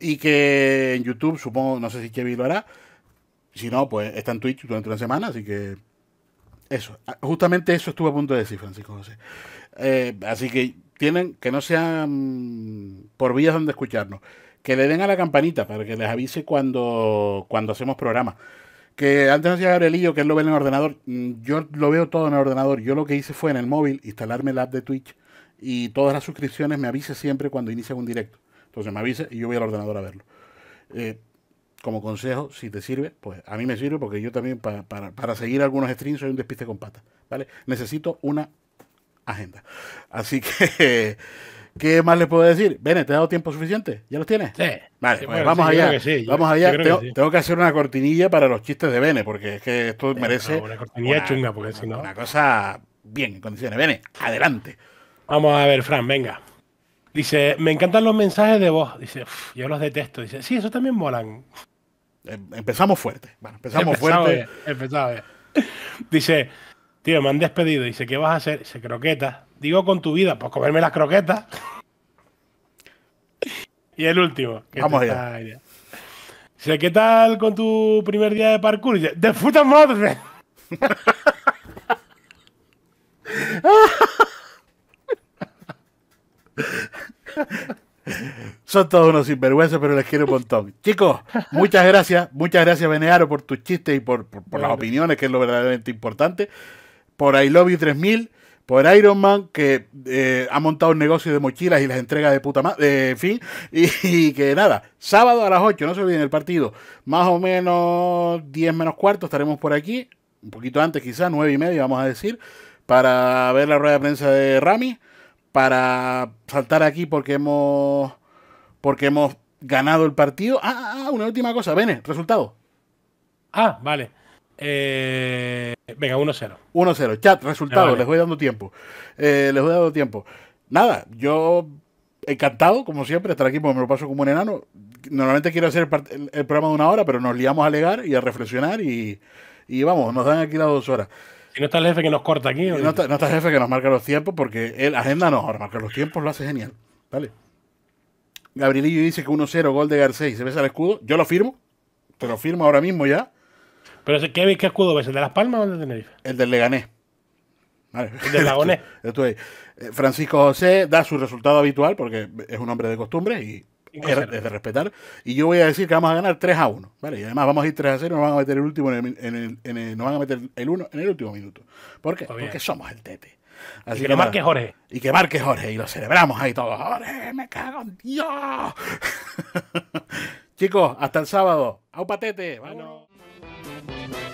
Y que en YouTube, supongo, no sé si Chevy lo hará. Si no, pues está en Twitch durante una semana, así que. Eso, ah, justamente eso estuve a punto de decir, Francisco José. Eh, así que tienen que no sean por vías donde escucharnos que le den a la campanita para que les avise cuando, cuando hacemos programa. Que antes hacía Gabrielillo que él lo ve en el ordenador. Mm, yo lo veo todo en el ordenador. Yo lo que hice fue en el móvil instalarme el app de Twitch y todas las suscripciones me avise siempre cuando inicia un directo. Entonces me avise y yo voy al ordenador a verlo. Eh, como consejo, si te sirve, pues a mí me sirve porque yo también para, seguir algunos streams soy un despiste con patas. ¿vale? Necesito una agenda. Así <laughs> que... ¿Qué más le puedo decir? Bene, ¿te he dado tiempo suficiente? ¿Ya los tienes? Sí. Vale, pues vamos, allá. vamos allá. Tengo, que hacer una cortinilla para los chistes de Bene, porque es que esto merece. una cortinilla chunga, porque si Una cosa bien en condiciones. Bene, adelante. Vamos a ver, Fran, venga. Dice, me encantan los mensajes de voz. Dice, yo los detesto. Dice, sí, eso también molan. Em, empezamos fuerte. Bueno, empezamos, fuerte. empezamos bien. <laughs> Dice, Tío, me han despedido. Dice, ¿qué vas a hacer? se croqueta. Digo, con tu vida, pues comerme las croquetas. y el último. Vamos allá. Dice, ¿qué tal con tu primer día de parkour? Dice, ¡de puta madre! Son todos unos sinvergüenzos, pero les quiero un montón. Chicos, muchas gracias, muchas gracias, Benearo, por tus chistes y por, las opiniones, que es lo verdaderamente importante por I 3000, por Iron Man, que eh, ha montado un negocio de mochilas y las entregas de puta madre, en fin, <laughs> y, que nada, sábado a las 8, no se olviden el partido, más o menos 10 menos cuarto estaremos por aquí, un poquito antes quizás 9 y media vamos a decir, para ver la rueda de prensa de Rami, para saltar aquí porque hemos, porque hemos ganado el partido. Ah, ah, ah una última cosa, Bene, resultado. Ah, vale. Eh, venga, 1-0. 1-0. Chat, resultado, les voy dando tiempo. Eh, les voy dando tiempo. Nada, yo encantado, como siempre, estar aquí porque me lo paso como un enano. Normalmente quiero hacer el, programa de una hora, pero nos liamos a alegar y a reflexionar y, vamos, nos dan aquí las dos horas. Y no está el jefe que nos corta aquí. No, está, el jefe que nos marca los tiempos porque él, agenda no, ahora marca los tiempos, lo hace genial. Vale. Gabrielillo dice que 1-0 gol de Garcés se besa el escudo. Yo lo firmo, te lo firmo ahora mismo ya. ¿Pero qué, qué escudo ves? ¿El de Las Palmas o el de Tenerife? El del Leganés. El del <laughs> estoy eh, Francisco José da su resultado habitual porque es un hombre de costumbre y es de respetar. Y yo voy a decir que vamos a ganar 3 a 1. ¿vale? Y además vamos a ir 3 a 0 y nos van a meter el último en el, en en a meter el uno en el último minuto. ¿Por qué? Porque somos el Tete. Así y que, que, marque Jorge. Y que marque Jorge. Y lo celebramos ahí todos. Jorge, me cago en Dios. <laughs> Chicos, hasta el sábado. ¡Aupa patete. Thank you.